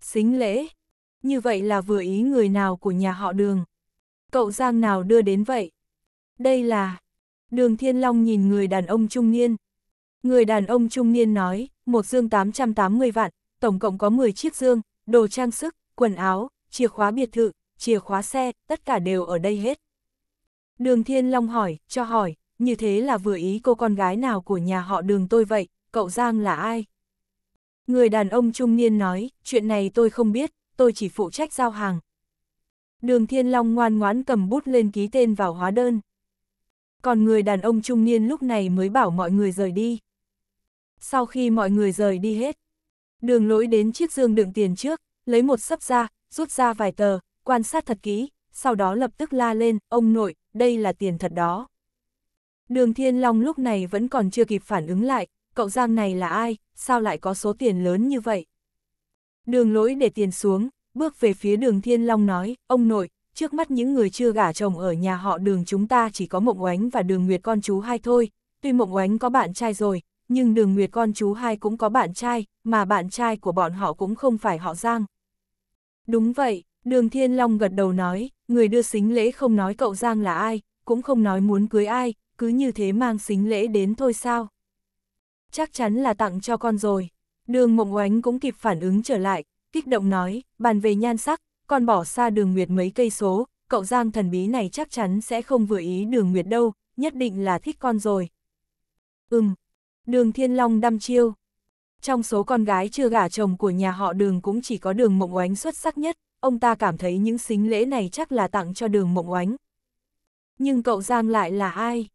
Xính lễ. Như vậy là vừa ý người nào của nhà họ đường. Cậu Giang nào đưa đến vậy? Đây là... Đường Thiên Long nhìn người đàn ông trung niên. Người đàn ông trung niên nói, một dương 880 vạn, tổng cộng có 10 chiếc dương, đồ trang sức, quần áo, chìa khóa biệt thự, chìa khóa xe, tất cả đều ở đây hết. Đường Thiên Long hỏi, cho hỏi, như thế là vừa ý cô con gái nào của nhà họ đường tôi vậy, cậu Giang là ai? Người đàn ông trung niên nói, chuyện này tôi không biết, tôi chỉ phụ trách giao hàng. Đường Thiên Long ngoan ngoãn cầm bút lên ký tên vào hóa đơn. Còn người đàn ông trung niên lúc này mới bảo mọi người rời đi. Sau khi mọi người rời đi hết, đường lỗi đến chiếc dương đựng tiền trước, lấy một sấp ra, rút ra vài tờ, quan sát thật kỹ, sau đó lập tức la lên, ông nội, đây là tiền thật đó. Đường Thiên Long lúc này vẫn còn chưa kịp phản ứng lại, cậu Giang này là ai, sao lại có số tiền lớn như vậy? Đường lỗi để tiền xuống, bước về phía đường Thiên Long nói, ông nội, trước mắt những người chưa gả chồng ở nhà họ đường chúng ta chỉ có Mộng Oánh và đường Nguyệt con chú hai thôi, tuy Mộng Oánh có bạn trai rồi, nhưng đường Nguyệt con chú hai cũng có bạn trai, mà bạn trai của bọn họ cũng không phải họ Giang. Đúng vậy, đường Thiên Long gật đầu nói, người đưa xính lễ không nói cậu Giang là ai, cũng không nói muốn cưới ai, cứ như thế mang xính lễ đến thôi sao chắc chắn là tặng cho con rồi. Đường mộng oánh cũng kịp phản ứng trở lại, kích động nói, bàn về nhan sắc, con bỏ xa đường nguyệt mấy cây số, cậu giang thần bí này chắc chắn sẽ không vừa ý đường nguyệt đâu, nhất định là thích con rồi. Ừm, đường thiên long đăm chiêu. Trong số con gái chưa gả chồng của nhà họ đường cũng chỉ có đường mộng oánh xuất sắc nhất, ông ta cảm thấy những xính lễ này chắc là tặng cho đường mộng oánh. Nhưng cậu giang lại là ai?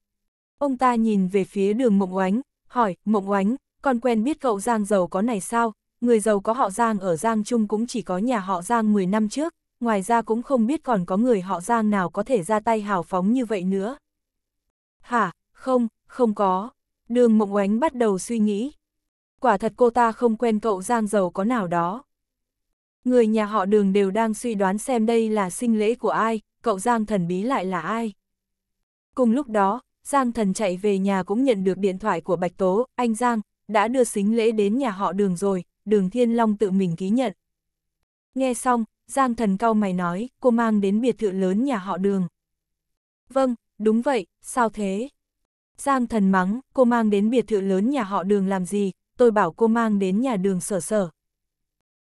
Ông ta nhìn về phía đường mộng oánh, hỏi, mộng oánh, con quen biết cậu Giang giàu có này sao, người giàu có họ Giang ở Giang Trung cũng chỉ có nhà họ Giang 10 năm trước, ngoài ra cũng không biết còn có người họ Giang nào có thể ra tay hào phóng như vậy nữa. Hả, không, không có. Đường Mộng Oánh bắt đầu suy nghĩ. Quả thật cô ta không quen cậu Giang giàu có nào đó. Người nhà họ đường đều đang suy đoán xem đây là sinh lễ của ai, cậu Giang thần bí lại là ai. Cùng lúc đó, Giang thần chạy về nhà cũng nhận được điện thoại của Bạch Tố, anh Giang, đã đưa xính lễ đến nhà họ đường rồi, đường Thiên Long tự mình ký nhận. Nghe xong, Giang thần cau mày nói, cô mang đến biệt thự lớn nhà họ đường. Vâng, đúng vậy, sao thế? Giang thần mắng, cô mang đến biệt thự lớn nhà họ đường làm gì, tôi bảo cô mang đến nhà đường sở sở.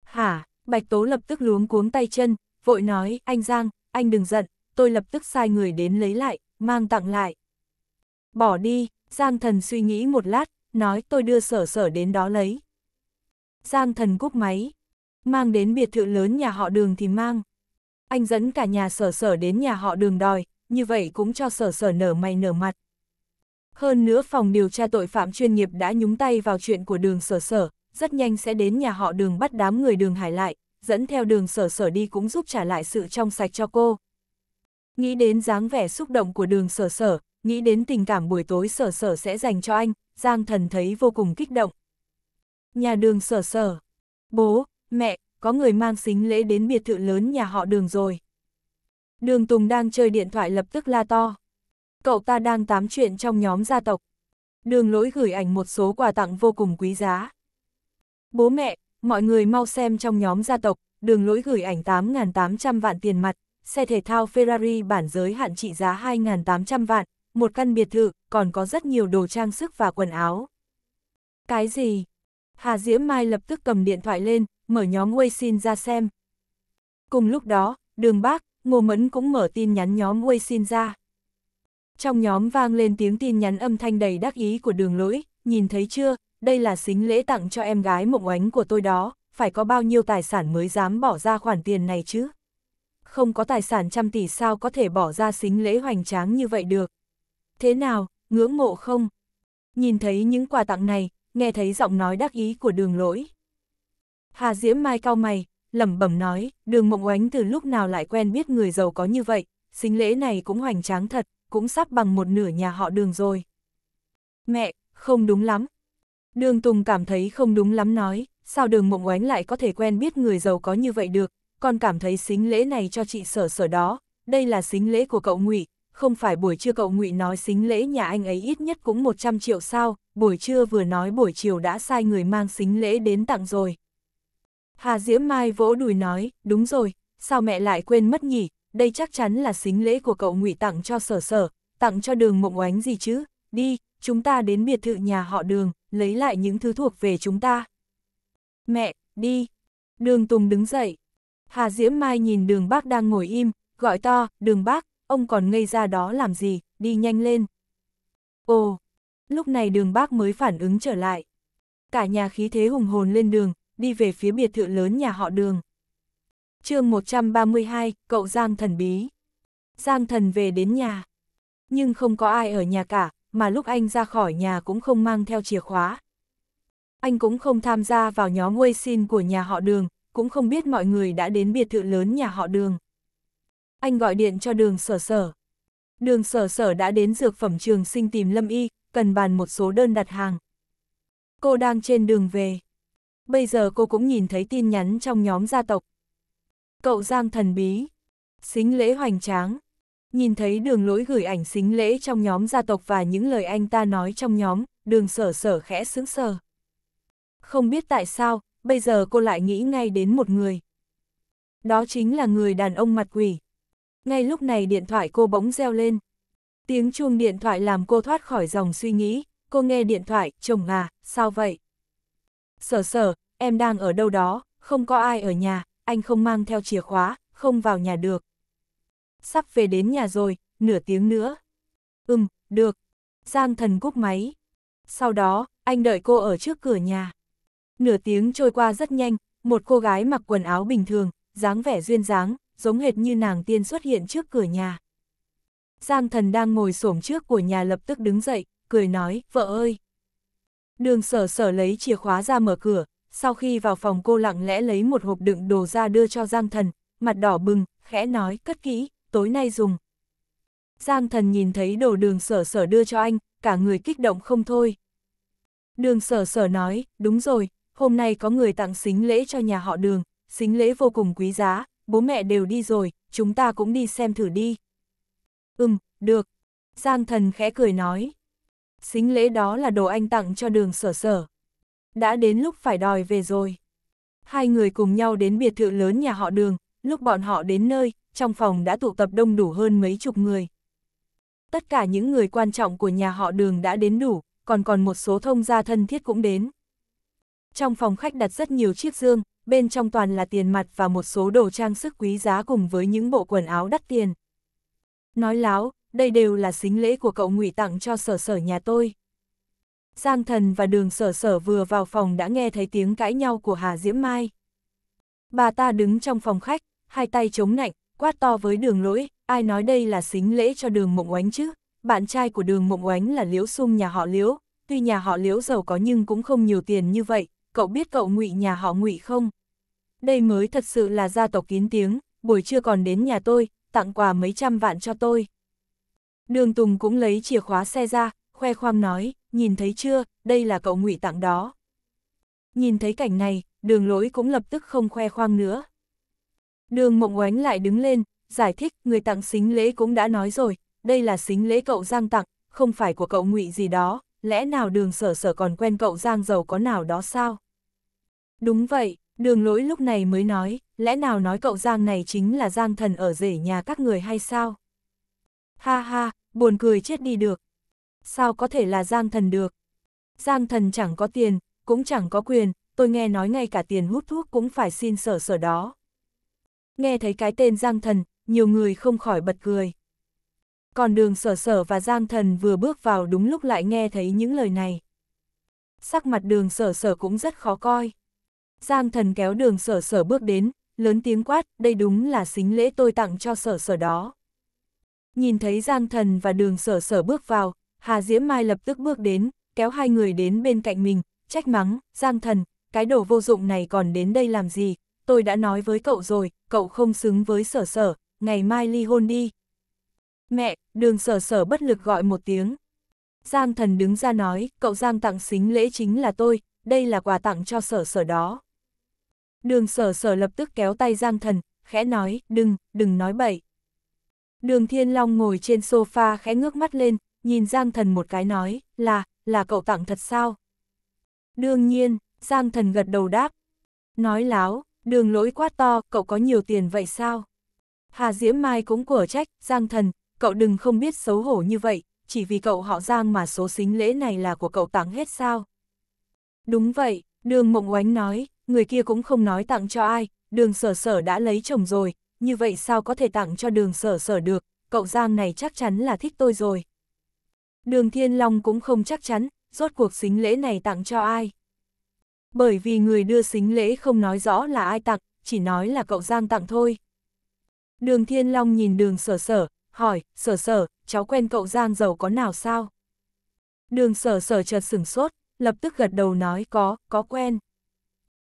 Hả, Bạch Tố lập tức luống cuống tay chân, vội nói, anh Giang, anh đừng giận, tôi lập tức sai người đến lấy lại, mang tặng lại bỏ đi, Giang thần suy nghĩ một lát, nói tôi đưa sở sở đến đó lấy. Giang thần cúp máy, mang đến biệt thự lớn nhà họ đường thì mang. Anh dẫn cả nhà sở sở đến nhà họ đường đòi, như vậy cũng cho sở sở nở mày nở mặt. Hơn nữa phòng điều tra tội phạm chuyên nghiệp đã nhúng tay vào chuyện của đường sở sở, rất nhanh sẽ đến nhà họ đường bắt đám người đường hải lại, dẫn theo đường sở sở đi cũng giúp trả lại sự trong sạch cho cô. Nghĩ đến dáng vẻ xúc động của đường sở sở, nghĩ đến tình cảm buổi tối sở sở sẽ dành cho anh, Giang thần thấy vô cùng kích động. Nhà đường sở sở. Bố, mẹ, có người mang xính lễ đến biệt thự lớn nhà họ đường rồi. Đường Tùng đang chơi điện thoại lập tức la to. Cậu ta đang tám chuyện trong nhóm gia tộc. Đường lỗi gửi ảnh một số quà tặng vô cùng quý giá. Bố mẹ, mọi người mau xem trong nhóm gia tộc, đường lỗi gửi ảnh 8.800 vạn tiền mặt, xe thể thao Ferrari bản giới hạn trị giá 2.800 vạn, một căn biệt thự, còn có rất nhiều đồ trang sức và quần áo. Cái gì? Hà Diễm Mai lập tức cầm điện thoại lên, mở nhóm Weixin ra xem. Cùng lúc đó, đường bác, Ngô Mẫn cũng mở tin nhắn nhóm Weixin ra. Trong nhóm vang lên tiếng tin nhắn âm thanh đầy đắc ý của đường lỗi, nhìn thấy chưa, đây là xính lễ tặng cho em gái mộng Ánh của tôi đó, phải có bao nhiêu tài sản mới dám bỏ ra khoản tiền này chứ? Không có tài sản trăm tỷ sao có thể bỏ ra xính lễ hoành tráng như vậy được. Thế nào, ngưỡng mộ không? Nhìn thấy những quà tặng này, nghe thấy giọng nói đắc ý của đường lỗi. Hà Diễm Mai cao mày, lẩm bẩm nói, đường mộng oánh từ lúc nào lại quen biết người giàu có như vậy, sinh lễ này cũng hoành tráng thật, cũng sắp bằng một nửa nhà họ đường rồi. Mẹ, không đúng lắm. Đường Tùng cảm thấy không đúng lắm nói, sao đường mộng oánh lại có thể quen biết người giàu có như vậy được, còn cảm thấy sinh lễ này cho chị sở sở đó, đây là sinh lễ của cậu ngụy không phải buổi trưa cậu ngụy nói xính lễ nhà anh ấy ít nhất cũng 100 triệu sao, buổi trưa vừa nói buổi chiều đã sai người mang xính lễ đến tặng rồi. Hà Diễm Mai vỗ đùi nói, đúng rồi, sao mẹ lại quên mất nhỉ, đây chắc chắn là xính lễ của cậu ngụy tặng cho sở sở, tặng cho đường mộng oánh gì chứ, đi, chúng ta đến biệt thự nhà họ đường, lấy lại những thứ thuộc về chúng ta. Mẹ, đi. Đường Tùng đứng dậy. Hà Diễm Mai nhìn đường bác đang ngồi im, gọi to, đường bác, ông còn ngây ra đó làm gì, đi nhanh lên. Ồ, lúc này đường bác mới phản ứng trở lại. Cả nhà khí thế hùng hồn lên đường, đi về phía biệt thự lớn nhà họ đường. chương 132, cậu Giang thần bí. Giang thần về đến nhà. Nhưng không có ai ở nhà cả, mà lúc anh ra khỏi nhà cũng không mang theo chìa khóa. Anh cũng không tham gia vào nhóm Weixin của nhà họ đường, cũng không biết mọi người đã đến biệt thự lớn nhà họ đường anh gọi điện cho đường sở sở. Đường sở sở đã đến dược phẩm trường sinh tìm Lâm Y, cần bàn một số đơn đặt hàng. Cô đang trên đường về. Bây giờ cô cũng nhìn thấy tin nhắn trong nhóm gia tộc. Cậu Giang thần bí. Xính lễ hoành tráng. Nhìn thấy đường lối gửi ảnh xính lễ trong nhóm gia tộc và những lời anh ta nói trong nhóm, đường sở sở khẽ sững sờ. Không biết tại sao, bây giờ cô lại nghĩ ngay đến một người. Đó chính là người đàn ông mặt quỷ ngay lúc này điện thoại cô bỗng reo lên. Tiếng chuông điện thoại làm cô thoát khỏi dòng suy nghĩ, cô nghe điện thoại, chồng à, sao vậy? Sở sở, em đang ở đâu đó, không có ai ở nhà, anh không mang theo chìa khóa, không vào nhà được. Sắp về đến nhà rồi, nửa tiếng nữa. Ừm, được. Giang thần cúp máy. Sau đó, anh đợi cô ở trước cửa nhà. Nửa tiếng trôi qua rất nhanh, một cô gái mặc quần áo bình thường, dáng vẻ duyên dáng, giống hệt như nàng tiên xuất hiện trước cửa nhà. Giang thần đang ngồi xổm trước của nhà lập tức đứng dậy, cười nói, vợ ơi. Đường sở sở lấy chìa khóa ra mở cửa, sau khi vào phòng cô lặng lẽ lấy một hộp đựng đồ ra đưa cho Giang thần, mặt đỏ bừng, khẽ nói, cất kỹ, tối nay dùng. Giang thần nhìn thấy đồ đường sở sở đưa cho anh, cả người kích động không thôi. Đường sở sở nói, đúng rồi, hôm nay có người tặng xính lễ cho nhà họ đường, xính lễ vô cùng quý giá, bố mẹ đều đi rồi, chúng ta cũng đi xem thử đi. Ừm, được. Giang thần khẽ cười nói. Xính lễ đó là đồ anh tặng cho đường sở sở. Đã đến lúc phải đòi về rồi. Hai người cùng nhau đến biệt thự lớn nhà họ đường, lúc bọn họ đến nơi, trong phòng đã tụ tập đông đủ hơn mấy chục người. Tất cả những người quan trọng của nhà họ đường đã đến đủ, còn còn một số thông gia thân thiết cũng đến. Trong phòng khách đặt rất nhiều chiếc dương, bên trong toàn là tiền mặt và một số đồ trang sức quý giá cùng với những bộ quần áo đắt tiền. Nói láo, đây đều là xính lễ của cậu ngụy tặng cho sở sở nhà tôi. Giang thần và đường sở sở vừa vào phòng đã nghe thấy tiếng cãi nhau của Hà Diễm Mai. Bà ta đứng trong phòng khách, hai tay chống nạnh, quát to với đường lỗi, ai nói đây là xính lễ cho đường mộng oánh chứ, bạn trai của đường mộng oánh là liễu sung nhà họ liễu, tuy nhà họ liễu giàu có nhưng cũng không nhiều tiền như vậy, cậu biết cậu ngụy nhà họ ngụy không? Đây mới thật sự là gia tộc kín tiếng, buổi trưa còn đến nhà tôi, tặng quà mấy trăm vạn cho tôi. Đường Tùng cũng lấy chìa khóa xe ra, khoe khoang nói, nhìn thấy chưa, đây là cậu ngụy tặng đó. Nhìn thấy cảnh này, đường lỗi cũng lập tức không khoe khoang nữa. Đường mộng oánh lại đứng lên, giải thích, người tặng xính lễ cũng đã nói rồi, đây là xính lễ cậu Giang tặng, không phải của cậu ngụy gì đó, lẽ nào đường sở sở còn quen cậu Giang giàu có nào đó sao? Đúng vậy, đường lỗi lúc này mới nói, lẽ nào nói cậu Giang này chính là Giang thần ở rể nhà các người hay sao? Ha ha, buồn cười chết đi được. Sao có thể là Giang thần được? Giang thần chẳng có tiền, cũng chẳng có quyền, tôi nghe nói ngay cả tiền hút thuốc cũng phải xin sở sở đó. Nghe thấy cái tên Giang thần, nhiều người không khỏi bật cười. Còn đường sở sở và Giang thần vừa bước vào đúng lúc lại nghe thấy những lời này. Sắc mặt đường sở sở cũng rất khó coi. Giang thần kéo đường sở sở bước đến, lớn tiếng quát, đây đúng là xính lễ tôi tặng cho sở sở đó. Nhìn thấy Giang thần và đường sở sở bước vào, Hà Diễm Mai lập tức bước đến, kéo hai người đến bên cạnh mình, trách mắng, Giang thần, cái đồ vô dụng này còn đến đây làm gì, tôi đã nói với cậu rồi, cậu không xứng với sở sở, ngày mai ly hôn đi. Mẹ, đường sở sở bất lực gọi một tiếng. Giang thần đứng ra nói, cậu Giang tặng xính lễ chính là tôi, đây là quà tặng cho sở sở đó. Đường sở sở lập tức kéo tay Giang Thần, khẽ nói, đừng, đừng nói bậy. Đường Thiên Long ngồi trên sofa khẽ ngước mắt lên, nhìn Giang Thần một cái nói, là, là cậu tặng thật sao? Đương nhiên, Giang Thần gật đầu đáp. Nói láo, đường lỗi quá to, cậu có nhiều tiền vậy sao? Hà Diễm Mai cũng của trách, Giang Thần, cậu đừng không biết xấu hổ như vậy, chỉ vì cậu họ Giang mà số xính lễ này là của cậu tặng hết sao? Đúng vậy, đường mộng oánh nói, người kia cũng không nói tặng cho ai, đường sở sở đã lấy chồng rồi, như vậy sao có thể tặng cho đường sở sở được, cậu Giang này chắc chắn là thích tôi rồi. Đường Thiên Long cũng không chắc chắn, rốt cuộc xính lễ này tặng cho ai. Bởi vì người đưa xính lễ không nói rõ là ai tặng, chỉ nói là cậu Giang tặng thôi. Đường Thiên Long nhìn đường sở sở, hỏi, sở sở, cháu quen cậu Giang giàu có nào sao? Đường sở sở chợt sửng sốt, lập tức gật đầu nói có, có quen.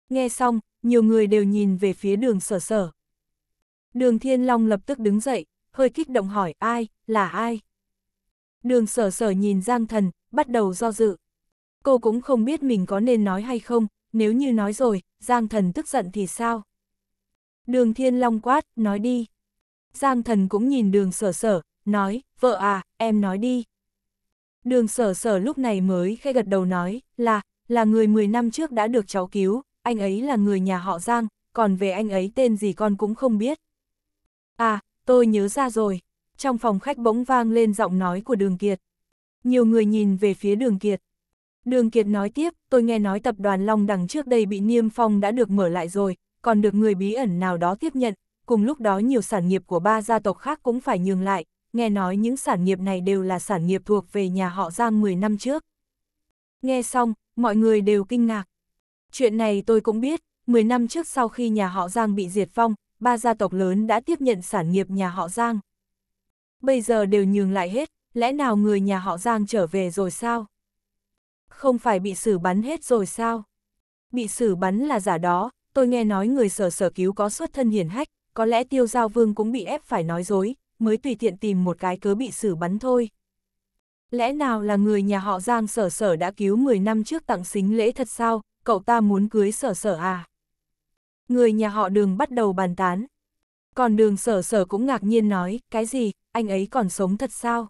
Nghe xong, nhiều người đều nhìn về phía đường sở sở. Đường Thiên Long lập tức đứng dậy, hơi kích động hỏi ai, là ai. Đường sở sở nhìn Giang Thần, bắt đầu do dự. Cô cũng không biết mình có nên nói hay không, nếu như nói rồi, Giang Thần tức giận thì sao? Đường Thiên Long quát, nói đi. Giang Thần cũng nhìn đường sở sở, nói, vợ à, em nói đi. Đường sở sở lúc này mới khẽ gật đầu nói, là, là người 10 năm trước đã được cháu cứu, anh ấy là người nhà họ Giang, còn về anh ấy tên gì con cũng không biết. À, tôi nhớ ra rồi. Trong phòng khách bỗng vang lên giọng nói của Đường Kiệt. Nhiều người nhìn về phía Đường Kiệt. Đường Kiệt nói tiếp, tôi nghe nói tập đoàn Long Đằng trước đây bị Niêm Phong đã được mở lại rồi, còn được người bí ẩn nào đó tiếp nhận, cùng lúc đó nhiều sản nghiệp của ba gia tộc khác cũng phải nhường lại, nghe nói những sản nghiệp này đều là sản nghiệp thuộc về nhà họ Giang 10 năm trước. Nghe xong, mọi người đều kinh ngạc. Chuyện này tôi cũng biết, 10 năm trước sau khi nhà họ Giang bị diệt phong ba gia tộc lớn đã tiếp nhận sản nghiệp nhà họ Giang. Bây giờ đều nhường lại hết, lẽ nào người nhà họ Giang trở về rồi sao? Không phải bị xử bắn hết rồi sao? Bị xử bắn là giả đó, tôi nghe nói người sở sở cứu có xuất thân hiển hách, có lẽ tiêu giao vương cũng bị ép phải nói dối, mới tùy tiện tìm một cái cớ bị xử bắn thôi. Lẽ nào là người nhà họ Giang sở sở đã cứu 10 năm trước tặng xính lễ thật sao, cậu ta muốn cưới sở sở à? Người nhà họ đường bắt đầu bàn tán. Còn đường sở sở cũng ngạc nhiên nói, cái gì, anh ấy còn sống thật sao?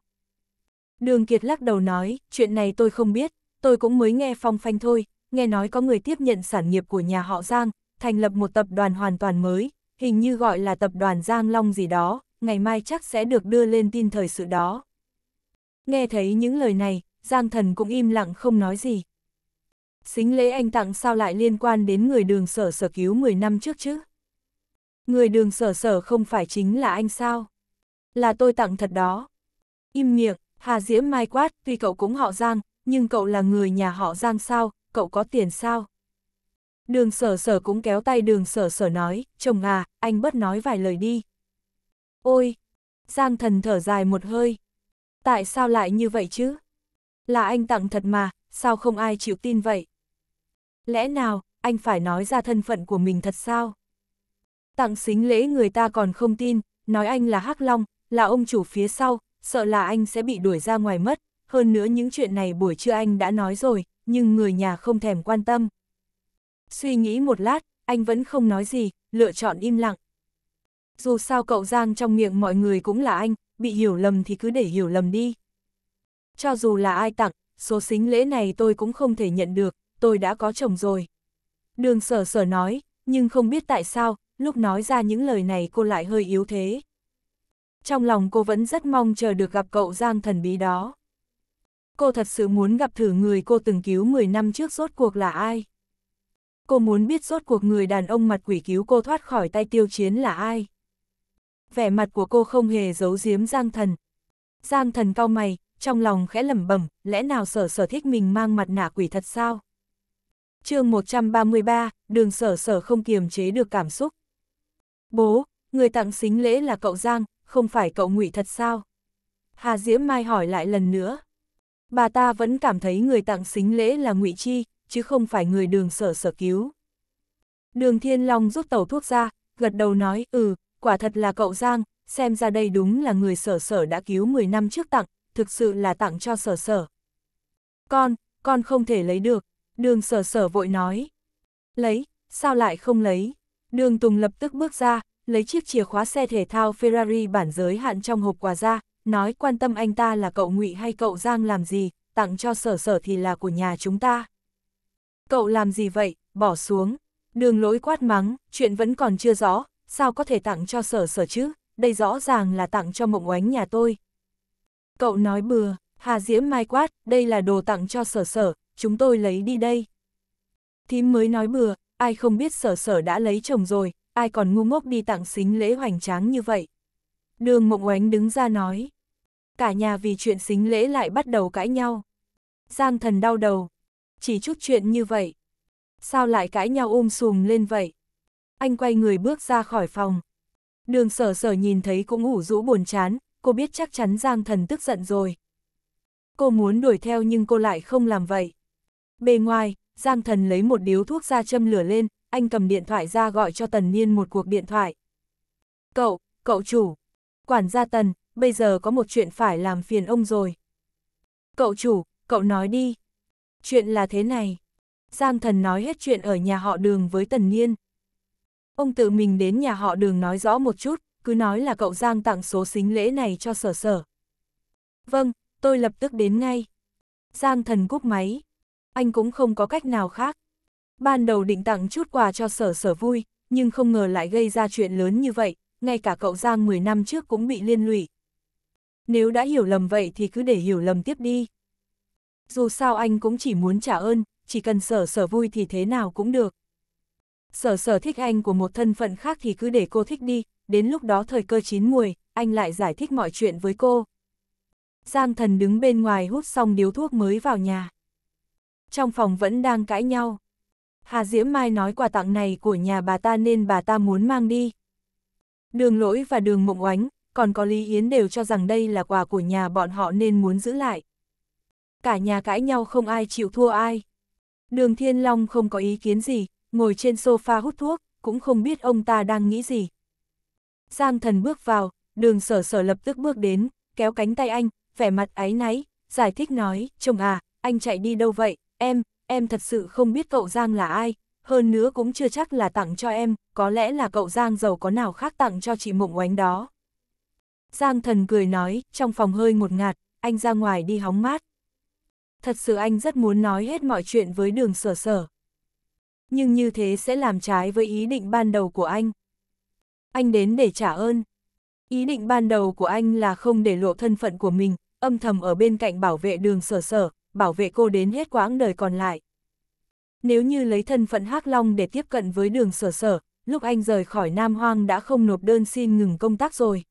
Đường Kiệt lắc đầu nói, chuyện này tôi không biết, tôi cũng mới nghe phong phanh thôi, nghe nói có người tiếp nhận sản nghiệp của nhà họ Giang, thành lập một tập đoàn hoàn toàn mới, hình như gọi là tập đoàn Giang Long gì đó, ngày mai chắc sẽ được đưa lên tin thời sự đó. Nghe thấy những lời này, Giang Thần cũng im lặng không nói gì xính lễ anh tặng sao lại liên quan đến người đường sở sở cứu 10 năm trước chứ? Người đường sở sở không phải chính là anh sao? Là tôi tặng thật đó. Im miệng, Hà Diễm mai quát, tuy cậu cũng họ Giang, nhưng cậu là người nhà họ Giang sao, cậu có tiền sao? Đường sở sở cũng kéo tay đường sở sở nói, chồng à, anh bớt nói vài lời đi. Ôi! Giang thần thở dài một hơi. Tại sao lại như vậy chứ? Là anh tặng thật mà, sao không ai chịu tin vậy? lẽ nào, anh phải nói ra thân phận của mình thật sao? Tặng xính lễ người ta còn không tin, nói anh là Hắc Long, là ông chủ phía sau, sợ là anh sẽ bị đuổi ra ngoài mất, hơn nữa những chuyện này buổi trưa anh đã nói rồi, nhưng người nhà không thèm quan tâm. Suy nghĩ một lát, anh vẫn không nói gì, lựa chọn im lặng. Dù sao cậu Giang trong miệng mọi người cũng là anh, bị hiểu lầm thì cứ để hiểu lầm đi. Cho dù là ai tặng, số xính lễ này tôi cũng không thể nhận được, tôi đã có chồng rồi. Đường sở sở nói, nhưng không biết tại sao, lúc nói ra những lời này cô lại hơi yếu thế. Trong lòng cô vẫn rất mong chờ được gặp cậu Giang thần bí đó. Cô thật sự muốn gặp thử người cô từng cứu 10 năm trước rốt cuộc là ai. Cô muốn biết rốt cuộc người đàn ông mặt quỷ cứu cô thoát khỏi tay tiêu chiến là ai. Vẻ mặt của cô không hề giấu giếm Giang thần. Giang thần cau mày, trong lòng khẽ lẩm bẩm, lẽ nào sở sở thích mình mang mặt nạ quỷ thật sao? chương 133, đường sở sở không kiềm chế được cảm xúc. Bố, người tặng xính lễ là cậu Giang, không phải cậu ngụy thật sao? Hà Diễm Mai hỏi lại lần nữa. Bà ta vẫn cảm thấy người tặng xính lễ là ngụy Chi, chứ không phải người đường sở sở cứu. Đường Thiên Long rút tàu thuốc ra, gật đầu nói, ừ, quả thật là cậu Giang, xem ra đây đúng là người sở sở đã cứu 10 năm trước tặng, thực sự là tặng cho sở sở. Con, con không thể lấy được, Đường sở sở vội nói. Lấy, sao lại không lấy? Đường Tùng lập tức bước ra, lấy chiếc chìa khóa xe thể thao Ferrari bản giới hạn trong hộp quà ra, nói quan tâm anh ta là cậu ngụy hay cậu Giang làm gì, tặng cho sở sở thì là của nhà chúng ta. Cậu làm gì vậy, bỏ xuống. Đường lỗi quát mắng, chuyện vẫn còn chưa rõ, sao có thể tặng cho sở sở chứ, đây rõ ràng là tặng cho mộng oánh nhà tôi. Cậu nói bừa, Hà Diễm Mai quát, đây là đồ tặng cho sở sở, chúng tôi lấy đi đây. Thím mới nói bừa, ai không biết sở sở đã lấy chồng rồi, ai còn ngu ngốc đi tặng xính lễ hoành tráng như vậy. Đường Mộng Oánh đứng ra nói. Cả nhà vì chuyện xính lễ lại bắt đầu cãi nhau. Giang thần đau đầu. Chỉ chút chuyện như vậy. Sao lại cãi nhau ôm um sùm lên vậy? Anh quay người bước ra khỏi phòng. Đường sở sở nhìn thấy cũng ủ rũ buồn chán, cô biết chắc chắn Giang thần tức giận rồi. Cô muốn đuổi theo nhưng cô lại không làm vậy. Bề ngoài, Giang Thần lấy một điếu thuốc ra châm lửa lên, anh cầm điện thoại ra gọi cho Tần Niên một cuộc điện thoại. Cậu, cậu chủ. Quản gia Tần, bây giờ có một chuyện phải làm phiền ông rồi. Cậu chủ, cậu nói đi. Chuyện là thế này. Giang Thần nói hết chuyện ở nhà họ đường với Tần Niên. Ông tự mình đến nhà họ đường nói rõ một chút, cứ nói là cậu Giang tặng số xính lễ này cho sở sở. Vâng, tôi lập tức đến ngay. Giang Thần cúp máy anh cũng không có cách nào khác. Ban đầu định tặng chút quà cho sở sở vui, nhưng không ngờ lại gây ra chuyện lớn như vậy, ngay cả cậu Giang 10 năm trước cũng bị liên lụy. Nếu đã hiểu lầm vậy thì cứ để hiểu lầm tiếp đi. Dù sao anh cũng chỉ muốn trả ơn, chỉ cần sở sở vui thì thế nào cũng được. Sở sở thích anh của một thân phận khác thì cứ để cô thích đi, đến lúc đó thời cơ chín muồi, anh lại giải thích mọi chuyện với cô. Giang thần đứng bên ngoài hút xong điếu thuốc mới vào nhà trong phòng vẫn đang cãi nhau. Hà Diễm Mai nói quà tặng này của nhà bà ta nên bà ta muốn mang đi. Đường lỗi và đường mộng oánh, còn có Lý Yến đều cho rằng đây là quà của nhà bọn họ nên muốn giữ lại. Cả nhà cãi nhau không ai chịu thua ai. Đường Thiên Long không có ý kiến gì, ngồi trên sofa hút thuốc, cũng không biết ông ta đang nghĩ gì. Giang thần bước vào, đường sở sở lập tức bước đến, kéo cánh tay anh, vẻ mặt áy náy, giải thích nói, chồng à, anh chạy đi đâu vậy? Em, em thật sự không biết cậu Giang là ai, hơn nữa cũng chưa chắc là tặng cho em, có lẽ là cậu Giang giàu có nào khác tặng cho chị Mộng Oánh đó. Giang thần cười nói, trong phòng hơi ngột ngạt, anh ra ngoài đi hóng mát. Thật sự anh rất muốn nói hết mọi chuyện với đường sở sở. Nhưng như thế sẽ làm trái với ý định ban đầu của anh. Anh đến để trả ơn. Ý định ban đầu của anh là không để lộ thân phận của mình, âm thầm ở bên cạnh bảo vệ đường sở sở, bảo vệ cô đến hết quãng đời còn lại. Nếu như lấy thân phận Hắc Long để tiếp cận với đường sở sở, lúc anh rời khỏi Nam Hoang đã không nộp đơn xin ngừng công tác rồi.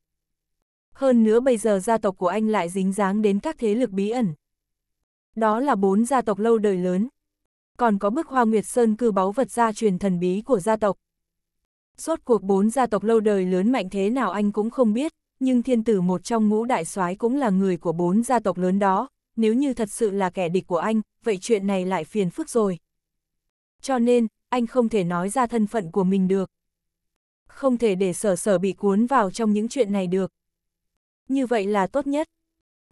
Hơn nữa bây giờ gia tộc của anh lại dính dáng đến các thế lực bí ẩn. Đó là bốn gia tộc lâu đời lớn. Còn có bức hoa Nguyệt Sơn cư báu vật gia truyền thần bí của gia tộc. Suốt cuộc bốn gia tộc lâu đời lớn mạnh thế nào anh cũng không biết, nhưng thiên tử một trong ngũ đại soái cũng là người của bốn gia tộc lớn đó, nếu như thật sự là kẻ địch của anh, vậy chuyện này lại phiền phức rồi. Cho nên, anh không thể nói ra thân phận của mình được. Không thể để sở sở bị cuốn vào trong những chuyện này được. Như vậy là tốt nhất.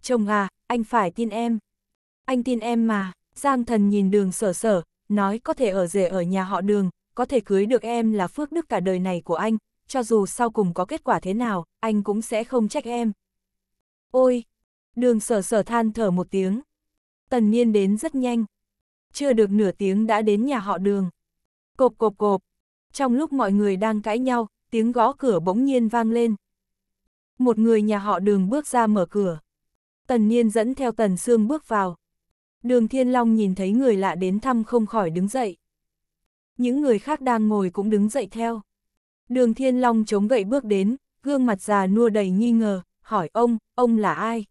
Chồng à, anh phải tin em. Anh tin em mà, Giang thần nhìn đường sở sở, nói có thể ở rể ở nhà họ đường, có thể cưới được em là phước đức cả đời này của anh, cho dù sau cùng có kết quả thế nào, anh cũng sẽ không trách em. Ôi, Đường sở sở than thở một tiếng. Tần Niên đến rất nhanh. Chưa được nửa tiếng đã đến nhà họ đường. Cộp cộp cộp. Trong lúc mọi người đang cãi nhau, tiếng gõ cửa bỗng nhiên vang lên. Một người nhà họ đường bước ra mở cửa. Tần Niên dẫn theo Tần Sương bước vào. Đường Thiên Long nhìn thấy người lạ đến thăm không khỏi đứng dậy. Những người khác đang ngồi cũng đứng dậy theo. Đường Thiên Long chống gậy bước đến, gương mặt già nua đầy nghi ngờ, hỏi ông, ông là ai?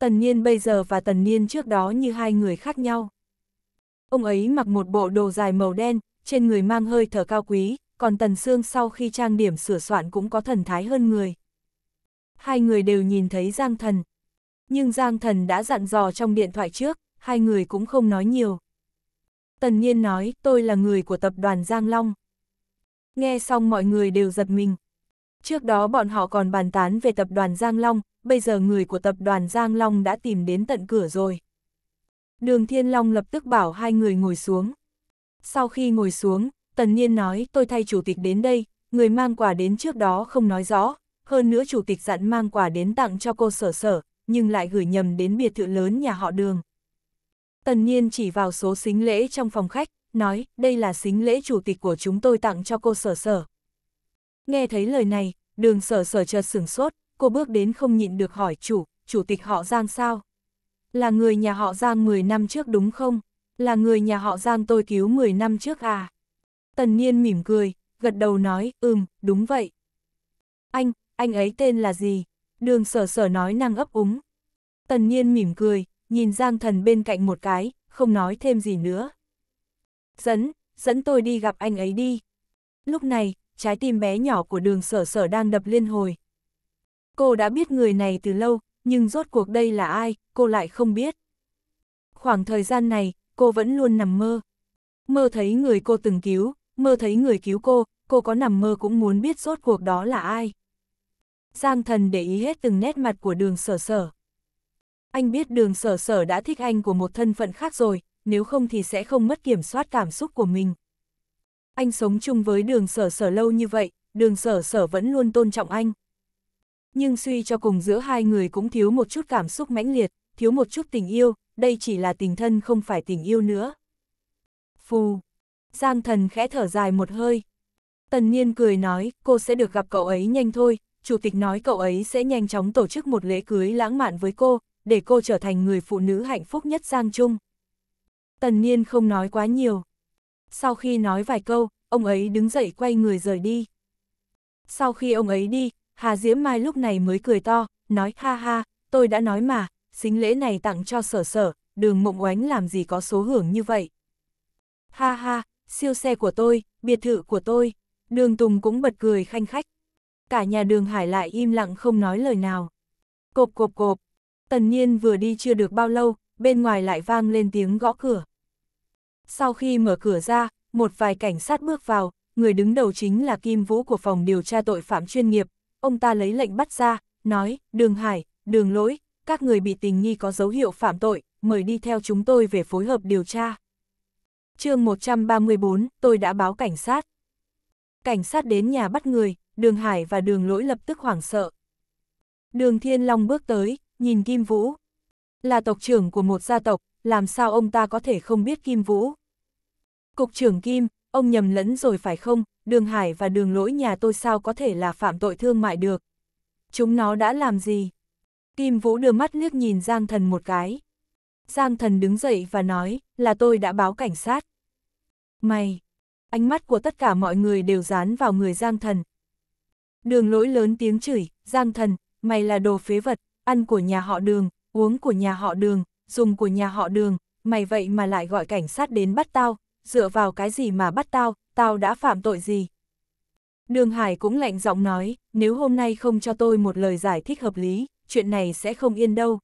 Tần Niên bây giờ và Tần Niên trước đó như hai người khác nhau. Ông ấy mặc một bộ đồ dài màu đen, trên người mang hơi thở cao quý, còn Tần Sương sau khi trang điểm sửa soạn cũng có thần thái hơn người. Hai người đều nhìn thấy Giang Thần. Nhưng Giang Thần đã dặn dò trong điện thoại trước, hai người cũng không nói nhiều. Tần Niên nói, tôi là người của tập đoàn Giang Long. Nghe xong mọi người đều giật mình. Trước đó bọn họ còn bàn tán về tập đoàn Giang Long, bây giờ người của tập đoàn Giang Long đã tìm đến tận cửa rồi. Đường Thiên Long lập tức bảo hai người ngồi xuống. Sau khi ngồi xuống, Tần Nhiên nói tôi thay chủ tịch đến đây, người mang quà đến trước đó không nói rõ, hơn nữa chủ tịch dặn mang quà đến tặng cho cô sở sở, nhưng lại gửi nhầm đến biệt thự lớn nhà họ đường. Tần Nhiên chỉ vào số xính lễ trong phòng khách, nói đây là xính lễ chủ tịch của chúng tôi tặng cho cô sở sở. Nghe thấy lời này, đường sở sở chợt sửng sốt, cô bước đến không nhịn được hỏi chủ, chủ tịch họ Giang sao? Là người nhà họ Giang 10 năm trước đúng không? Là người nhà họ Giang tôi cứu 10 năm trước à? Tần Niên mỉm cười, gật đầu nói, ừm, đúng vậy. Anh, anh ấy tên là gì? Đường sở sở nói năng ấp úng. Tần Niên mỉm cười, nhìn Giang thần bên cạnh một cái, không nói thêm gì nữa. Dẫn, dẫn tôi đi gặp anh ấy đi. Lúc này, trái tim bé nhỏ của đường sở sở đang đập liên hồi. Cô đã biết người này từ lâu, nhưng rốt cuộc đây là ai, cô lại không biết. Khoảng thời gian này, cô vẫn luôn nằm mơ. Mơ thấy người cô từng cứu, mơ thấy người cứu cô, cô có nằm mơ cũng muốn biết rốt cuộc đó là ai. Giang thần để ý hết từng nét mặt của đường sở sở. Anh biết đường sở sở đã thích anh của một thân phận khác rồi, nếu không thì sẽ không mất kiểm soát cảm xúc của mình anh sống chung với đường sở sở lâu như vậy, đường sở sở vẫn luôn tôn trọng anh. Nhưng suy cho cùng giữa hai người cũng thiếu một chút cảm xúc mãnh liệt, thiếu một chút tình yêu, đây chỉ là tình thân không phải tình yêu nữa. Phù! Giang thần khẽ thở dài một hơi. Tần Niên cười nói, cô sẽ được gặp cậu ấy nhanh thôi, chủ tịch nói cậu ấy sẽ nhanh chóng tổ chức một lễ cưới lãng mạn với cô, để cô trở thành người phụ nữ hạnh phúc nhất Giang Trung. Tần Niên không nói quá nhiều, sau khi nói vài câu, ông ấy đứng dậy quay người rời đi. Sau khi ông ấy đi, Hà Diễm Mai lúc này mới cười to, nói ha ha, tôi đã nói mà, xính lễ này tặng cho sở sở, đường mộng oánh làm gì có số hưởng như vậy. Ha ha, siêu xe của tôi, biệt thự của tôi, đường Tùng cũng bật cười khanh khách. Cả nhà đường Hải lại im lặng không nói lời nào. Cộp cộp cộp, tần nhiên vừa đi chưa được bao lâu, bên ngoài lại vang lên tiếng gõ cửa. Sau khi mở cửa ra, một vài cảnh sát bước vào, người đứng đầu chính là Kim Vũ của phòng điều tra tội phạm chuyên nghiệp. Ông ta lấy lệnh bắt ra, nói, đường hải, đường lỗi, các người bị tình nghi có dấu hiệu phạm tội, mời đi theo chúng tôi về phối hợp điều tra. chương 134, tôi đã báo cảnh sát. Cảnh sát đến nhà bắt người, đường hải và đường lỗi lập tức hoảng sợ. Đường Thiên Long bước tới, nhìn Kim Vũ. Là tộc trưởng của một gia tộc, làm sao ông ta có thể không biết Kim Vũ? Cục trưởng Kim, ông nhầm lẫn rồi phải không, đường hải và đường lỗi nhà tôi sao có thể là phạm tội thương mại được? Chúng nó đã làm gì? Kim Vũ đưa mắt liếc nhìn Giang Thần một cái. Giang Thần đứng dậy và nói, là tôi đã báo cảnh sát. Mày! Ánh mắt của tất cả mọi người đều dán vào người Giang Thần. Đường lỗi lớn tiếng chửi, Giang Thần, mày là đồ phế vật, ăn của nhà họ đường, uống của nhà họ đường, dùng của nhà họ đường, mày vậy mà lại gọi cảnh sát đến bắt tao, dựa vào cái gì mà bắt tao, tao đã phạm tội gì. Đường Hải cũng lạnh giọng nói, nếu hôm nay không cho tôi một lời giải thích hợp lý, chuyện này sẽ không yên đâu.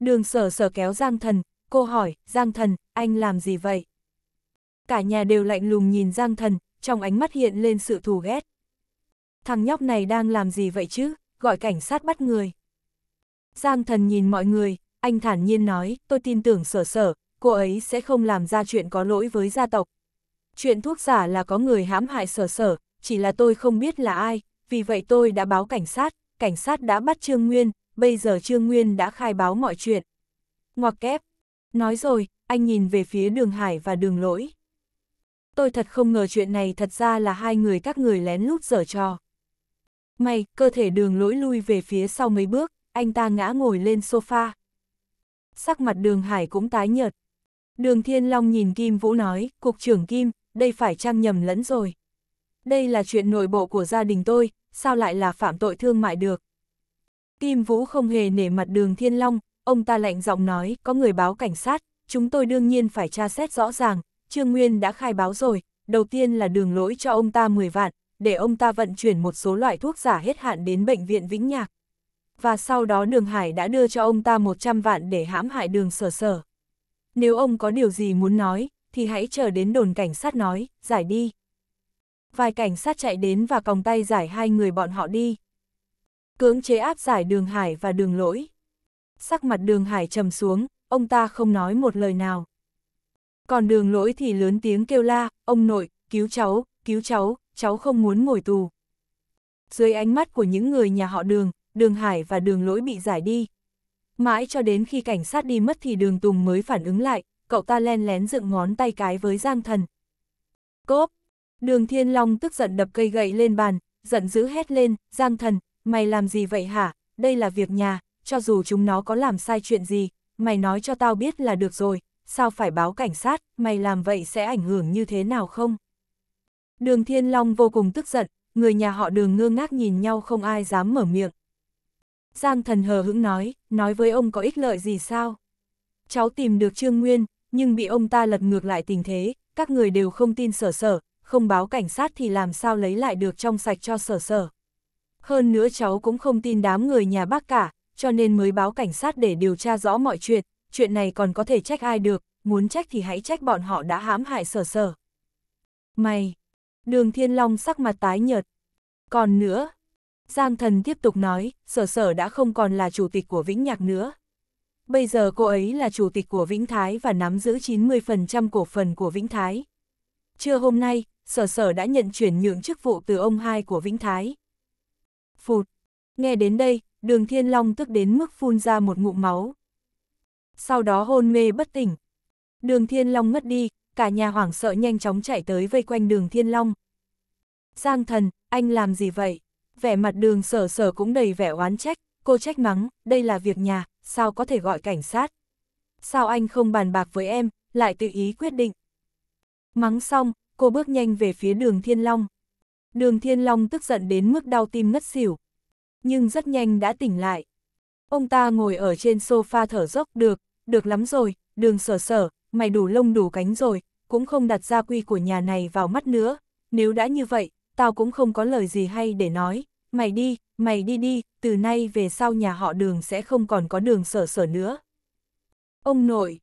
Đường sở sở kéo Giang Thần, cô hỏi, Giang Thần, anh làm gì vậy? Cả nhà đều lạnh lùng nhìn Giang Thần, trong ánh mắt hiện lên sự thù ghét. Thằng nhóc này đang làm gì vậy chứ, gọi cảnh sát bắt người. Giang Thần nhìn mọi người, anh thản nhiên nói, tôi tin tưởng sở sở, cô ấy sẽ không làm ra chuyện có lỗi với gia tộc. Chuyện thuốc giả là có người hãm hại sở sở, chỉ là tôi không biết là ai, vì vậy tôi đã báo cảnh sát, cảnh sát đã bắt Trương Nguyên, bây giờ Trương Nguyên đã khai báo mọi chuyện. Ngoặc kép. Nói rồi, anh nhìn về phía đường hải và đường lỗi. Tôi thật không ngờ chuyện này thật ra là hai người các người lén lút dở trò. May, cơ thể đường lỗi lui về phía sau mấy bước, anh ta ngã ngồi lên sofa sắc mặt đường hải cũng tái nhợt. Đường Thiên Long nhìn Kim Vũ nói, Cục trưởng Kim, đây phải trang nhầm lẫn rồi. Đây là chuyện nội bộ của gia đình tôi, sao lại là phạm tội thương mại được. Kim Vũ không hề nể mặt đường Thiên Long, ông ta lạnh giọng nói, có người báo cảnh sát, chúng tôi đương nhiên phải tra xét rõ ràng, Trương Nguyên đã khai báo rồi, đầu tiên là đường lỗi cho ông ta 10 vạn, để ông ta vận chuyển một số loại thuốc giả hết hạn đến bệnh viện Vĩnh Nhạc và sau đó đường hải đã đưa cho ông ta 100 vạn để hãm hại đường sở sở. Nếu ông có điều gì muốn nói, thì hãy chờ đến đồn cảnh sát nói, giải đi. Vài cảnh sát chạy đến và còng tay giải hai người bọn họ đi. Cưỡng chế áp giải đường hải và đường lỗi. Sắc mặt đường hải trầm xuống, ông ta không nói một lời nào. Còn đường lỗi thì lớn tiếng kêu la, ông nội, cứu cháu, cứu cháu, cháu không muốn ngồi tù. Dưới ánh mắt của những người nhà họ đường, đường hải và đường lỗi bị giải đi. Mãi cho đến khi cảnh sát đi mất thì đường Tùng mới phản ứng lại, cậu ta len lén dựng ngón tay cái với Giang Thần. Cốp! Đường Thiên Long tức giận đập cây gậy lên bàn, giận dữ hét lên, Giang Thần, mày làm gì vậy hả, đây là việc nhà, cho dù chúng nó có làm sai chuyện gì, mày nói cho tao biết là được rồi, sao phải báo cảnh sát, mày làm vậy sẽ ảnh hưởng như thế nào không? Đường Thiên Long vô cùng tức giận, người nhà họ đường ngơ ngác nhìn nhau không ai dám mở miệng. Giang thần hờ hững nói, nói với ông có ích lợi gì sao? Cháu tìm được Trương Nguyên, nhưng bị ông ta lật ngược lại tình thế, các người đều không tin sở sở, không báo cảnh sát thì làm sao lấy lại được trong sạch cho sở sở. Hơn nữa cháu cũng không tin đám người nhà bác cả, cho nên mới báo cảnh sát để điều tra rõ mọi chuyện, chuyện này còn có thể trách ai được, muốn trách thì hãy trách bọn họ đã hãm hại sở sở. Mày! Đường Thiên Long sắc mặt tái nhợt. Còn nữa, Giang thần tiếp tục nói, sở sở đã không còn là chủ tịch của Vĩnh Nhạc nữa. Bây giờ cô ấy là chủ tịch của Vĩnh Thái và nắm giữ 90% cổ phần của Vĩnh Thái. Trưa hôm nay, sở sở đã nhận chuyển nhượng chức vụ từ ông hai của Vĩnh Thái. Phụt! Nghe đến đây, đường Thiên Long tức đến mức phun ra một ngụm máu. Sau đó hôn mê bất tỉnh. Đường Thiên Long ngất đi, cả nhà hoảng sợ nhanh chóng chạy tới vây quanh đường Thiên Long. Giang thần, anh làm gì vậy? vẻ mặt đường sở sở cũng đầy vẻ oán trách, cô trách mắng, đây là việc nhà, sao có thể gọi cảnh sát. Sao anh không bàn bạc với em, lại tự ý quyết định. Mắng xong, cô bước nhanh về phía đường Thiên Long. Đường Thiên Long tức giận đến mức đau tim ngất xỉu. Nhưng rất nhanh đã tỉnh lại. Ông ta ngồi ở trên sofa thở dốc được, được lắm rồi, đường sở sở, mày đủ lông đủ cánh rồi, cũng không đặt gia quy của nhà này vào mắt nữa. Nếu đã như vậy, tao cũng không có lời gì hay để nói mày đi, mày đi đi, từ nay về sau nhà họ đường sẽ không còn có đường sở sở nữa. Ông nội,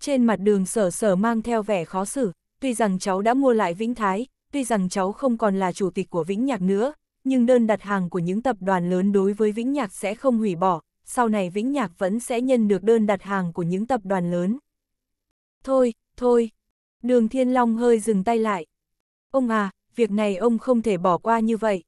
trên mặt đường sở sở mang theo vẻ khó xử, tuy rằng cháu đã mua lại Vĩnh Thái, tuy rằng cháu không còn là chủ tịch của Vĩnh Nhạc nữa, nhưng đơn đặt hàng của những tập đoàn lớn đối với Vĩnh Nhạc sẽ không hủy bỏ, sau này Vĩnh Nhạc vẫn sẽ nhân được đơn đặt hàng của những tập đoàn lớn. Thôi, thôi, đường Thiên Long hơi dừng tay lại. Ông à, việc này ông không thể bỏ qua như vậy,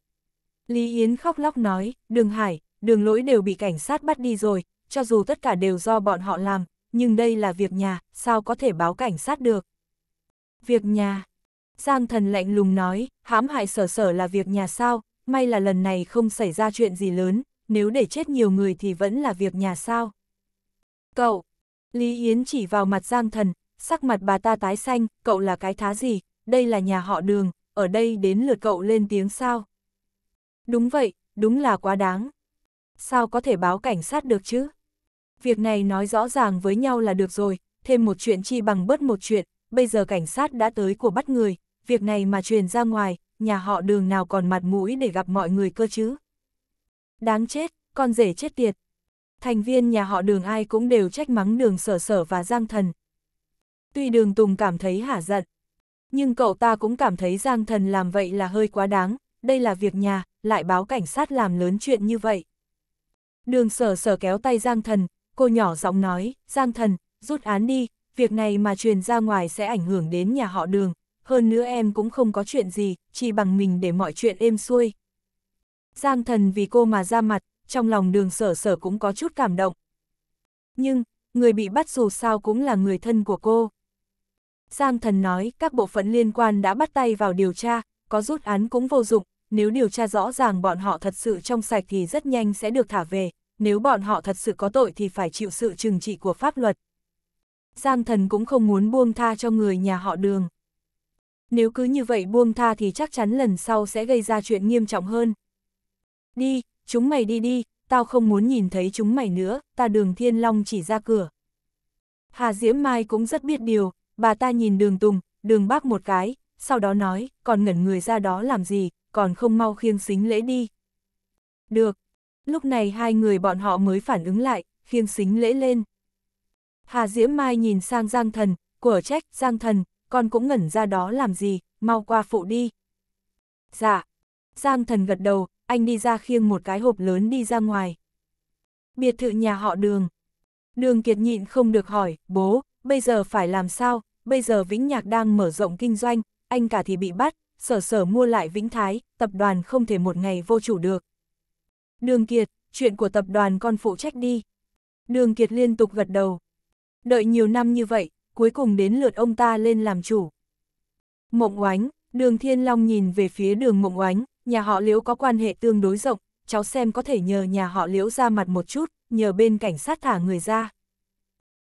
Lý Yến khóc lóc nói, đường hải, đường lỗi đều bị cảnh sát bắt đi rồi, cho dù tất cả đều do bọn họ làm, nhưng đây là việc nhà, sao có thể báo cảnh sát được. Việc nhà. Giang thần lạnh lùng nói, hãm hại sở sở là việc nhà sao, may là lần này không xảy ra chuyện gì lớn, nếu để chết nhiều người thì vẫn là việc nhà sao. Cậu, Lý Yến chỉ vào mặt Giang thần, sắc mặt bà ta tái xanh, cậu là cái thá gì, đây là nhà họ đường, ở đây đến lượt cậu lên tiếng sao. Đúng vậy, đúng là quá đáng. Sao có thể báo cảnh sát được chứ? Việc này nói rõ ràng với nhau là được rồi, thêm một chuyện chi bằng bớt một chuyện, bây giờ cảnh sát đã tới của bắt người, việc này mà truyền ra ngoài, nhà họ đường nào còn mặt mũi để gặp mọi người cơ chứ? Đáng chết, con rể chết tiệt. Thành viên nhà họ đường ai cũng đều trách mắng đường sở sở và giang thần. Tuy đường Tùng cảm thấy hả giận, nhưng cậu ta cũng cảm thấy Giang Thần làm vậy là hơi quá đáng, đây là việc nhà, lại báo cảnh sát làm lớn chuyện như vậy. Đường sở sở kéo tay Giang Thần, cô nhỏ giọng nói, Giang Thần, rút án đi, việc này mà truyền ra ngoài sẽ ảnh hưởng đến nhà họ đường, hơn nữa em cũng không có chuyện gì, chỉ bằng mình để mọi chuyện êm xuôi. Giang Thần vì cô mà ra mặt, trong lòng đường sở sở cũng có chút cảm động. Nhưng, người bị bắt dù sao cũng là người thân của cô. Giang Thần nói các bộ phận liên quan đã bắt tay vào điều tra, có rút án cũng vô dụng, nếu điều tra rõ ràng bọn họ thật sự trong sạch thì rất nhanh sẽ được thả về, nếu bọn họ thật sự có tội thì phải chịu sự trừng trị của pháp luật. Giang thần cũng không muốn buông tha cho người nhà họ đường. Nếu cứ như vậy buông tha thì chắc chắn lần sau sẽ gây ra chuyện nghiêm trọng hơn. Đi, chúng mày đi đi, tao không muốn nhìn thấy chúng mày nữa, ta đường thiên long chỉ ra cửa. Hà Diễm Mai cũng rất biết điều, bà ta nhìn đường Tùng, đường bác một cái, sau đó nói, còn ngẩn người ra đó làm gì, còn không mau khiêng xính lễ đi. Được. Lúc này hai người bọn họ mới phản ứng lại, khiêng xính lễ lên. Hà Diễm Mai nhìn sang Giang Thần, của trách, Giang Thần, con cũng ngẩn ra đó làm gì, mau qua phụ đi. Dạ. Giang Thần gật đầu, anh đi ra khiêng một cái hộp lớn đi ra ngoài. Biệt thự nhà họ đường. Đường kiệt nhịn không được hỏi, bố, bây giờ phải làm sao, bây giờ Vĩnh Nhạc đang mở rộng kinh doanh, anh cả thì bị bắt, sở sở mua lại Vĩnh Thái, tập đoàn không thể một ngày vô chủ được. Đường Kiệt, chuyện của tập đoàn con phụ trách đi. Đường Kiệt liên tục gật đầu. Đợi nhiều năm như vậy, cuối cùng đến lượt ông ta lên làm chủ. Mộng oánh, đường Thiên Long nhìn về phía đường mộng oánh, nhà họ liễu có quan hệ tương đối rộng, cháu xem có thể nhờ nhà họ liễu ra mặt một chút, nhờ bên cảnh sát thả người ra.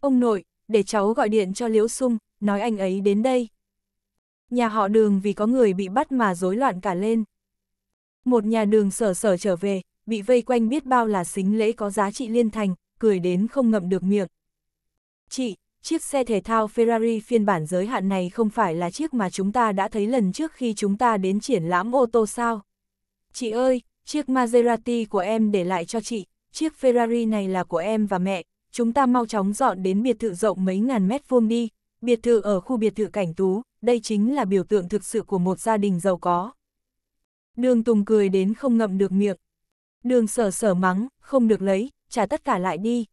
Ông nội, để cháu gọi điện cho liễu sung, nói anh ấy đến đây nhà họ đường vì có người bị bắt mà rối loạn cả lên. Một nhà đường sở sở trở về, bị vây quanh biết bao là xính lễ có giá trị liên thành, cười đến không ngậm được miệng. Chị, chiếc xe thể thao Ferrari phiên bản giới hạn này không phải là chiếc mà chúng ta đã thấy lần trước khi chúng ta đến triển lãm ô tô sao? Chị ơi, chiếc Maserati của em để lại cho chị, chiếc Ferrari này là của em và mẹ, chúng ta mau chóng dọn đến biệt thự rộng mấy ngàn mét vuông đi, biệt thự ở khu biệt thự Cảnh Tú, đây chính là biểu tượng thực sự của một gia đình giàu có. Đường Tùng cười đến không ngậm được miệng. Đường sở sở mắng, không được lấy, trả tất cả lại đi.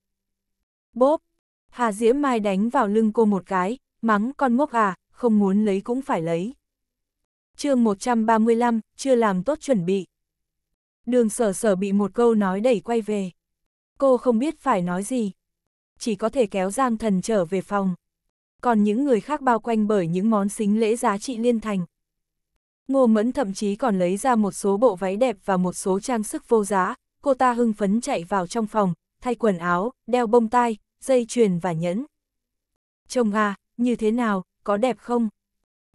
Bốp, Hà Diễm Mai đánh vào lưng cô một cái, mắng con ngốc à, không muốn lấy cũng phải lấy. chương 135, chưa làm tốt chuẩn bị. Đường sở sở bị một câu nói đẩy quay về. Cô không biết phải nói gì. Chỉ có thể kéo Giang Thần trở về phòng còn những người khác bao quanh bởi những món xính lễ giá trị liên thành. Ngô Mẫn thậm chí còn lấy ra một số bộ váy đẹp và một số trang sức vô giá, cô ta hưng phấn chạy vào trong phòng, thay quần áo, đeo bông tai, dây chuyền và nhẫn. Chồng à, như thế nào, có đẹp không?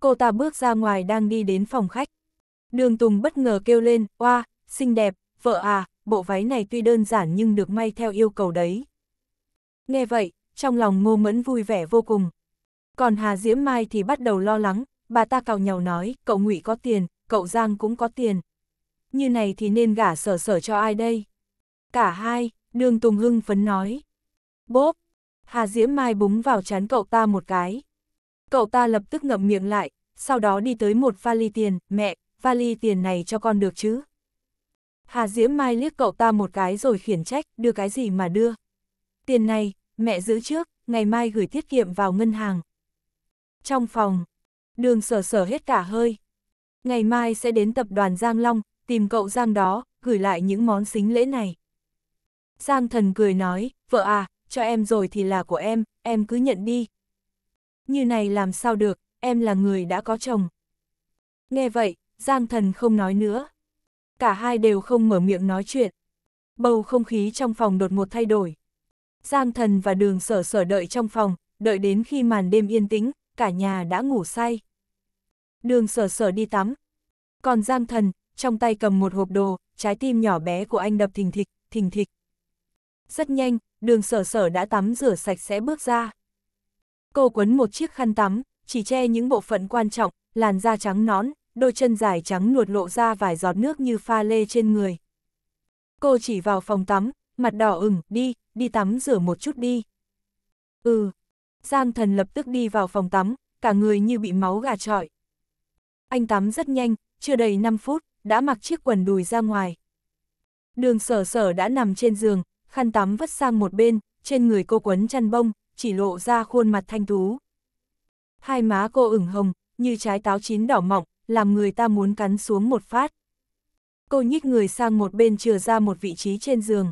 Cô ta bước ra ngoài đang đi đến phòng khách. Đường Tùng bất ngờ kêu lên, oa, xinh đẹp, vợ à, bộ váy này tuy đơn giản nhưng được may theo yêu cầu đấy. Nghe vậy, trong lòng ngô mẫn vui vẻ vô cùng. Còn Hà Diễm Mai thì bắt đầu lo lắng, bà ta cào nhào nói, cậu ngụy có tiền, cậu Giang cũng có tiền. Như này thì nên gả sở sở cho ai đây? Cả hai, đường Tùng Hưng phấn nói. Bốp! Hà Diễm Mai búng vào chán cậu ta một cái. Cậu ta lập tức ngậm miệng lại, sau đó đi tới một vali tiền, mẹ, vali tiền này cho con được chứ? Hà Diễm Mai liếc cậu ta một cái rồi khiển trách, đưa cái gì mà đưa. Tiền này, mẹ giữ trước, ngày mai gửi tiết kiệm vào ngân hàng. Trong phòng, đường sở sở hết cả hơi. Ngày mai sẽ đến tập đoàn Giang Long, tìm cậu Giang đó, gửi lại những món xính lễ này. Giang thần cười nói, vợ à, cho em rồi thì là của em, em cứ nhận đi. Như này làm sao được, em là người đã có chồng. Nghe vậy, Giang thần không nói nữa. Cả hai đều không mở miệng nói chuyện. Bầu không khí trong phòng đột ngột thay đổi. Giang thần và đường sở sở đợi trong phòng, đợi đến khi màn đêm yên tĩnh, cả nhà đã ngủ say. Đường sở sở đi tắm. Còn Giang Thần, trong tay cầm một hộp đồ, trái tim nhỏ bé của anh đập thình thịch, thình thịch. Rất nhanh, đường sở sở đã tắm rửa sạch sẽ bước ra. Cô quấn một chiếc khăn tắm, chỉ che những bộ phận quan trọng, làn da trắng nón, đôi chân dài trắng nuột lộ ra vài giọt nước như pha lê trên người. Cô chỉ vào phòng tắm, mặt đỏ ửng, đi, đi tắm rửa một chút đi. Ừ, Giang thần lập tức đi vào phòng tắm, cả người như bị máu gà trọi. Anh tắm rất nhanh, chưa đầy 5 phút, đã mặc chiếc quần đùi ra ngoài. Đường sở sở đã nằm trên giường, khăn tắm vất sang một bên, trên người cô quấn chăn bông, chỉ lộ ra khuôn mặt thanh tú. Hai má cô ửng hồng, như trái táo chín đỏ mọng, làm người ta muốn cắn xuống một phát. Cô nhích người sang một bên chừa ra một vị trí trên giường.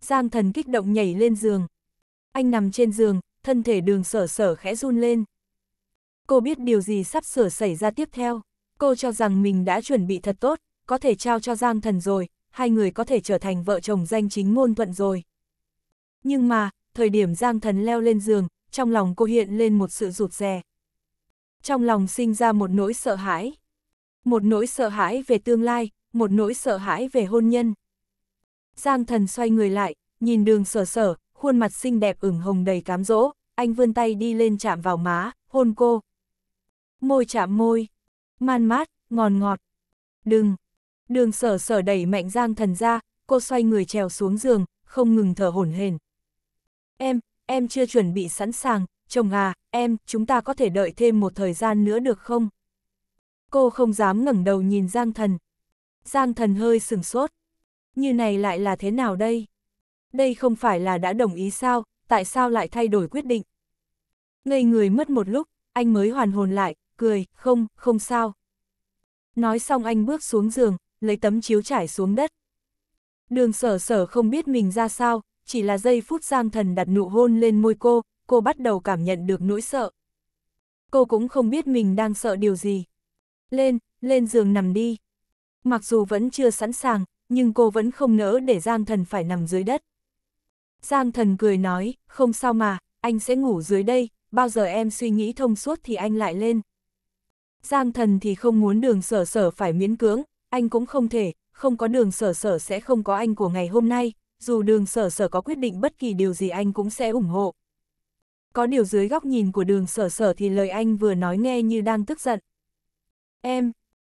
Giang thần kích động nhảy lên giường. Anh nằm trên giường, thân thể đường sở sở khẽ run lên. Cô biết điều gì sắp sửa xảy ra tiếp theo, cô cho rằng mình đã chuẩn bị thật tốt, có thể trao cho Giang Thần rồi, hai người có thể trở thành vợ chồng danh chính ngôn thuận rồi. Nhưng mà, thời điểm Giang Thần leo lên giường, trong lòng cô hiện lên một sự rụt rè. Trong lòng sinh ra một nỗi sợ hãi. Một nỗi sợ hãi về tương lai, một nỗi sợ hãi về hôn nhân. Giang Thần xoay người lại, nhìn đường sở sở, khuôn mặt xinh đẹp ửng hồng đầy cám dỗ, anh vươn tay đi lên chạm vào má, hôn cô. Môi chạm môi, man mát, ngọt ngọt. Đừng, đường sở sở đẩy mạnh giang thần ra, cô xoay người trèo xuống giường, không ngừng thở hổn hển. Em, em chưa chuẩn bị sẵn sàng, chồng à, em, chúng ta có thể đợi thêm một thời gian nữa được không? Cô không dám ngẩng đầu nhìn Giang Thần. Giang Thần hơi sừng sốt. Như này lại là thế nào đây? đây không phải là đã đồng ý sao, tại sao lại thay đổi quyết định. Ngây người mất một lúc, anh mới hoàn hồn lại, cười, không, không sao. Nói xong anh bước xuống giường, lấy tấm chiếu trải xuống đất. Đường sở sở không biết mình ra sao, chỉ là giây phút Giang Thần đặt nụ hôn lên môi cô, cô bắt đầu cảm nhận được nỗi sợ. Cô cũng không biết mình đang sợ điều gì. Lên, lên giường nằm đi. Mặc dù vẫn chưa sẵn sàng, nhưng cô vẫn không nỡ để Giang Thần phải nằm dưới đất. Giang thần cười nói, không sao mà, anh sẽ ngủ dưới đây, bao giờ em suy nghĩ thông suốt thì anh lại lên. Giang thần thì không muốn đường sở sở phải miễn cưỡng, anh cũng không thể, không có đường sở sở sẽ không có anh của ngày hôm nay, dù đường sở sở có quyết định bất kỳ điều gì anh cũng sẽ ủng hộ. Có điều dưới góc nhìn của đường sở sở thì lời anh vừa nói nghe như đang tức giận. Em,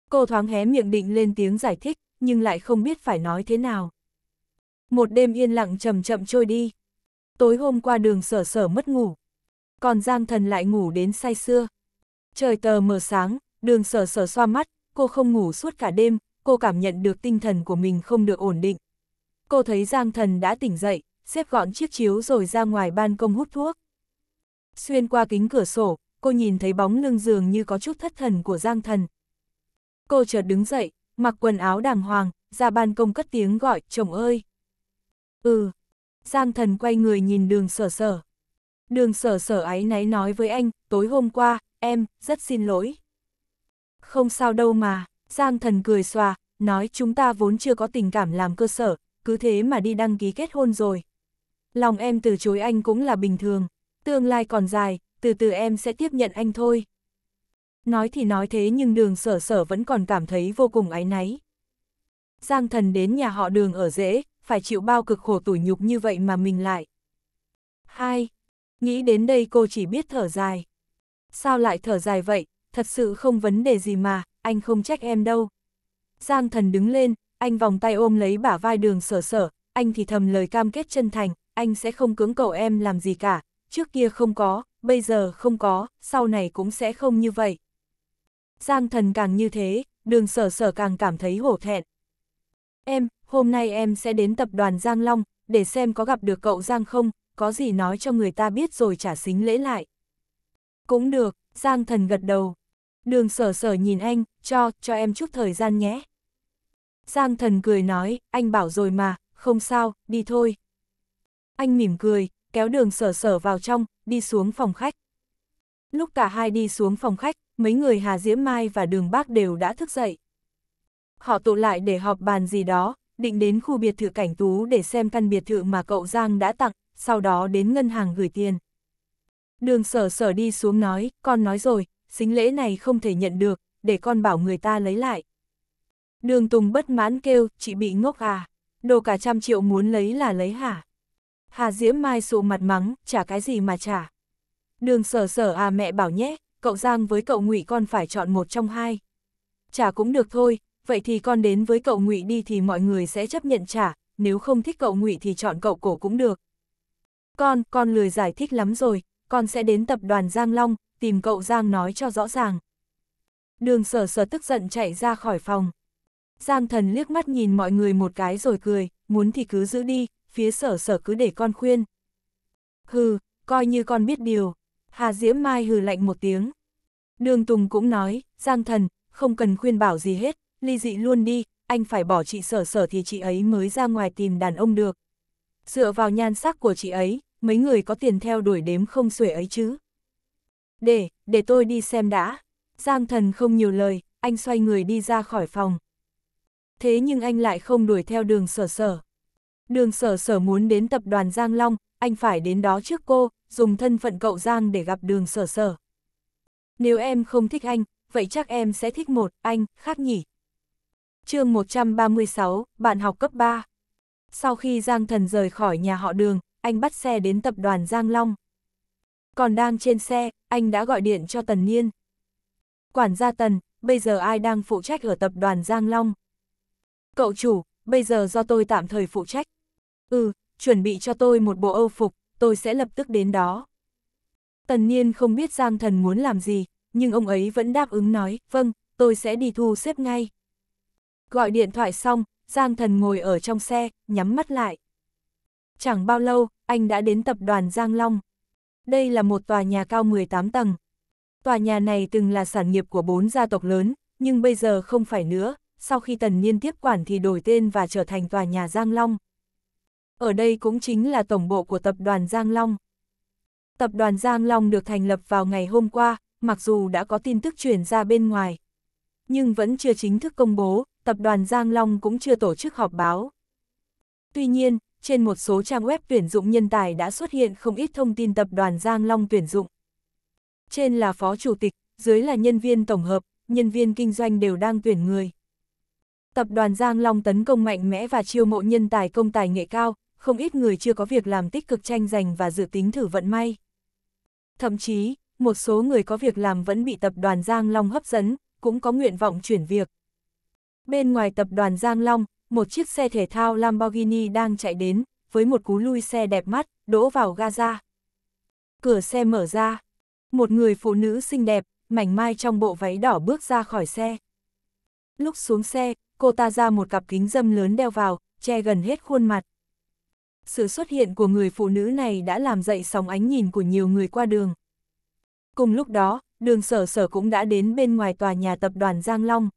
cô thoáng hé miệng định lên tiếng giải thích, nhưng lại không biết phải nói thế nào. Một đêm yên lặng chậm chậm trôi đi. Tối hôm qua đường sở sở mất ngủ. Còn Giang thần lại ngủ đến say xưa. Trời tờ mờ sáng, đường sở sở xoa mắt, cô không ngủ suốt cả đêm, cô cảm nhận được tinh thần của mình không được ổn định. Cô thấy Giang thần đã tỉnh dậy, xếp gọn chiếc chiếu rồi ra ngoài ban công hút thuốc. Xuyên qua kính cửa sổ, cô nhìn thấy bóng lưng giường như có chút thất thần của Giang thần. Cô chợt đứng dậy, mặc quần áo đàng hoàng, ra ban công cất tiếng gọi, chồng ơi. Ừ. Giang thần quay người nhìn đường sở sở. Đường sở sở áy náy nói với anh, tối hôm qua, em, rất xin lỗi. Không sao đâu mà, Giang thần cười xòa, nói chúng ta vốn chưa có tình cảm làm cơ sở, cứ thế mà đi đăng ký kết hôn rồi. Lòng em từ chối anh cũng là bình thường, tương lai còn dài, từ từ em sẽ tiếp nhận anh thôi. Nói thì nói thế nhưng đường sở sở vẫn còn cảm thấy vô cùng áy náy. Giang thần đến nhà họ đường ở dễ, phải chịu bao cực khổ tủi nhục như vậy mà mình lại. Hai, nghĩ đến đây cô chỉ biết thở dài. Sao lại thở dài vậy, thật sự không vấn đề gì mà, anh không trách em đâu. Giang thần đứng lên, anh vòng tay ôm lấy bả vai đường sở sở, anh thì thầm lời cam kết chân thành, anh sẽ không cưỡng cầu em làm gì cả, trước kia không có, bây giờ không có, sau này cũng sẽ không như vậy. Giang thần càng như thế, đường sở sở càng cảm thấy hổ thẹn. Em, hôm nay em sẽ đến tập đoàn Giang Long, để xem có gặp được cậu Giang không, có gì nói cho người ta biết rồi trả xính lễ lại. Cũng được, Giang thần gật đầu. Đường sở sở nhìn anh, cho, cho em chút thời gian nhé. Giang thần cười nói, anh bảo rồi mà, không sao, đi thôi. Anh mỉm cười, kéo đường sở sở vào trong, đi xuống phòng khách. Lúc cả hai đi xuống phòng khách, mấy người Hà Diễm Mai và đường bác đều đã thức dậy. Họ tụ lại để họp bàn gì đó, định đến khu biệt thự cảnh tú để xem căn biệt thự mà cậu Giang đã tặng, sau đó đến ngân hàng gửi tiền. Đường sở sở đi xuống nói, con nói rồi, xính lễ này không thể nhận được, để con bảo người ta lấy lại. Đường Tùng bất mãn kêu, chị bị ngốc à, đồ cả trăm triệu muốn lấy là lấy hả? Hà Diễm Mai sụ mặt mắng, trả cái gì mà trả. Đường sở sở à mẹ bảo nhé, cậu Giang với cậu ngụy con phải chọn một trong hai. Trả cũng được thôi, vậy thì con đến với cậu ngụy đi thì mọi người sẽ chấp nhận trả, nếu không thích cậu ngụy thì chọn cậu cổ cũng được. Con, con lười giải thích lắm rồi, con sẽ đến tập đoàn Giang Long, tìm cậu Giang nói cho rõ ràng. Đường sở sở tức giận chạy ra khỏi phòng. Giang thần liếc mắt nhìn mọi người một cái rồi cười, muốn thì cứ giữ đi, phía sở sở cứ để con khuyên. Hừ, coi như con biết điều. Hà Diễm Mai hừ lạnh một tiếng. Đường Tùng cũng nói, Giang thần, không cần khuyên bảo gì hết, ly dị luôn đi, anh phải bỏ chị sở sở thì chị ấy mới ra ngoài tìm đàn ông được. Dựa vào nhan sắc của chị ấy, mấy người có tiền theo đuổi đếm không xuể ấy chứ. Để, để tôi đi xem đã. Giang thần không nhiều lời, anh xoay người đi ra khỏi phòng. Thế nhưng anh lại không đuổi theo đường sở sở. Đường sở sở muốn đến tập đoàn Giang Long, anh phải đến đó trước cô, dùng thân phận cậu Giang để gặp đường sở sở. Nếu em không thích anh, vậy chắc em sẽ thích một anh khác nhỉ, chương 136, bạn học cấp 3. Sau khi Giang Thần rời khỏi nhà họ đường, anh bắt xe đến tập đoàn Giang Long. Còn đang trên xe, anh đã gọi điện cho Tần Niên. Quản gia Tần, bây giờ ai đang phụ trách ở tập đoàn Giang Long? Cậu chủ, bây giờ do tôi tạm thời phụ trách. Ừ, chuẩn bị cho tôi một bộ âu phục, tôi sẽ lập tức đến đó. Tần Niên không biết Giang Thần muốn làm gì, nhưng ông ấy vẫn đáp ứng nói, vâng, tôi sẽ đi thu xếp ngay. Gọi điện thoại xong, Giang Thần ngồi ở trong xe, nhắm mắt lại. Chẳng bao lâu, anh đã đến tập đoàn Giang Long. Đây là một tòa nhà cao 18 tầng. Tòa nhà này từng là sản nghiệp của bốn gia tộc lớn, nhưng bây giờ không phải nữa, sau khi Tần Niên tiếp quản thì đổi tên và trở thành tòa nhà Giang Long. Ở đây cũng chính là tổng bộ của tập đoàn Giang Long. Tập đoàn Giang Long được thành lập vào ngày hôm qua, mặc dù đã có tin tức truyền ra bên ngoài, nhưng vẫn chưa chính thức công bố, tập đoàn Giang Long cũng chưa tổ chức họp báo. Tuy nhiên, trên một số trang web tuyển dụng nhân tài đã xuất hiện không ít thông tin tập đoàn Giang Long tuyển dụng. Trên là phó chủ tịch, dưới là nhân viên tổng hợp, nhân viên kinh doanh đều đang tuyển người. Tập đoàn Giang Long tấn công mạnh mẽ và chiêu mộ nhân tài công tài nghệ cao, không ít người chưa có việc làm tích cực tranh giành và dự tính thử vận may. Thậm chí, một số người có việc làm vẫn bị tập đoàn Giang Long hấp dẫn, cũng có nguyện vọng chuyển việc. Bên ngoài tập đoàn Giang Long, một chiếc xe thể thao Lamborghini đang chạy đến, với một cú lui xe đẹp mắt, đỗ vào Gaza. Cửa xe mở ra. Một người phụ nữ xinh đẹp, mảnh mai trong bộ váy đỏ bước ra khỏi xe. Lúc xuống xe, cô ta ra một cặp kính dâm lớn đeo vào, che gần hết khuôn mặt. Sự xuất hiện của người phụ nữ này đã làm dậy sóng ánh nhìn của nhiều người qua đường. Cùng lúc đó, đường sở sở cũng đã đến bên ngoài tòa nhà tập đoàn Giang Long.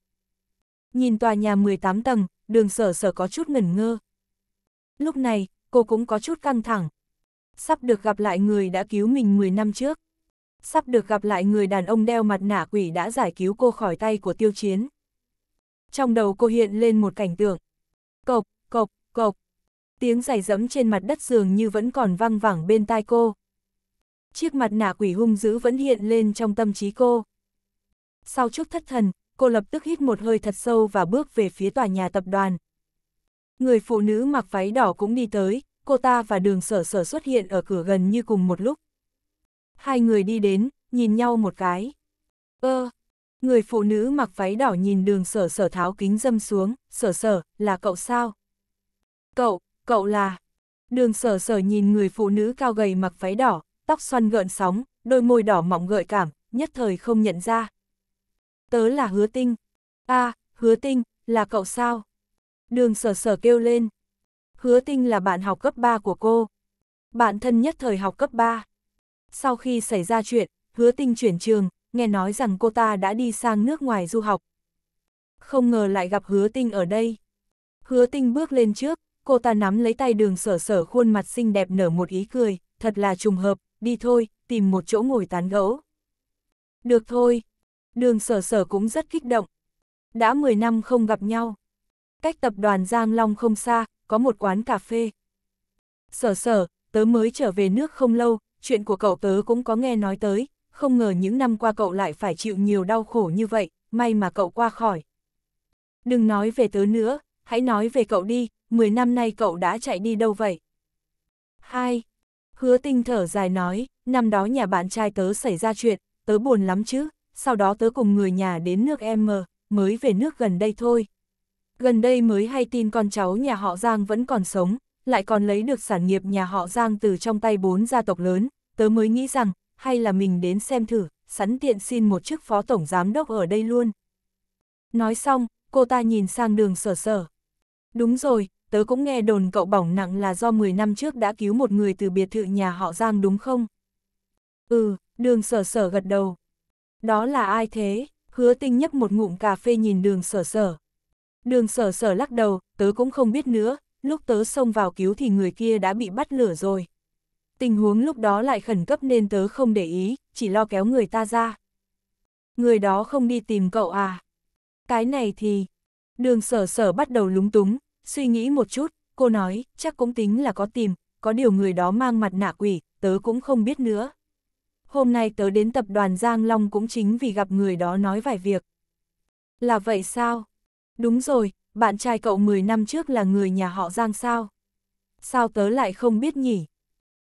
Nhìn tòa nhà 18 tầng, đường sở sở có chút ngẩn ngơ. Lúc này, cô cũng có chút căng thẳng. Sắp được gặp lại người đã cứu mình 10 năm trước. Sắp được gặp lại người đàn ông đeo mặt nạ quỷ đã giải cứu cô khỏi tay của tiêu chiến. Trong đầu cô hiện lên một cảnh tượng. Cộc, cộc, cộc. Tiếng giày dẫm trên mặt đất dường như vẫn còn vang vẳng bên tai cô. Chiếc mặt nạ quỷ hung dữ vẫn hiện lên trong tâm trí cô. Sau chút thất thần, cô lập tức hít một hơi thật sâu và bước về phía tòa nhà tập đoàn. Người phụ nữ mặc váy đỏ cũng đi tới, cô ta và đường sở sở xuất hiện ở cửa gần như cùng một lúc. Hai người đi đến, nhìn nhau một cái. Ơ, người phụ nữ mặc váy đỏ nhìn đường sở sở tháo kính dâm xuống, sở sở, là cậu sao? Cậu, cậu là... Đường sở sở nhìn người phụ nữ cao gầy mặc váy đỏ, tóc xoăn gợn sóng, đôi môi đỏ mọng gợi cảm, nhất thời không nhận ra tớ là hứa tinh. a à, hứa tinh, là cậu sao? Đường sở sở kêu lên. Hứa tinh là bạn học cấp 3 của cô. Bạn thân nhất thời học cấp 3. Sau khi xảy ra chuyện, hứa tinh chuyển trường, nghe nói rằng cô ta đã đi sang nước ngoài du học. Không ngờ lại gặp hứa tinh ở đây. Hứa tinh bước lên trước, cô ta nắm lấy tay đường sở sở khuôn mặt xinh đẹp nở một ý cười, thật là trùng hợp, đi thôi, tìm một chỗ ngồi tán gẫu. Được thôi, đường sở sở cũng rất kích động. Đã 10 năm không gặp nhau. Cách tập đoàn Giang Long không xa, có một quán cà phê. Sở sở, tớ mới trở về nước không lâu, chuyện của cậu tớ cũng có nghe nói tới, không ngờ những năm qua cậu lại phải chịu nhiều đau khổ như vậy, may mà cậu qua khỏi. Đừng nói về tớ nữa, hãy nói về cậu đi, 10 năm nay cậu đã chạy đi đâu vậy? hai Hứa tinh thở dài nói, năm đó nhà bạn trai tớ xảy ra chuyện, tớ buồn lắm chứ, sau đó tớ cùng người nhà đến nước em mới về nước gần đây thôi. Gần đây mới hay tin con cháu nhà họ Giang vẫn còn sống, lại còn lấy được sản nghiệp nhà họ Giang từ trong tay bốn gia tộc lớn, tớ mới nghĩ rằng, hay là mình đến xem thử, sẵn tiện xin một chức phó tổng giám đốc ở đây luôn. Nói xong, cô ta nhìn sang đường sở sở. Đúng rồi, tớ cũng nghe đồn cậu bỏng nặng là do 10 năm trước đã cứu một người từ biệt thự nhà họ Giang đúng không? Ừ, đường sở sở gật đầu. Đó là ai thế? Hứa tinh nhấp một ngụm cà phê nhìn đường sở sở. Đường sở sở lắc đầu, tớ cũng không biết nữa, lúc tớ xông vào cứu thì người kia đã bị bắt lửa rồi. Tình huống lúc đó lại khẩn cấp nên tớ không để ý, chỉ lo kéo người ta ra. Người đó không đi tìm cậu à? Cái này thì... Đường sở sở bắt đầu lúng túng, suy nghĩ một chút, cô nói, chắc cũng tính là có tìm, có điều người đó mang mặt nạ quỷ, tớ cũng không biết nữa hôm nay tớ đến tập đoàn Giang Long cũng chính vì gặp người đó nói vài việc. Là vậy sao? Đúng rồi, bạn trai cậu 10 năm trước là người nhà họ Giang sao? Sao tớ lại không biết nhỉ?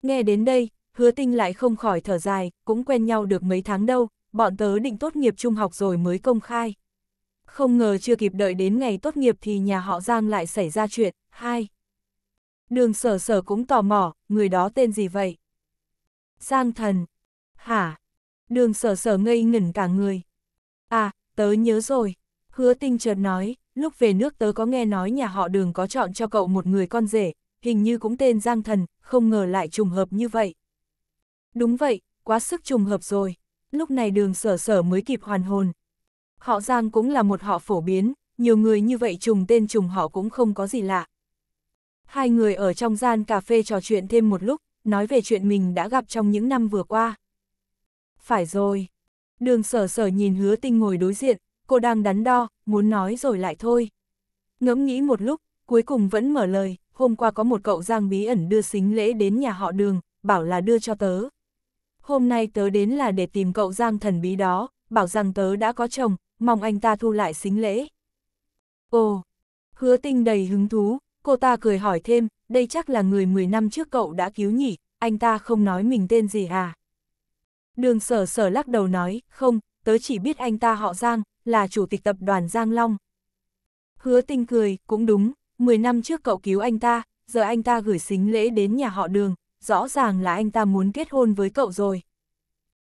Nghe đến đây, hứa tinh lại không khỏi thở dài, cũng quen nhau được mấy tháng đâu, bọn tớ định tốt nghiệp trung học rồi mới công khai. Không ngờ chưa kịp đợi đến ngày tốt nghiệp thì nhà họ Giang lại xảy ra chuyện, hai. Đường sở sở cũng tò mò, người đó tên gì vậy? Giang thần, Hả? Đường sở sở ngây ngẩn cả người. À, tớ nhớ rồi. Hứa tinh chợt nói, lúc về nước tớ có nghe nói nhà họ đường có chọn cho cậu một người con rể, hình như cũng tên Giang Thần, không ngờ lại trùng hợp như vậy. Đúng vậy, quá sức trùng hợp rồi. Lúc này đường sở sở mới kịp hoàn hồn. Họ Giang cũng là một họ phổ biến, nhiều người như vậy trùng tên trùng họ cũng không có gì lạ. Hai người ở trong gian cà phê trò chuyện thêm một lúc, nói về chuyện mình đã gặp trong những năm vừa qua phải rồi. Đường sở sở nhìn hứa tinh ngồi đối diện, cô đang đắn đo, muốn nói rồi lại thôi. Ngẫm nghĩ một lúc, cuối cùng vẫn mở lời, hôm qua có một cậu giang bí ẩn đưa xính lễ đến nhà họ đường, bảo là đưa cho tớ. Hôm nay tớ đến là để tìm cậu giang thần bí đó, bảo rằng tớ đã có chồng, mong anh ta thu lại xính lễ. Ồ, hứa tinh đầy hứng thú, cô ta cười hỏi thêm, đây chắc là người 10 năm trước cậu đã cứu nhỉ, anh ta không nói mình tên gì à? Đường sở sở lắc đầu nói, không, tớ chỉ biết anh ta họ Giang, là chủ tịch tập đoàn Giang Long. Hứa tinh cười, cũng đúng, 10 năm trước cậu cứu anh ta, giờ anh ta gửi xính lễ đến nhà họ đường, rõ ràng là anh ta muốn kết hôn với cậu rồi.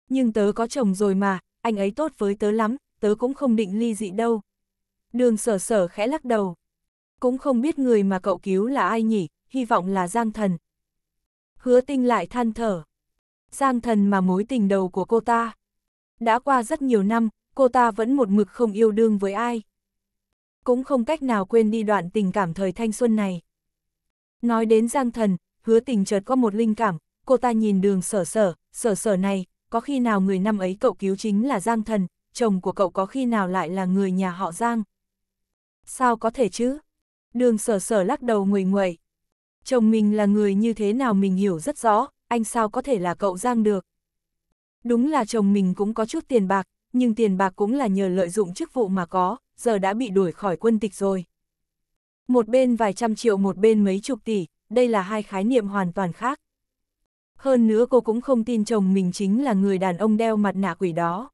Nhưng tớ có chồng rồi mà, anh ấy tốt với tớ lắm, tớ cũng không định ly dị đâu. Đường sở sở khẽ lắc đầu. Cũng không biết người mà cậu cứu là ai nhỉ, hy vọng là Giang Thần. Hứa tinh lại than thở. Giang thần mà mối tình đầu của cô ta. Đã qua rất nhiều năm, cô ta vẫn một mực không yêu đương với ai. Cũng không cách nào quên đi đoạn tình cảm thời thanh xuân này. Nói đến Giang thần, hứa tình chợt có một linh cảm, cô ta nhìn đường sở sở, sở sở này, có khi nào người năm ấy cậu cứu chính là Giang thần, chồng của cậu có khi nào lại là người nhà họ Giang. Sao có thể chứ? Đường sở sở lắc đầu nguội nguội. Chồng mình là người như thế nào mình hiểu rất rõ, anh sao có thể là cậu Giang được. Đúng là chồng mình cũng có chút tiền bạc, nhưng tiền bạc cũng là nhờ lợi dụng chức vụ mà có, giờ đã bị đuổi khỏi quân tịch rồi. Một bên vài trăm triệu một bên mấy chục tỷ, đây là hai khái niệm hoàn toàn khác. Hơn nữa cô cũng không tin chồng mình chính là người đàn ông đeo mặt nạ quỷ đó.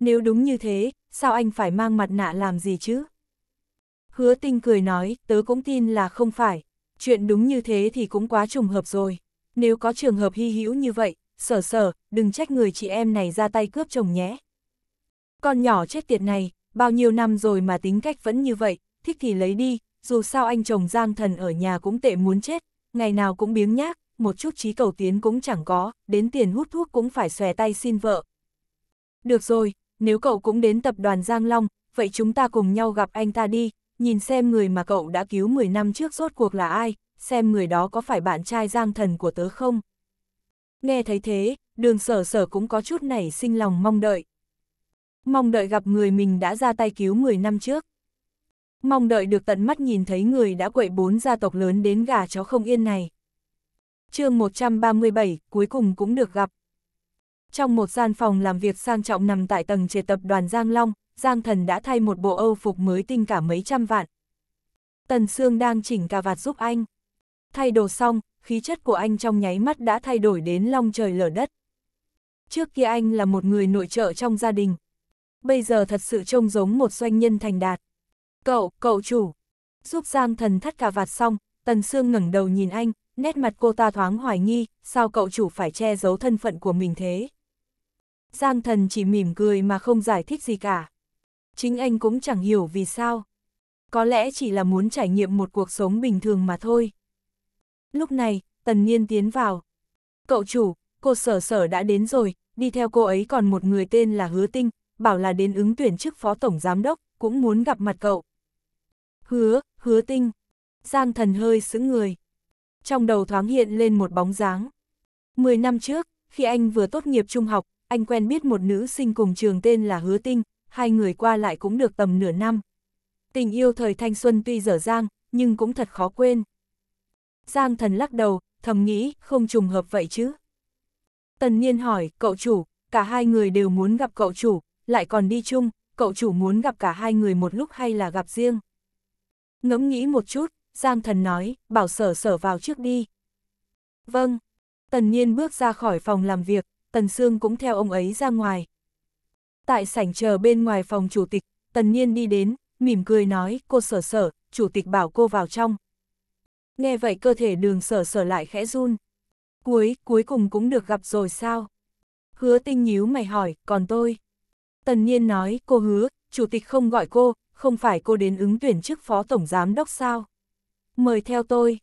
Nếu đúng như thế, sao anh phải mang mặt nạ làm gì chứ? Hứa tinh cười nói, tớ cũng tin là không phải. Chuyện đúng như thế thì cũng quá trùng hợp rồi. Nếu có trường hợp hy hữu như vậy, sở sở, đừng trách người chị em này ra tay cướp chồng nhé. Con nhỏ chết tiệt này, bao nhiêu năm rồi mà tính cách vẫn như vậy, thích thì lấy đi, dù sao anh chồng Giang Thần ở nhà cũng tệ muốn chết, ngày nào cũng biếng nhác, một chút trí cầu tiến cũng chẳng có, đến tiền hút thuốc cũng phải xòe tay xin vợ. Được rồi, nếu cậu cũng đến tập đoàn Giang Long, vậy chúng ta cùng nhau gặp anh ta đi, nhìn xem người mà cậu đã cứu 10 năm trước rốt cuộc là ai, xem người đó có phải bạn trai giang thần của tớ không. Nghe thấy thế, đường sở sở cũng có chút nảy sinh lòng mong đợi. Mong đợi gặp người mình đã ra tay cứu 10 năm trước. Mong đợi được tận mắt nhìn thấy người đã quậy bốn gia tộc lớn đến gà chó không yên này. chương 137, cuối cùng cũng được gặp. Trong một gian phòng làm việc sang trọng nằm tại tầng trệt tập đoàn Giang Long, Giang Thần đã thay một bộ Âu phục mới tinh cả mấy trăm vạn. Tần Sương đang chỉnh cà vạt giúp anh thay đồ xong, khí chất của anh trong nháy mắt đã thay đổi đến long trời lở đất. Trước kia anh là một người nội trợ trong gia đình. Bây giờ thật sự trông giống một doanh nhân thành đạt. Cậu, cậu chủ. Giúp Giang thần thắt cả vạt xong, Tần Sương ngẩng đầu nhìn anh, nét mặt cô ta thoáng hoài nghi, sao cậu chủ phải che giấu thân phận của mình thế? Giang thần chỉ mỉm cười mà không giải thích gì cả. Chính anh cũng chẳng hiểu vì sao. Có lẽ chỉ là muốn trải nghiệm một cuộc sống bình thường mà thôi. Lúc này, tần nhiên tiến vào. Cậu chủ, cô sở sở đã đến rồi, đi theo cô ấy còn một người tên là Hứa Tinh, bảo là đến ứng tuyển chức phó tổng giám đốc, cũng muốn gặp mặt cậu. Hứa, hứa tinh. Giang thần hơi sững người. Trong đầu thoáng hiện lên một bóng dáng. Mười năm trước, khi anh vừa tốt nghiệp trung học, anh quen biết một nữ sinh cùng trường tên là Hứa Tinh, hai người qua lại cũng được tầm nửa năm. Tình yêu thời thanh xuân tuy dở dang, nhưng cũng thật khó quên. Giang thần lắc đầu, thầm nghĩ, không trùng hợp vậy chứ. Tần Niên hỏi, cậu chủ, cả hai người đều muốn gặp cậu chủ, lại còn đi chung, cậu chủ muốn gặp cả hai người một lúc hay là gặp riêng? Ngẫm nghĩ một chút, Giang thần nói, bảo sở sở vào trước đi. Vâng, Tần Niên bước ra khỏi phòng làm việc, Tần Sương cũng theo ông ấy ra ngoài. Tại sảnh chờ bên ngoài phòng chủ tịch, Tần Niên đi đến, mỉm cười nói, cô sở sở, chủ tịch bảo cô vào trong. Nghe vậy cơ thể đường sở sở lại khẽ run. Cuối, cuối cùng cũng được gặp rồi sao? Hứa tinh nhíu mày hỏi, còn tôi? Tần nhiên nói, cô hứa, chủ tịch không gọi cô, không phải cô đến ứng tuyển chức phó tổng giám đốc sao? Mời theo tôi.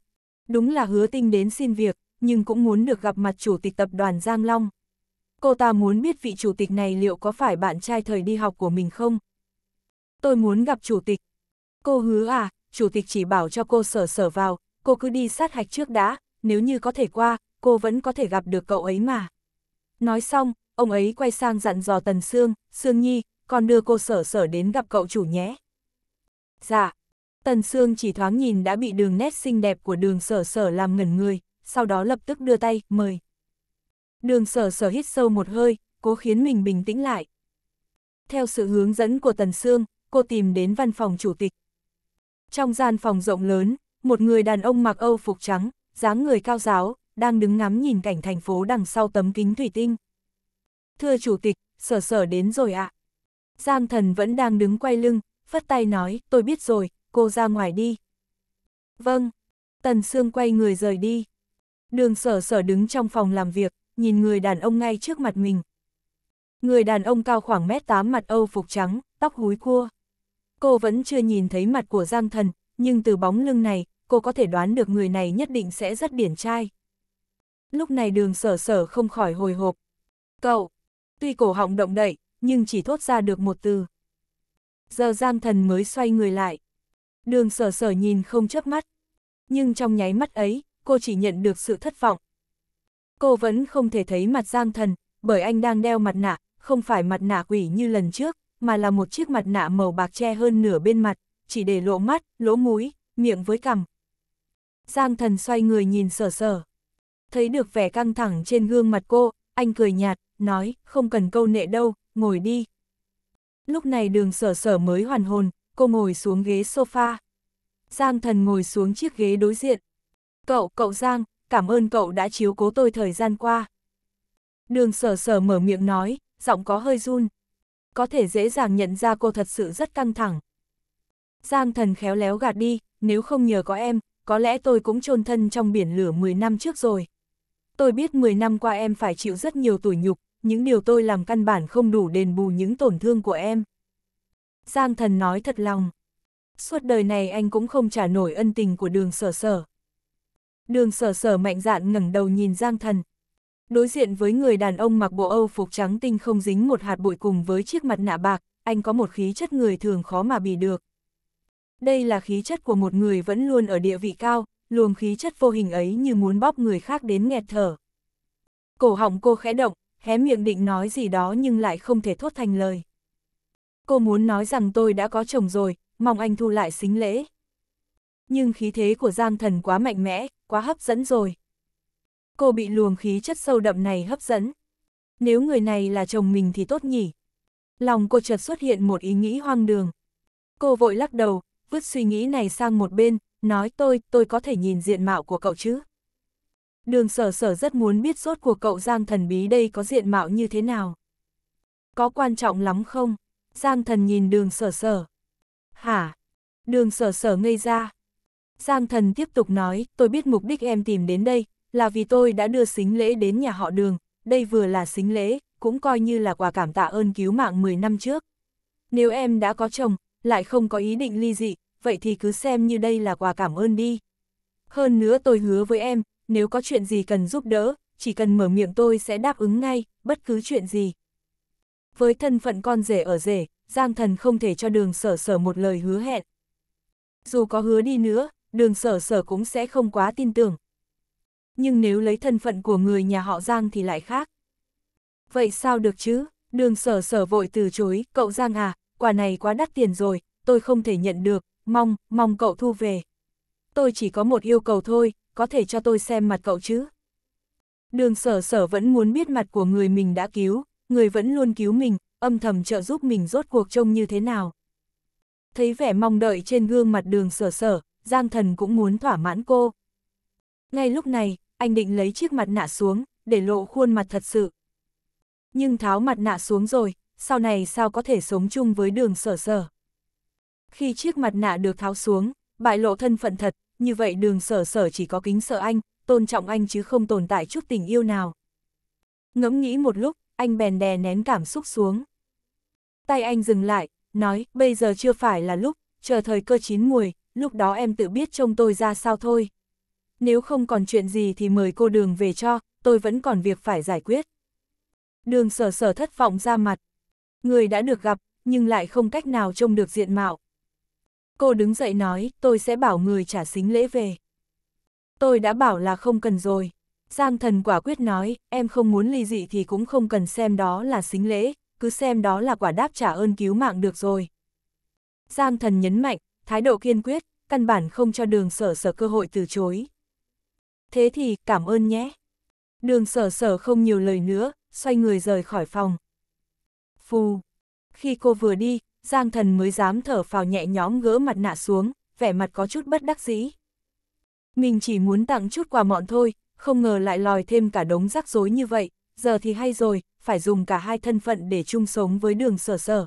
Đúng là hứa tinh đến xin việc, nhưng cũng muốn được gặp mặt chủ tịch tập đoàn Giang Long. Cô ta muốn biết vị chủ tịch này liệu có phải bạn trai thời đi học của mình không? Tôi muốn gặp chủ tịch. Cô hứa à, chủ tịch chỉ bảo cho cô sở sở vào, cô cứ đi sát hạch trước đã, nếu như có thể qua, cô vẫn có thể gặp được cậu ấy mà. Nói xong, ông ấy quay sang dặn dò Tần Sương, Sương Nhi, còn đưa cô sở sở đến gặp cậu chủ nhé. Dạ. Tần Sương chỉ thoáng nhìn đã bị đường nét xinh đẹp của đường sở sở làm ngẩn người, sau đó lập tức đưa tay, mời. Đường sở sở hít sâu một hơi, cố khiến mình bình tĩnh lại. Theo sự hướng dẫn của Tần Sương, cô tìm đến văn phòng chủ tịch. Trong gian phòng rộng lớn, một người đàn ông mặc âu phục trắng, dáng người cao giáo, đang đứng ngắm nhìn cảnh thành phố đằng sau tấm kính thủy tinh. Thưa chủ tịch, sở sở đến rồi ạ. Giang thần vẫn đang đứng quay lưng, phất tay nói, tôi biết rồi, cô ra ngoài đi. Vâng, tần xương quay người rời đi. Đường sở sở đứng trong phòng làm việc, nhìn người đàn ông ngay trước mặt mình. Người đàn ông cao khoảng mét tám mặt âu phục trắng, tóc húi cua. Cô vẫn chưa nhìn thấy mặt của Giang thần, nhưng từ bóng lưng này, cô có thể đoán được người này nhất định sẽ rất điển trai. Lúc này đường sở sở không khỏi hồi hộp. Cậu, tuy cổ họng động đậy, nhưng chỉ thốt ra được một từ. Giờ Giang Thần mới xoay người lại. Đường sở sở nhìn không chớp mắt. Nhưng trong nháy mắt ấy, cô chỉ nhận được sự thất vọng. Cô vẫn không thể thấy mặt Giang Thần, bởi anh đang đeo mặt nạ, không phải mặt nạ quỷ như lần trước, mà là một chiếc mặt nạ màu bạc che hơn nửa bên mặt, chỉ để lộ mắt, lỗ mũi, miệng với cằm. Giang thần xoay người nhìn sở sở. Thấy được vẻ căng thẳng trên gương mặt cô, anh cười nhạt, nói, không cần câu nệ đâu, ngồi đi. Lúc này đường sở sở mới hoàn hồn, cô ngồi xuống ghế sofa. Giang thần ngồi xuống chiếc ghế đối diện. Cậu, cậu Giang, cảm ơn cậu đã chiếu cố tôi thời gian qua. Đường sở sở mở miệng nói, giọng có hơi run. Có thể dễ dàng nhận ra cô thật sự rất căng thẳng. Giang thần khéo léo gạt đi, nếu không nhờ có em, có lẽ tôi cũng chôn thân trong biển lửa 10 năm trước rồi. Tôi biết 10 năm qua em phải chịu rất nhiều tủi nhục, những điều tôi làm căn bản không đủ đền bù những tổn thương của em. Giang thần nói thật lòng. Suốt đời này anh cũng không trả nổi ân tình của đường sở sở. Đường sở sở mạnh dạn ngẩng đầu nhìn Giang thần. Đối diện với người đàn ông mặc bộ Âu phục trắng tinh không dính một hạt bụi cùng với chiếc mặt nạ bạc, anh có một khí chất người thường khó mà bì được đây là khí chất của một người vẫn luôn ở địa vị cao, luồng khí chất vô hình ấy như muốn bóp người khác đến nghẹt thở. Cổ họng cô khẽ động, hé miệng định nói gì đó nhưng lại không thể thốt thành lời. Cô muốn nói rằng tôi đã có chồng rồi, mong anh thu lại xính lễ. Nhưng khí thế của Giang Thần quá mạnh mẽ, quá hấp dẫn rồi. Cô bị luồng khí chất sâu đậm này hấp dẫn. Nếu người này là chồng mình thì tốt nhỉ. Lòng cô chợt xuất hiện một ý nghĩ hoang đường. Cô vội lắc đầu, vứt suy nghĩ này sang một bên, nói tôi, tôi có thể nhìn diện mạo của cậu chứ? Đường sở sở rất muốn biết rốt của cậu Giang thần bí đây có diện mạo như thế nào. Có quan trọng lắm không? Giang thần nhìn đường sở sở. Hả? Đường sở sở ngây ra. Giang thần tiếp tục nói, tôi biết mục đích em tìm đến đây, là vì tôi đã đưa xính lễ đến nhà họ đường, đây vừa là xính lễ, cũng coi như là quà cảm tạ ơn cứu mạng 10 năm trước. Nếu em đã có chồng, lại không có ý định ly dị, vậy thì cứ xem như đây là quà cảm ơn đi. Hơn nữa tôi hứa với em, nếu có chuyện gì cần giúp đỡ, chỉ cần mở miệng tôi sẽ đáp ứng ngay, bất cứ chuyện gì. Với thân phận con rể ở rể, Giang Thần không thể cho đường sở sở một lời hứa hẹn. Dù có hứa đi nữa, đường sở sở cũng sẽ không quá tin tưởng. Nhưng nếu lấy thân phận của người nhà họ Giang thì lại khác. Vậy sao được chứ? Đường sở sở vội từ chối, cậu Giang à, quà này quá đắt tiền rồi, tôi không thể nhận được, mong, mong cậu thu về. Tôi chỉ có một yêu cầu thôi, có thể cho tôi xem mặt cậu chứ. Đường sở sở vẫn muốn biết mặt của người mình đã cứu, người vẫn luôn cứu mình, âm thầm trợ giúp mình rốt cuộc trông như thế nào. Thấy vẻ mong đợi trên gương mặt đường sở sở, Giang thần cũng muốn thỏa mãn cô. Ngay lúc này, anh định lấy chiếc mặt nạ xuống, để lộ khuôn mặt thật sự. Nhưng tháo mặt nạ xuống rồi, sau này sao có thể sống chung với đường sở sở. Khi chiếc mặt nạ được tháo xuống, bại lộ thân phận thật, như vậy đường sở sở chỉ có kính sợ anh, tôn trọng anh chứ không tồn tại chút tình yêu nào. Ngẫm nghĩ một lúc, anh bèn đè nén cảm xúc xuống. Tay anh dừng lại, nói, bây giờ chưa phải là lúc, chờ thời cơ chín muồi, lúc đó em tự biết trông tôi ra sao thôi. Nếu không còn chuyện gì thì mời cô đường về cho, tôi vẫn còn việc phải giải quyết. Đường sở sở thất vọng ra mặt. Người đã được gặp, nhưng lại không cách nào trông được diện mạo, cô đứng dậy nói, tôi sẽ bảo người trả xính lễ về. Tôi đã bảo là không cần rồi. Giang thần quả quyết nói, em không muốn ly dị thì cũng không cần xem đó là xính lễ, cứ xem đó là quả đáp trả ơn cứu mạng được rồi. Giang thần nhấn mạnh, thái độ kiên quyết, căn bản không cho đường sở sở cơ hội từ chối. Thế thì, cảm ơn nhé. Đường sở sở không nhiều lời nữa, xoay người rời khỏi phòng. Phù. Khi cô vừa đi, Giang thần mới dám thở phào nhẹ nhõm gỡ mặt nạ xuống, vẻ mặt có chút bất đắc dĩ. Mình chỉ muốn tặng chút quà mọn thôi, không ngờ lại lòi thêm cả đống rắc rối như vậy, giờ thì hay rồi, phải dùng cả hai thân phận để chung sống với đường sở sở.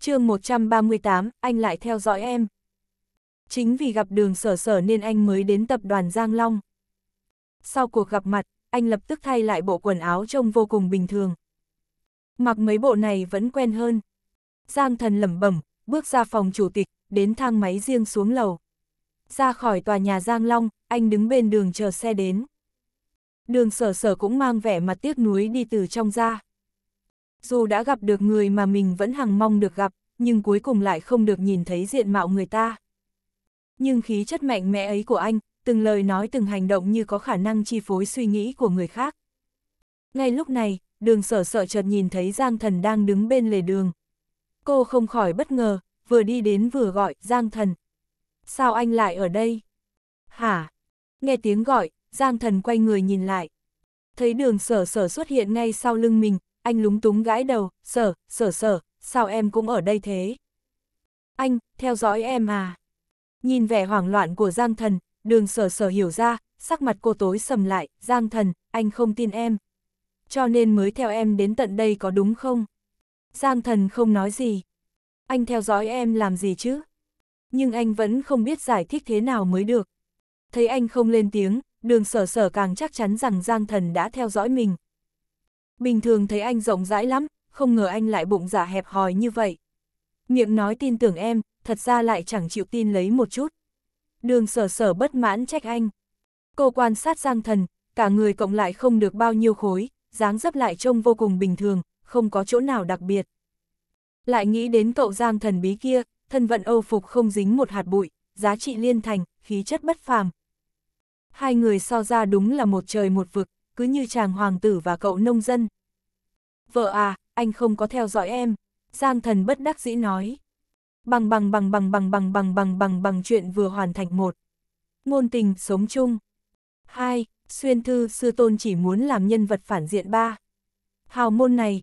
chương 138, anh lại theo dõi em. Chính vì gặp đường sở sở nên anh mới đến tập đoàn Giang Long. Sau cuộc gặp mặt, anh lập tức thay lại bộ quần áo trông vô cùng bình thường. Mặc mấy bộ này vẫn quen hơn. Giang thần lẩm bẩm, bước ra phòng chủ tịch, đến thang máy riêng xuống lầu. Ra khỏi tòa nhà Giang Long, anh đứng bên đường chờ xe đến. Đường sở sở cũng mang vẻ mặt tiếc nuối đi từ trong ra. Dù đã gặp được người mà mình vẫn hằng mong được gặp, nhưng cuối cùng lại không được nhìn thấy diện mạo người ta. Nhưng khí chất mạnh mẽ ấy của anh, từng lời nói từng hành động như có khả năng chi phối suy nghĩ của người khác. Ngay lúc này, đường sở Sở chợt nhìn thấy Giang Thần đang đứng bên lề đường, Cô không khỏi bất ngờ, vừa đi đến vừa gọi, Giang Thần. Sao anh lại ở đây? Hả? Nghe tiếng gọi, Giang Thần quay người nhìn lại. Thấy đường sở sở xuất hiện ngay sau lưng mình, anh lúng túng gãi đầu, sở, sở sở, sao em cũng ở đây thế? Anh, theo dõi em à? Nhìn vẻ hoảng loạn của Giang Thần, đường sở sở hiểu ra, sắc mặt cô tối sầm lại, Giang Thần, anh không tin em. Cho nên mới theo em đến tận đây có đúng không? Giang thần không nói gì. Anh theo dõi em làm gì chứ? Nhưng anh vẫn không biết giải thích thế nào mới được. Thấy anh không lên tiếng, đường sở sở càng chắc chắn rằng Giang thần đã theo dõi mình. Bình thường thấy anh rộng rãi lắm, không ngờ anh lại bụng giả dạ hẹp hòi như vậy. Miệng nói tin tưởng em, thật ra lại chẳng chịu tin lấy một chút. Đường sở sở bất mãn trách anh. Cô quan sát Giang Thần, cả người cộng lại không được bao nhiêu khối, dáng dấp lại trông vô cùng bình thường, không có chỗ nào đặc biệt. Lại nghĩ đến cậu giang thần bí kia, thân vận âu phục không dính một hạt bụi, giá trị liên thành, khí chất bất phàm. Hai người so ra đúng là một trời một vực, cứ như chàng hoàng tử và cậu nông dân. Vợ à, anh không có theo dõi em, Giang thần bất đắc dĩ nói. Bằng bằng bằng bằng bằng bằng bằng bằng bằng bằng chuyện vừa hoàn thành một. Ngôn tình sống chung. hai Xuyên thư sư tôn chỉ muốn làm nhân vật phản diện ba. Hào môn này,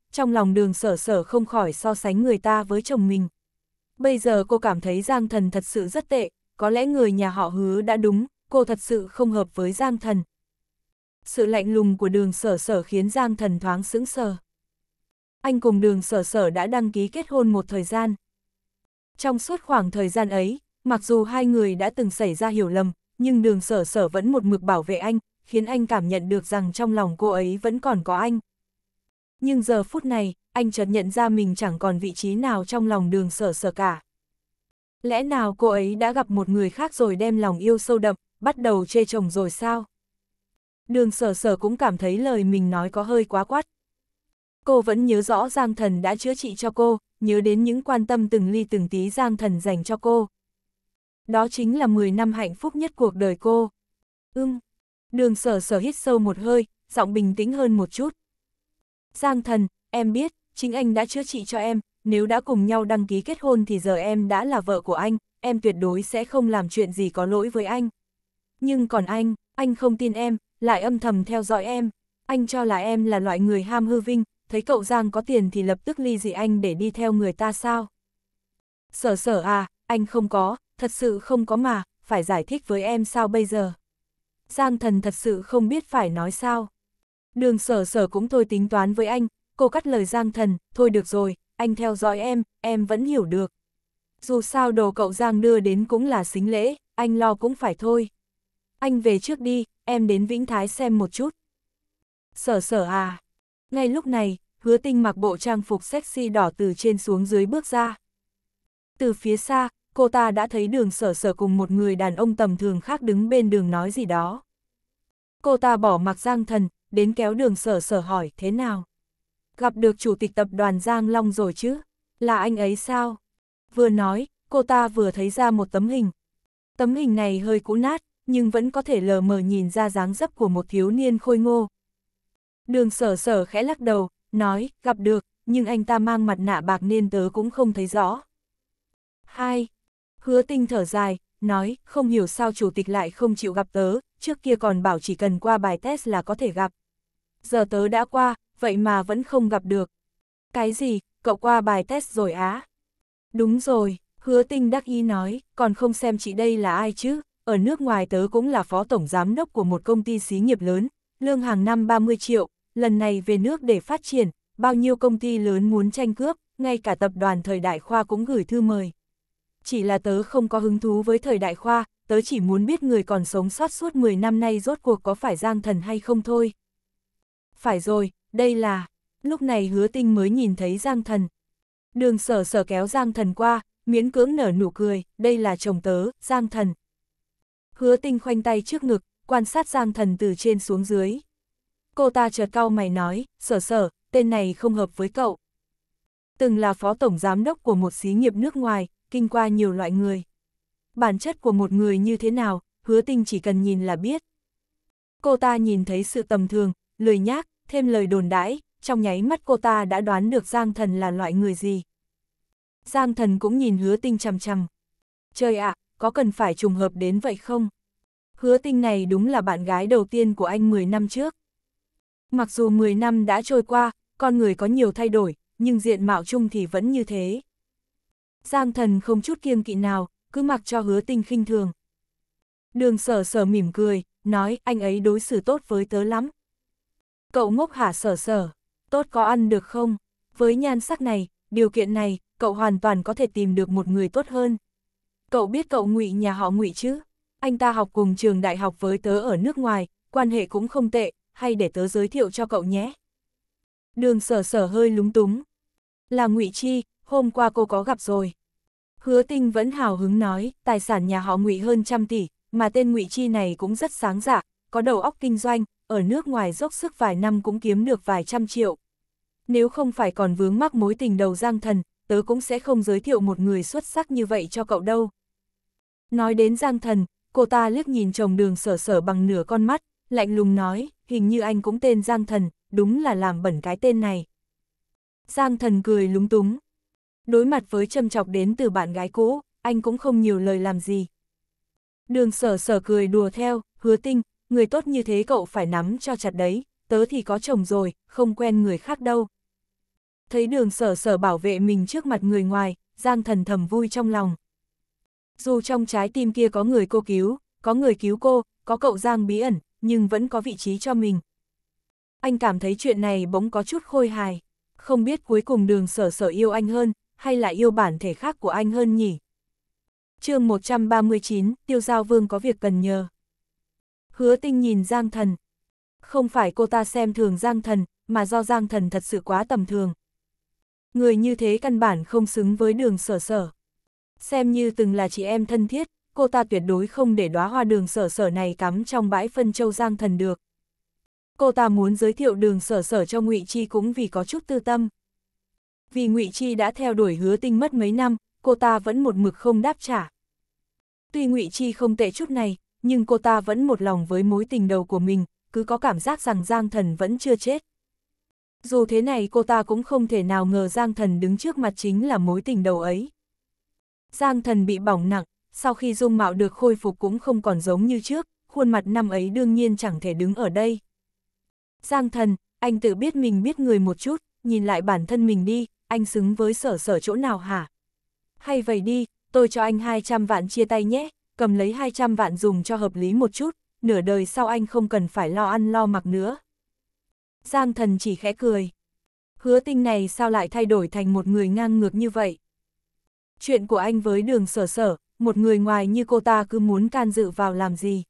trong lòng đường sở sở không khỏi so sánh người ta với chồng mình. Bây giờ cô cảm thấy Giang Thần thật sự rất tệ, có lẽ người nhà họ hứa đã đúng, cô thật sự không hợp với Giang Thần. Sự lạnh lùng của đường sở sở khiến Giang Thần thoáng sững sờ. Anh cùng đường sở sở đã đăng ký kết hôn một thời gian. Trong suốt khoảng thời gian ấy, mặc dù hai người đã từng xảy ra hiểu lầm, nhưng đường sở sở vẫn một mực bảo vệ anh, khiến anh cảm nhận được rằng trong lòng cô ấy vẫn còn có anh nhưng giờ phút này, anh chợt nhận ra mình chẳng còn vị trí nào trong lòng đường sở sở cả. Lẽ nào cô ấy đã gặp một người khác rồi đem lòng yêu sâu đậm, bắt đầu chê chồng rồi sao? Đường sở sở cũng cảm thấy lời mình nói có hơi quá quát. Cô vẫn nhớ rõ Giang Thần đã chữa trị cho cô, nhớ đến những quan tâm từng ly từng tí Giang Thần dành cho cô. Đó chính là 10 năm hạnh phúc nhất cuộc đời cô. Ưm, đường sở sở hít sâu một hơi, giọng bình tĩnh hơn một chút. Giang thần, em biết, chính anh đã chữa trị cho em, nếu đã cùng nhau đăng ký kết hôn thì giờ em đã là vợ của anh, em tuyệt đối sẽ không làm chuyện gì có lỗi với anh. Nhưng còn anh, anh không tin em, lại âm thầm theo dõi em. Anh cho là em là loại người ham hư vinh, thấy cậu Giang có tiền thì lập tức ly dị anh để đi theo người ta sao? Sở sở à, anh không có, thật sự không có mà, phải giải thích với em sao bây giờ? Giang thần thật sự không biết phải nói sao. Đường sở sở cũng thôi tính toán với anh, cô cắt lời Giang Thần, thôi được rồi, anh theo dõi em, em vẫn hiểu được. Dù sao đồ cậu Giang đưa đến cũng là xính lễ, anh lo cũng phải thôi. Anh về trước đi, em đến Vĩnh Thái xem một chút. Sở sở à. Ngay lúc này, hứa tinh mặc bộ trang phục sexy đỏ từ trên xuống dưới bước ra. Từ phía xa, cô ta đã thấy đường sở sở cùng một người đàn ông tầm thường khác đứng bên đường nói gì đó. Cô ta bỏ mặc Giang Thần, đến kéo đường sở sở hỏi thế nào. Gặp được chủ tịch tập đoàn Giang Long rồi chứ, là anh ấy sao? Vừa nói, cô ta vừa thấy ra một tấm hình. Tấm hình này hơi cũ nát, nhưng vẫn có thể lờ mờ nhìn ra dáng dấp của một thiếu niên khôi ngô. Đường sở sở khẽ lắc đầu, nói, gặp được, nhưng anh ta mang mặt nạ bạc nên tớ cũng không thấy rõ. hai Hứa tinh thở dài, nói, không hiểu sao chủ tịch lại không chịu gặp tớ, trước kia còn bảo chỉ cần qua bài test là có thể gặp giờ tớ đã qua, vậy mà vẫn không gặp được. Cái gì, cậu qua bài test rồi á? Đúng rồi, hứa tinh đắc ý nói, còn không xem chị đây là ai chứ, ở nước ngoài tớ cũng là phó tổng giám đốc của một công ty xí nghiệp lớn, lương hàng năm 30 triệu, lần này về nước để phát triển, bao nhiêu công ty lớn muốn tranh cướp, ngay cả tập đoàn thời đại khoa cũng gửi thư mời. Chỉ là tớ không có hứng thú với thời đại khoa, tớ chỉ muốn biết người còn sống sót suốt 10 năm nay rốt cuộc có phải giang thần hay không thôi, phải rồi, đây là... Lúc này hứa tinh mới nhìn thấy Giang Thần. Đường sở sở kéo Giang Thần qua, miễn cưỡng nở nụ cười, đây là chồng tớ, Giang Thần. Hứa tinh khoanh tay trước ngực, quan sát Giang Thần từ trên xuống dưới. Cô ta chợt cau mày nói, sở sở, tên này không hợp với cậu. Từng là phó tổng giám đốc của một xí nghiệp nước ngoài, kinh qua nhiều loại người. Bản chất của một người như thế nào, hứa tinh chỉ cần nhìn là biết. Cô ta nhìn thấy sự tầm thường, lười nhác, thêm lời đồn đãi, trong nháy mắt cô ta đã đoán được Giang Thần là loại người gì. Giang Thần cũng nhìn hứa tinh chằm chằm. Trời ạ, à, có cần phải trùng hợp đến vậy không? Hứa tinh này đúng là bạn gái đầu tiên của anh 10 năm trước. Mặc dù 10 năm đã trôi qua, con người có nhiều thay đổi, nhưng diện mạo chung thì vẫn như thế. Giang thần không chút kiêng kỵ nào, cứ mặc cho hứa tinh khinh thường. Đường sở sở mỉm cười, nói anh ấy đối xử tốt với tớ lắm. Cậu ngốc hả sở sở, tốt có ăn được không? Với nhan sắc này, điều kiện này, cậu hoàn toàn có thể tìm được một người tốt hơn. Cậu biết cậu ngụy nhà họ ngụy chứ? Anh ta học cùng trường đại học với tớ ở nước ngoài, quan hệ cũng không tệ, hay để tớ giới thiệu cho cậu nhé. Đường sở sở hơi lúng túng. Là ngụy Chi, hôm qua cô có gặp rồi. Hứa tinh vẫn hào hứng nói, tài sản nhà họ ngụy hơn trăm tỷ, mà tên ngụy Chi này cũng rất sáng dạ, có đầu óc kinh doanh, ở nước ngoài dốc sức vài năm cũng kiếm được vài trăm triệu. Nếu không phải còn vướng mắc mối tình đầu giang thần, tớ cũng sẽ không giới thiệu một người xuất sắc như vậy cho cậu đâu. Nói đến giang thần, cô ta liếc nhìn chồng đường sở sở bằng nửa con mắt, lạnh lùng nói, hình như anh cũng tên giang thần, đúng là làm bẩn cái tên này. Giang thần cười lúng túng. Đối mặt với châm chọc đến từ bạn gái cũ, anh cũng không nhiều lời làm gì. Đường sở sở cười đùa theo, hứa tinh, người tốt như thế cậu phải nắm cho chặt đấy, tớ thì có chồng rồi, không quen người khác đâu. Thấy đường sở sở bảo vệ mình trước mặt người ngoài, Giang thần thầm vui trong lòng. Dù trong trái tim kia có người cô cứu, có người cứu cô, có cậu Giang bí ẩn, nhưng vẫn có vị trí cho mình. Anh cảm thấy chuyện này bỗng có chút khôi hài. Không biết cuối cùng đường sở sở yêu anh hơn, hay là yêu bản thể khác của anh hơn nhỉ? chương 139, Tiêu Giao Vương có việc cần nhờ hứa tinh nhìn Giang Thần. Không phải cô ta xem thường Giang Thần, mà do Giang Thần thật sự quá tầm thường. Người như thế căn bản không xứng với đường sở sở. Xem như từng là chị em thân thiết, cô ta tuyệt đối không để đóa hoa đường sở sở này cắm trong bãi phân châu Giang Thần được. Cô ta muốn giới thiệu đường sở sở cho ngụy Chi cũng vì có chút tư tâm. Vì ngụy Chi đã theo đuổi hứa tinh mất mấy năm, cô ta vẫn một mực không đáp trả. Tuy ngụy Chi không tệ chút này, nhưng cô ta vẫn một lòng với mối tình đầu của mình, cứ có cảm giác rằng Giang Thần vẫn chưa chết. Dù thế này cô ta cũng không thể nào ngờ Giang Thần đứng trước mặt chính là mối tình đầu ấy. Giang Thần bị bỏng nặng, sau khi dung mạo được khôi phục cũng không còn giống như trước, khuôn mặt năm ấy đương nhiên chẳng thể đứng ở đây. Giang Thần, anh tự biết mình biết người một chút, nhìn lại bản thân mình đi, anh xứng với sở sở chỗ nào hả? Hay vậy đi, tôi cho anh 200 vạn chia tay nhé, cầm lấy 200 vạn dùng cho hợp lý một chút, nửa đời sau anh không cần phải lo ăn lo mặc nữa. Giang thần chỉ khẽ cười. Hứa tinh này sao lại thay đổi thành một người ngang ngược như vậy? Chuyện của anh với đường sở sở, một người ngoài như cô ta cứ muốn can dự vào làm gì?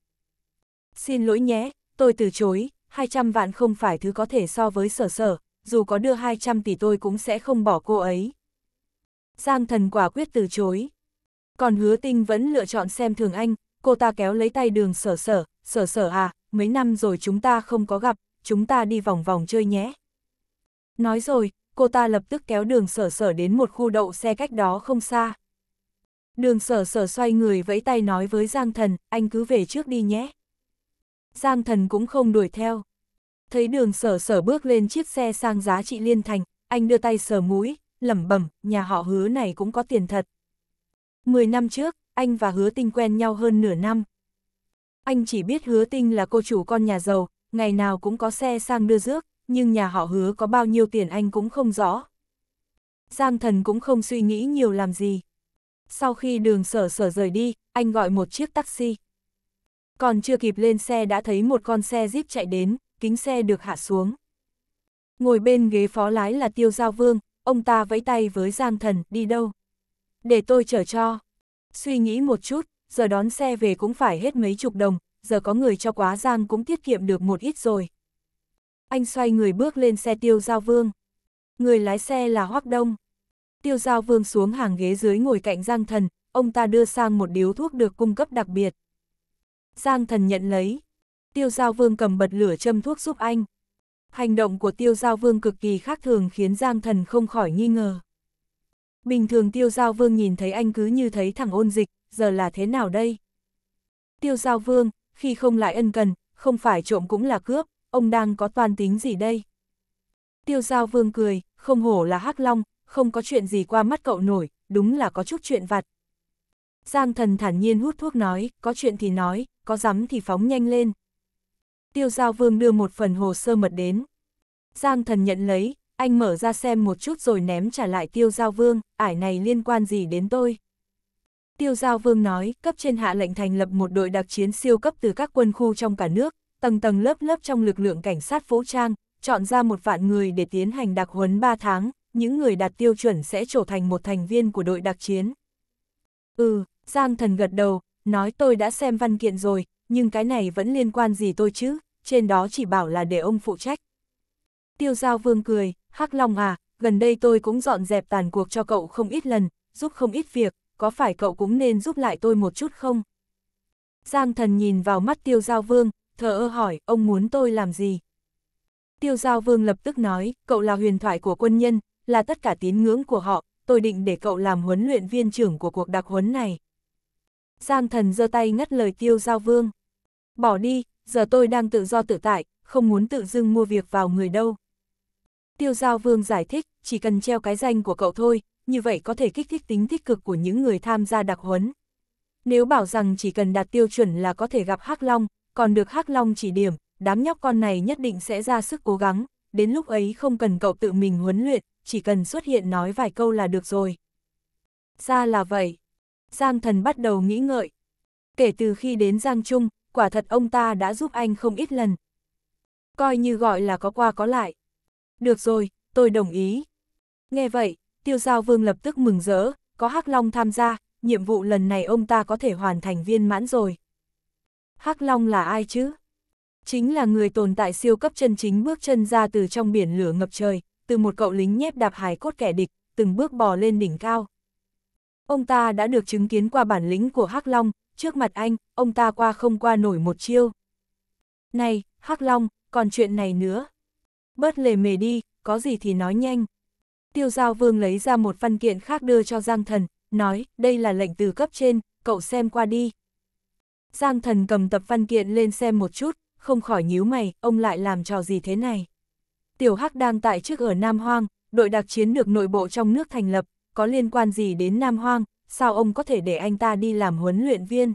Xin lỗi nhé, tôi từ chối, 200 vạn không phải thứ có thể so với sở sở, dù có đưa 200 tỷ tôi cũng sẽ không bỏ cô ấy. Giang thần quả quyết từ chối còn hứa tinh vẫn lựa chọn xem thường anh, cô ta kéo lấy tay đường sở sở, sở sở à, mấy năm rồi chúng ta không có gặp, chúng ta đi vòng vòng chơi nhé. Nói rồi, cô ta lập tức kéo đường sở sở đến một khu đậu xe cách đó không xa. Đường sở sở xoay người vẫy tay nói với Giang Thần, anh cứ về trước đi nhé. Giang Thần cũng không đuổi theo. Thấy đường sở sở bước lên chiếc xe sang giá trị liên thành, anh đưa tay sờ mũi, lẩm bẩm, nhà họ hứa này cũng có tiền thật. 10 năm trước, anh và hứa tinh quen nhau hơn nửa năm. Anh chỉ biết hứa tinh là cô chủ con nhà giàu, ngày nào cũng có xe sang đưa rước, nhưng nhà họ hứa có bao nhiêu tiền anh cũng không rõ. Giang thần cũng không suy nghĩ nhiều làm gì. Sau khi đường sở sở rời đi, anh gọi một chiếc taxi. Còn chưa kịp lên xe đã thấy một con xe jeep chạy đến, kính xe được hạ xuống. Ngồi bên ghế phó lái là Tiêu Giao Vương, ông ta vẫy tay với Giang Thần, đi đâu? để tôi chờ cho. Suy nghĩ một chút, giờ đón xe về cũng phải hết mấy chục đồng, giờ có người cho quá giang cũng tiết kiệm được một ít rồi. Anh xoay người bước lên xe tiêu giao vương. Người lái xe là Hoác Đông. Tiêu giao vương xuống hàng ghế dưới ngồi cạnh Giang Thần, ông ta đưa sang một điếu thuốc được cung cấp đặc biệt. Giang Thần nhận lấy. Tiêu giao vương cầm bật lửa châm thuốc giúp anh. Hành động của tiêu giao vương cực kỳ khác thường khiến Giang Thần không khỏi nghi ngờ. Bình thường tiêu giao vương nhìn thấy anh cứ như thấy thằng ôn dịch, giờ là thế nào đây? Tiêu giao vương, khi không lại ân cần, không phải trộm cũng là cướp, ông đang có toàn tính gì đây? Tiêu giao vương cười, không hổ là hắc long, không có chuyện gì qua mắt cậu nổi, đúng là có chút chuyện vặt. Giang thần thản nhiên hút thuốc nói, có chuyện thì nói, có dám thì phóng nhanh lên. Tiêu giao vương đưa một phần hồ sơ mật đến. Giang thần nhận lấy, anh mở ra xem một chút rồi ném trả lại tiêu giao vương, ải này liên quan gì đến tôi. Tiêu giao vương nói, cấp trên hạ lệnh thành lập một đội đặc chiến siêu cấp từ các quân khu trong cả nước, tầng tầng lớp lớp trong lực lượng cảnh sát vũ trang, chọn ra một vạn người để tiến hành đặc huấn 3 tháng, những người đạt tiêu chuẩn sẽ trở thành một thành viên của đội đặc chiến. Ừ, Giang thần gật đầu, nói tôi đã xem văn kiện rồi, nhưng cái này vẫn liên quan gì tôi chứ, trên đó chỉ bảo là để ông phụ trách. Tiêu giao vương cười, Hắc Long à, gần đây tôi cũng dọn dẹp tàn cuộc cho cậu không ít lần, giúp không ít việc, có phải cậu cũng nên giúp lại tôi một chút không? Giang thần nhìn vào mắt tiêu giao vương, thờ ơ hỏi, ông muốn tôi làm gì? Tiêu giao vương lập tức nói, cậu là huyền thoại của quân nhân, là tất cả tín ngưỡng của họ, tôi định để cậu làm huấn luyện viên trưởng của cuộc đặc huấn này. Giang thần giơ tay ngắt lời tiêu giao vương. Bỏ đi, giờ tôi đang tự do tự tại, không muốn tự dưng mua việc vào người đâu. Tiêu Giao Vương giải thích, chỉ cần treo cái danh của cậu thôi, như vậy có thể kích thích tính tích cực của những người tham gia đặc huấn. Nếu bảo rằng chỉ cần đạt tiêu chuẩn là có thể gặp Hắc Long, còn được Hắc Long chỉ điểm, đám nhóc con này nhất định sẽ ra sức cố gắng, đến lúc ấy không cần cậu tự mình huấn luyện, chỉ cần xuất hiện nói vài câu là được rồi. Ra là vậy. Giang thần bắt đầu nghĩ ngợi. Kể từ khi đến Giang Trung, quả thật ông ta đã giúp anh không ít lần. Coi như gọi là có qua có lại được rồi, tôi đồng ý. Nghe vậy, tiêu giao vương lập tức mừng rỡ, có Hắc Long tham gia, nhiệm vụ lần này ông ta có thể hoàn thành viên mãn rồi. Hắc Long là ai chứ? Chính là người tồn tại siêu cấp chân chính bước chân ra từ trong biển lửa ngập trời, từ một cậu lính nhép đạp hài cốt kẻ địch, từng bước bò lên đỉnh cao. Ông ta đã được chứng kiến qua bản lĩnh của Hắc Long, trước mặt anh, ông ta qua không qua nổi một chiêu. Này, Hắc Long, còn chuyện này nữa, Bớt lề mề đi, có gì thì nói nhanh. Tiêu Giao Vương lấy ra một văn kiện khác đưa cho Giang Thần, nói, đây là lệnh từ cấp trên, cậu xem qua đi. Giang Thần cầm tập văn kiện lên xem một chút, không khỏi nhíu mày, ông lại làm trò gì thế này. Tiểu Hắc đang tại trước ở Nam Hoang, đội đặc chiến được nội bộ trong nước thành lập, có liên quan gì đến Nam Hoang, sao ông có thể để anh ta đi làm huấn luyện viên?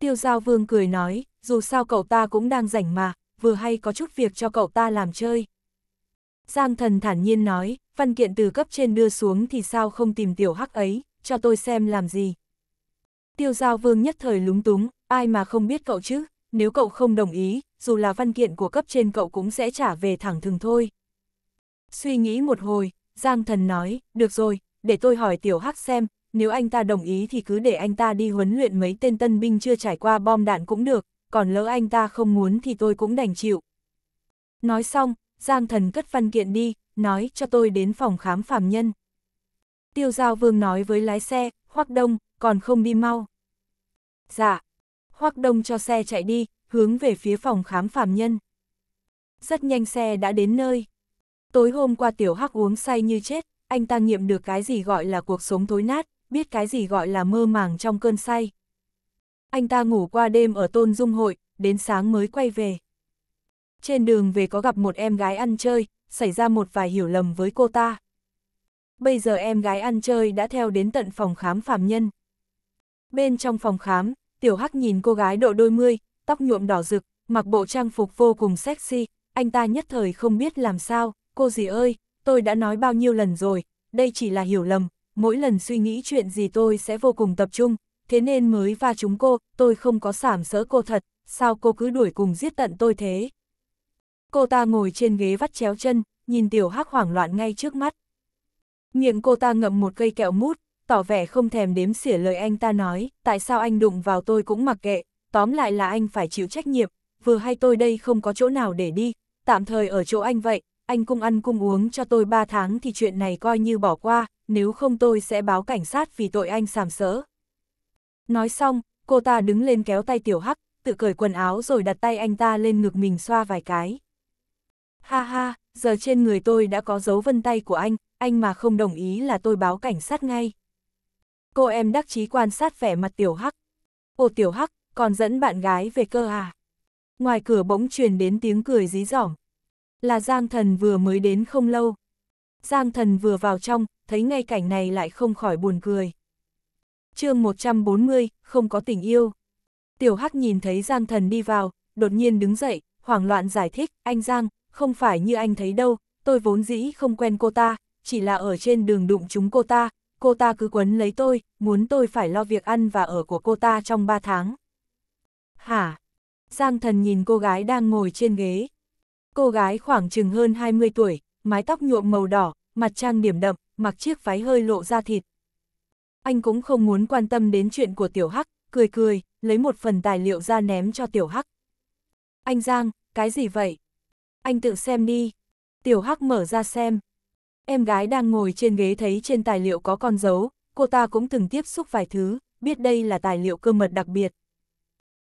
Tiêu Giao Vương cười nói, dù sao cậu ta cũng đang rảnh mà, vừa hay có chút việc cho cậu ta làm chơi. Giang thần thản nhiên nói, văn kiện từ cấp trên đưa xuống thì sao không tìm tiểu hắc ấy, cho tôi xem làm gì. Tiêu giao vương nhất thời lúng túng, ai mà không biết cậu chứ, nếu cậu không đồng ý, dù là văn kiện của cấp trên cậu cũng sẽ trả về thẳng thường thôi. Suy nghĩ một hồi, Giang thần nói, được rồi, để tôi hỏi tiểu hắc xem, nếu anh ta đồng ý thì cứ để anh ta đi huấn luyện mấy tên tân binh chưa trải qua bom đạn cũng được, còn lỡ anh ta không muốn thì tôi cũng đành chịu. Nói xong, Giang thần cất văn kiện đi, nói cho tôi đến phòng khám phàm nhân. Tiêu Giao Vương nói với lái xe, Hoắc Đông, còn không đi mau. Dạ. Hoắc Đông cho xe chạy đi, hướng về phía phòng khám phàm nhân. Rất nhanh xe đã đến nơi. Tối hôm qua Tiểu Hắc uống say như chết, anh ta nghiệm được cái gì gọi là cuộc sống thối nát, biết cái gì gọi là mơ màng trong cơn say anh ta ngủ qua đêm ở tôn dung hội, đến sáng mới quay về. Trên đường về có gặp một em gái ăn chơi, xảy ra một vài hiểu lầm với cô ta. Bây giờ em gái ăn chơi đã theo đến tận phòng khám phạm nhân. Bên trong phòng khám, Tiểu Hắc nhìn cô gái độ đôi mươi, tóc nhuộm đỏ rực, mặc bộ trang phục vô cùng sexy, anh ta nhất thời không biết làm sao, cô gì ơi, tôi đã nói bao nhiêu lần rồi, đây chỉ là hiểu lầm, mỗi lần suy nghĩ chuyện gì tôi sẽ vô cùng tập trung, thế nên mới va chúng cô, tôi không có sảm sỡ cô thật, sao cô cứ đuổi cùng giết tận tôi thế? Cô ta ngồi trên ghế vắt chéo chân, nhìn tiểu hắc hoảng loạn ngay trước mắt. Miệng cô ta ngậm một cây kẹo mút, tỏ vẻ không thèm đếm xỉa lời anh ta nói, tại sao anh đụng vào tôi cũng mặc kệ, tóm lại là anh phải chịu trách nhiệm, vừa hay tôi đây không có chỗ nào để đi, tạm thời ở chỗ anh vậy, anh cung ăn cung uống cho tôi 3 tháng thì chuyện này coi như bỏ qua, nếu không tôi sẽ báo cảnh sát vì tội anh sàm sỡ. Nói xong, cô ta đứng lên kéo tay tiểu hắc, tự cởi quần áo rồi đặt tay anh ta lên ngực mình xoa vài cái. Ha ha, giờ trên người tôi đã có dấu vân tay của anh, anh mà không đồng ý là tôi báo cảnh sát ngay. Cô em đắc chí quan sát vẻ mặt tiểu hắc. Ô tiểu hắc, còn dẫn bạn gái về cơ à? Ngoài cửa bỗng truyền đến tiếng cười dí dỏm. Là Giang Thần vừa mới đến không lâu. Giang Thần vừa vào trong, thấy ngay cảnh này lại không khỏi buồn cười chương 140, không có tình yêu. Tiểu Hắc nhìn thấy Giang Thần đi vào, đột nhiên đứng dậy, hoảng loạn giải thích, anh Giang, không phải như anh thấy đâu, tôi vốn dĩ không quen cô ta, chỉ là ở trên đường đụng chúng cô ta, cô ta cứ quấn lấy tôi, muốn tôi phải lo việc ăn và ở của cô ta trong 3 tháng. Hả? Giang Thần nhìn cô gái đang ngồi trên ghế. Cô gái khoảng chừng hơn 20 tuổi, mái tóc nhuộm màu đỏ, mặt trang điểm đậm, mặc chiếc váy hơi lộ ra thịt, anh cũng không muốn quan tâm đến chuyện của Tiểu Hắc, cười cười, lấy một phần tài liệu ra ném cho Tiểu Hắc. Anh Giang, cái gì vậy? Anh tự xem đi. Tiểu Hắc mở ra xem. Em gái đang ngồi trên ghế thấy trên tài liệu có con dấu, cô ta cũng từng tiếp xúc vài thứ, biết đây là tài liệu cơ mật đặc biệt.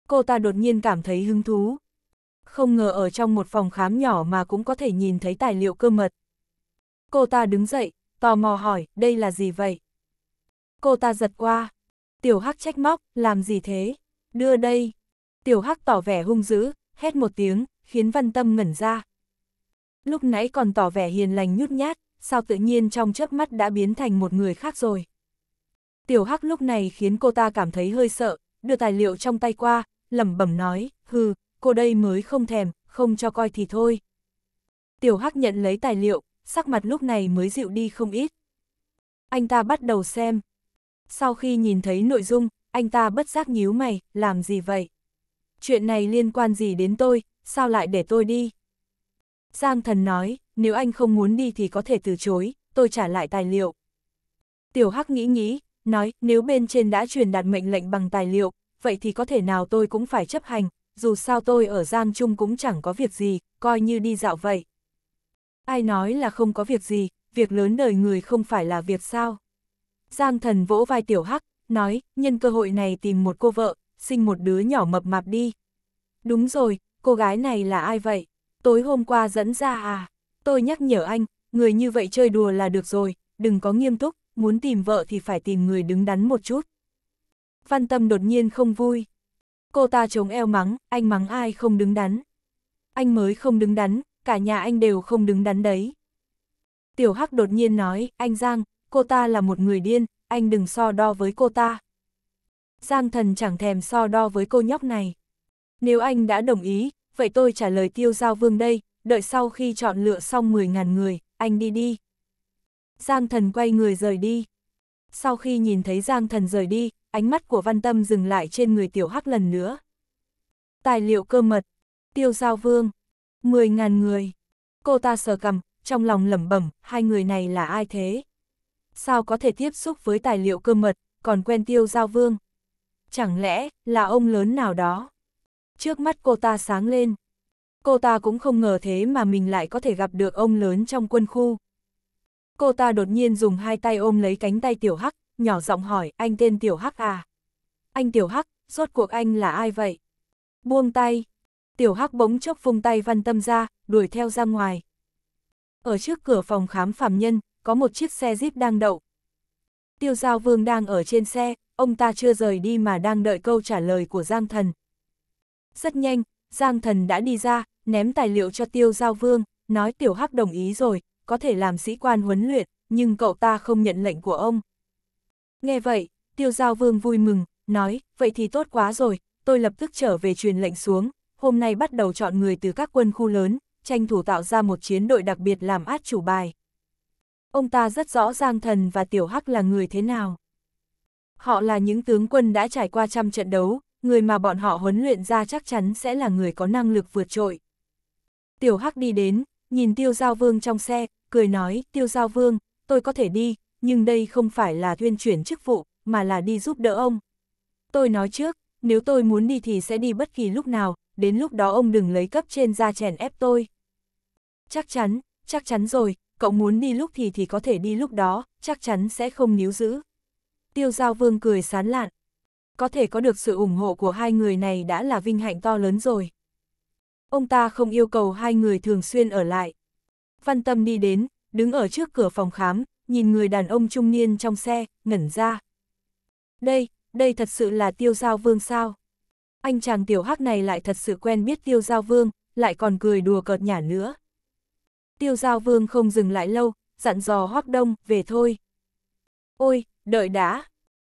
Cô ta đột nhiên cảm thấy hứng thú. Không ngờ ở trong một phòng khám nhỏ mà cũng có thể nhìn thấy tài liệu cơ mật. Cô ta đứng dậy, tò mò hỏi, đây là gì vậy? Cô ta giật qua. Tiểu Hắc trách móc, làm gì thế? Đưa đây. Tiểu Hắc tỏ vẻ hung dữ, hét một tiếng, khiến văn tâm ngẩn ra. Lúc nãy còn tỏ vẻ hiền lành nhút nhát, sao tự nhiên trong chớp mắt đã biến thành một người khác rồi. Tiểu Hắc lúc này khiến cô ta cảm thấy hơi sợ, đưa tài liệu trong tay qua, lẩm bẩm nói, hừ, cô đây mới không thèm, không cho coi thì thôi. Tiểu Hắc nhận lấy tài liệu, sắc mặt lúc này mới dịu đi không ít. Anh ta bắt đầu xem, sau khi nhìn thấy nội dung, anh ta bất giác nhíu mày, làm gì vậy? Chuyện này liên quan gì đến tôi, sao lại để tôi đi? Giang thần nói, nếu anh không muốn đi thì có thể từ chối, tôi trả lại tài liệu. Tiểu Hắc nghĩ nghĩ, nói, nếu bên trên đã truyền đạt mệnh lệnh bằng tài liệu, vậy thì có thể nào tôi cũng phải chấp hành, dù sao tôi ở Giang Trung cũng chẳng có việc gì, coi như đi dạo vậy. Ai nói là không có việc gì, việc lớn đời người không phải là việc sao? Giang thần vỗ vai tiểu hắc, nói, nhân cơ hội này tìm một cô vợ, sinh một đứa nhỏ mập mạp đi. Đúng rồi, cô gái này là ai vậy? Tối hôm qua dẫn ra à? Tôi nhắc nhở anh, người như vậy chơi đùa là được rồi, đừng có nghiêm túc, muốn tìm vợ thì phải tìm người đứng đắn một chút. Văn Tâm đột nhiên không vui. Cô ta chống eo mắng, anh mắng ai không đứng đắn. Anh mới không đứng đắn, cả nhà anh đều không đứng đắn đấy. Tiểu Hắc đột nhiên nói, anh Giang, cô ta là một người điên, anh đừng so đo với cô ta. Giang thần chẳng thèm so đo với cô nhóc này. Nếu anh đã đồng ý, vậy tôi trả lời tiêu giao vương đây, đợi sau khi chọn lựa xong 10.000 người, anh đi đi. Giang thần quay người rời đi. Sau khi nhìn thấy Giang thần rời đi, ánh mắt của văn tâm dừng lại trên người tiểu hắc lần nữa. Tài liệu cơ mật, tiêu giao vương, 10.000 người. Cô ta sờ cầm, trong lòng lẩm bẩm, hai người này là ai thế? sao có thể tiếp xúc với tài liệu cơ mật, còn quen tiêu giao vương. Chẳng lẽ là ông lớn nào đó? Trước mắt cô ta sáng lên. Cô ta cũng không ngờ thế mà mình lại có thể gặp được ông lớn trong quân khu. Cô ta đột nhiên dùng hai tay ôm lấy cánh tay Tiểu Hắc, nhỏ giọng hỏi anh tên Tiểu Hắc à? Anh Tiểu Hắc, rốt cuộc anh là ai vậy? Buông tay. Tiểu Hắc bỗng chốc phung tay văn tâm ra, đuổi theo ra ngoài. Ở trước cửa phòng khám phạm nhân, có một chiếc xe jeep đang đậu. Tiêu Giao Vương đang ở trên xe, ông ta chưa rời đi mà đang đợi câu trả lời của Giang Thần. Rất nhanh, Giang Thần đã đi ra, ném tài liệu cho Tiêu Giao Vương, nói Tiểu Hắc đồng ý rồi, có thể làm sĩ quan huấn luyện, nhưng cậu ta không nhận lệnh của ông. Nghe vậy, Tiêu Giao Vương vui mừng, nói, vậy thì tốt quá rồi, tôi lập tức trở về truyền lệnh xuống, hôm nay bắt đầu chọn người từ các quân khu lớn, tranh thủ tạo ra một chiến đội đặc biệt làm át chủ bài. Ông ta rất rõ Giang Thần và Tiểu Hắc là người thế nào. Họ là những tướng quân đã trải qua trăm trận đấu, người mà bọn họ huấn luyện ra chắc chắn sẽ là người có năng lực vượt trội. Tiểu Hắc đi đến, nhìn Tiêu Giao Vương trong xe, cười nói, Tiêu Giao Vương, tôi có thể đi, nhưng đây không phải là tuyên chuyển chức vụ, mà là đi giúp đỡ ông. Tôi nói trước, nếu tôi muốn đi thì sẽ đi bất kỳ lúc nào, đến lúc đó ông đừng lấy cấp trên ra chèn ép tôi. Chắc chắn, chắc chắn rồi, cậu muốn đi lúc thì thì có thể đi lúc đó, chắc chắn sẽ không níu giữ. Tiêu Giao Vương cười sán lạn. Có thể có được sự ủng hộ của hai người này đã là vinh hạnh to lớn rồi. Ông ta không yêu cầu hai người thường xuyên ở lại. Văn Tâm đi đến, đứng ở trước cửa phòng khám, nhìn người đàn ông trung niên trong xe, ngẩn ra. Đây, đây thật sự là Tiêu Giao Vương sao? Anh chàng tiểu hắc này lại thật sự quen biết Tiêu Giao Vương, lại còn cười đùa cợt nhả nữa tiêu giao vương không dừng lại lâu, dặn dò hoác đông, về thôi. Ôi, đợi đã.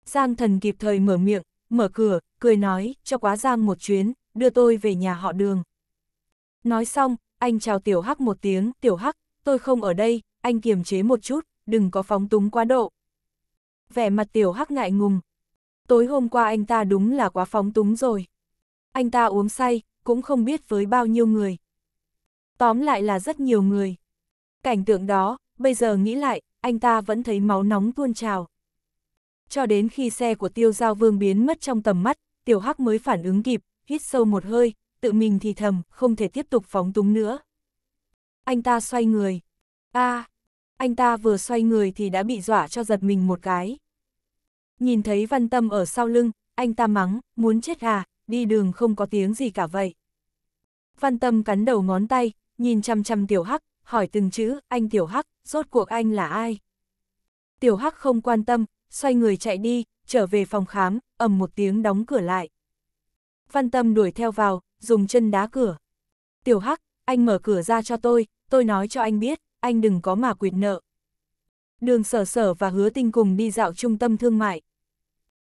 Giang thần kịp thời mở miệng, mở cửa, cười nói, cho quá giang một chuyến, đưa tôi về nhà họ đường. Nói xong, anh chào tiểu hắc một tiếng, tiểu hắc, tôi không ở đây, anh kiềm chế một chút, đừng có phóng túng quá độ. Vẻ mặt tiểu hắc ngại ngùng. Tối hôm qua anh ta đúng là quá phóng túng rồi. Anh ta uống say, cũng không biết với bao nhiêu người tóm lại là rất nhiều người. Cảnh tượng đó, bây giờ nghĩ lại, anh ta vẫn thấy máu nóng tuôn trào. Cho đến khi xe của tiêu giao vương biến mất trong tầm mắt, tiểu hắc mới phản ứng kịp, hít sâu một hơi, tự mình thì thầm, không thể tiếp tục phóng túng nữa. Anh ta xoay người. a à, anh ta vừa xoay người thì đã bị dọa cho giật mình một cái. Nhìn thấy văn tâm ở sau lưng, anh ta mắng, muốn chết à, đi đường không có tiếng gì cả vậy. Văn tâm cắn đầu ngón tay, nhìn chăm chăm Tiểu Hắc, hỏi từng chữ, anh Tiểu Hắc, rốt cuộc anh là ai? Tiểu Hắc không quan tâm, xoay người chạy đi, trở về phòng khám, ầm một tiếng đóng cửa lại. Văn Tâm đuổi theo vào, dùng chân đá cửa. Tiểu Hắc, anh mở cửa ra cho tôi, tôi nói cho anh biết, anh đừng có mà quyệt nợ. Đường sở sở và hứa tinh cùng đi dạo trung tâm thương mại.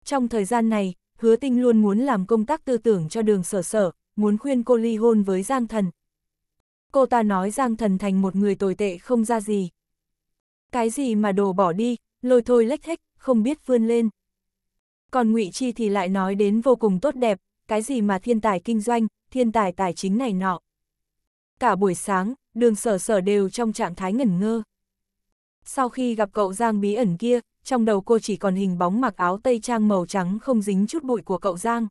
Trong thời gian này, hứa tinh luôn muốn làm công tác tư tưởng cho đường sở sở, muốn khuyên cô ly hôn với Giang Thần, cô ta nói Giang Thần Thành một người tồi tệ không ra gì. Cái gì mà đồ bỏ đi, lôi thôi lách thách, không biết vươn lên. Còn ngụy Chi thì lại nói đến vô cùng tốt đẹp, cái gì mà thiên tài kinh doanh, thiên tài tài chính này nọ. Cả buổi sáng, đường sở sở đều trong trạng thái ngẩn ngơ. Sau khi gặp cậu Giang bí ẩn kia, trong đầu cô chỉ còn hình bóng mặc áo tây trang màu trắng không dính chút bụi của cậu Giang.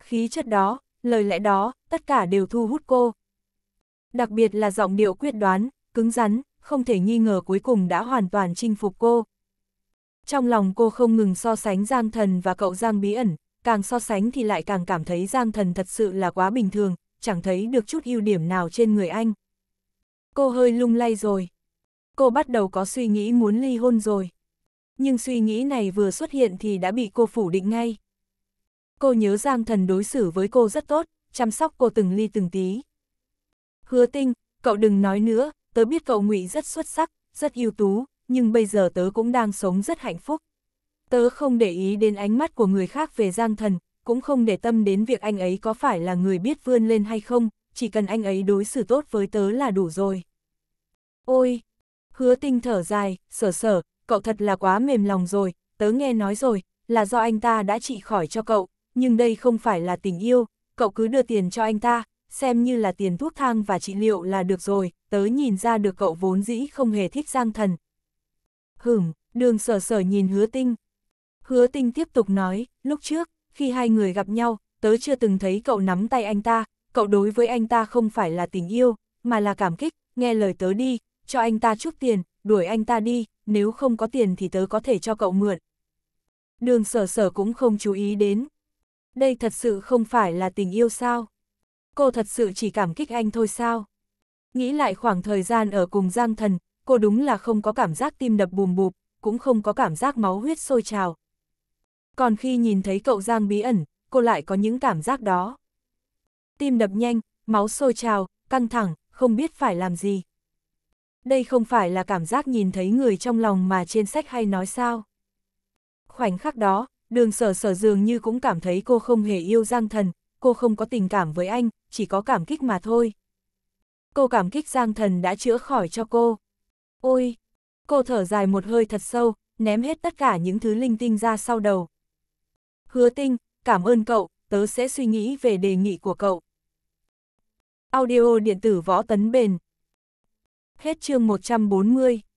Khí chất đó, lời lẽ đó, tất cả đều thu hút cô, Đặc biệt là giọng điệu quyết đoán, cứng rắn, không thể nghi ngờ cuối cùng đã hoàn toàn chinh phục cô. Trong lòng cô không ngừng so sánh Giang Thần và cậu Giang Bí ẩn, càng so sánh thì lại càng cảm thấy Giang Thần thật sự là quá bình thường, chẳng thấy được chút ưu điểm nào trên người anh. Cô hơi lung lay rồi. Cô bắt đầu có suy nghĩ muốn ly hôn rồi. Nhưng suy nghĩ này vừa xuất hiện thì đã bị cô phủ định ngay. Cô nhớ Giang Thần đối xử với cô rất tốt, chăm sóc cô từng ly từng tí. Hứa Tinh, cậu đừng nói nữa, tớ biết cậu ngụy rất xuất sắc, rất ưu tú, nhưng bây giờ tớ cũng đang sống rất hạnh phúc. Tớ không để ý đến ánh mắt của người khác về Giang Thần, cũng không để tâm đến việc anh ấy có phải là người biết vươn lên hay không, chỉ cần anh ấy đối xử tốt với tớ là đủ rồi. Ôi! Hứa Tinh thở dài, sở sở, cậu thật là quá mềm lòng rồi, tớ nghe nói rồi, là do anh ta đã trị khỏi cho cậu, nhưng đây không phải là tình yêu, cậu cứ đưa tiền cho anh ta, xem như là tiền thuốc thang và trị liệu là được rồi, tớ nhìn ra được cậu vốn dĩ không hề thích giang thần. Hửm, đường sở sở nhìn hứa tinh. Hứa tinh tiếp tục nói, lúc trước, khi hai người gặp nhau, tớ chưa từng thấy cậu nắm tay anh ta, cậu đối với anh ta không phải là tình yêu, mà là cảm kích, nghe lời tớ đi, cho anh ta chút tiền, đuổi anh ta đi, nếu không có tiền thì tớ có thể cho cậu mượn. Đường sở sở cũng không chú ý đến. Đây thật sự không phải là tình yêu sao? cô thật sự chỉ cảm kích anh thôi sao? Nghĩ lại khoảng thời gian ở cùng Giang Thần, cô đúng là không có cảm giác tim đập bùm bụp, cũng không có cảm giác máu huyết sôi trào. Còn khi nhìn thấy cậu Giang bí ẩn, cô lại có những cảm giác đó. Tim đập nhanh, máu sôi trào, căng thẳng, không biết phải làm gì. Đây không phải là cảm giác nhìn thấy người trong lòng mà trên sách hay nói sao. Khoảnh khắc đó, đường sở sở dường như cũng cảm thấy cô không hề yêu Giang Thần, cô không có tình cảm với anh, chỉ có cảm kích mà thôi. Cô cảm kích Giang Thần đã chữa khỏi cho cô. Ôi! Cô thở dài một hơi thật sâu, ném hết tất cả những thứ linh tinh ra sau đầu. Hứa tinh, cảm ơn cậu, tớ sẽ suy nghĩ về đề nghị của cậu. Audio điện tử võ tấn bền. Hết chương 140.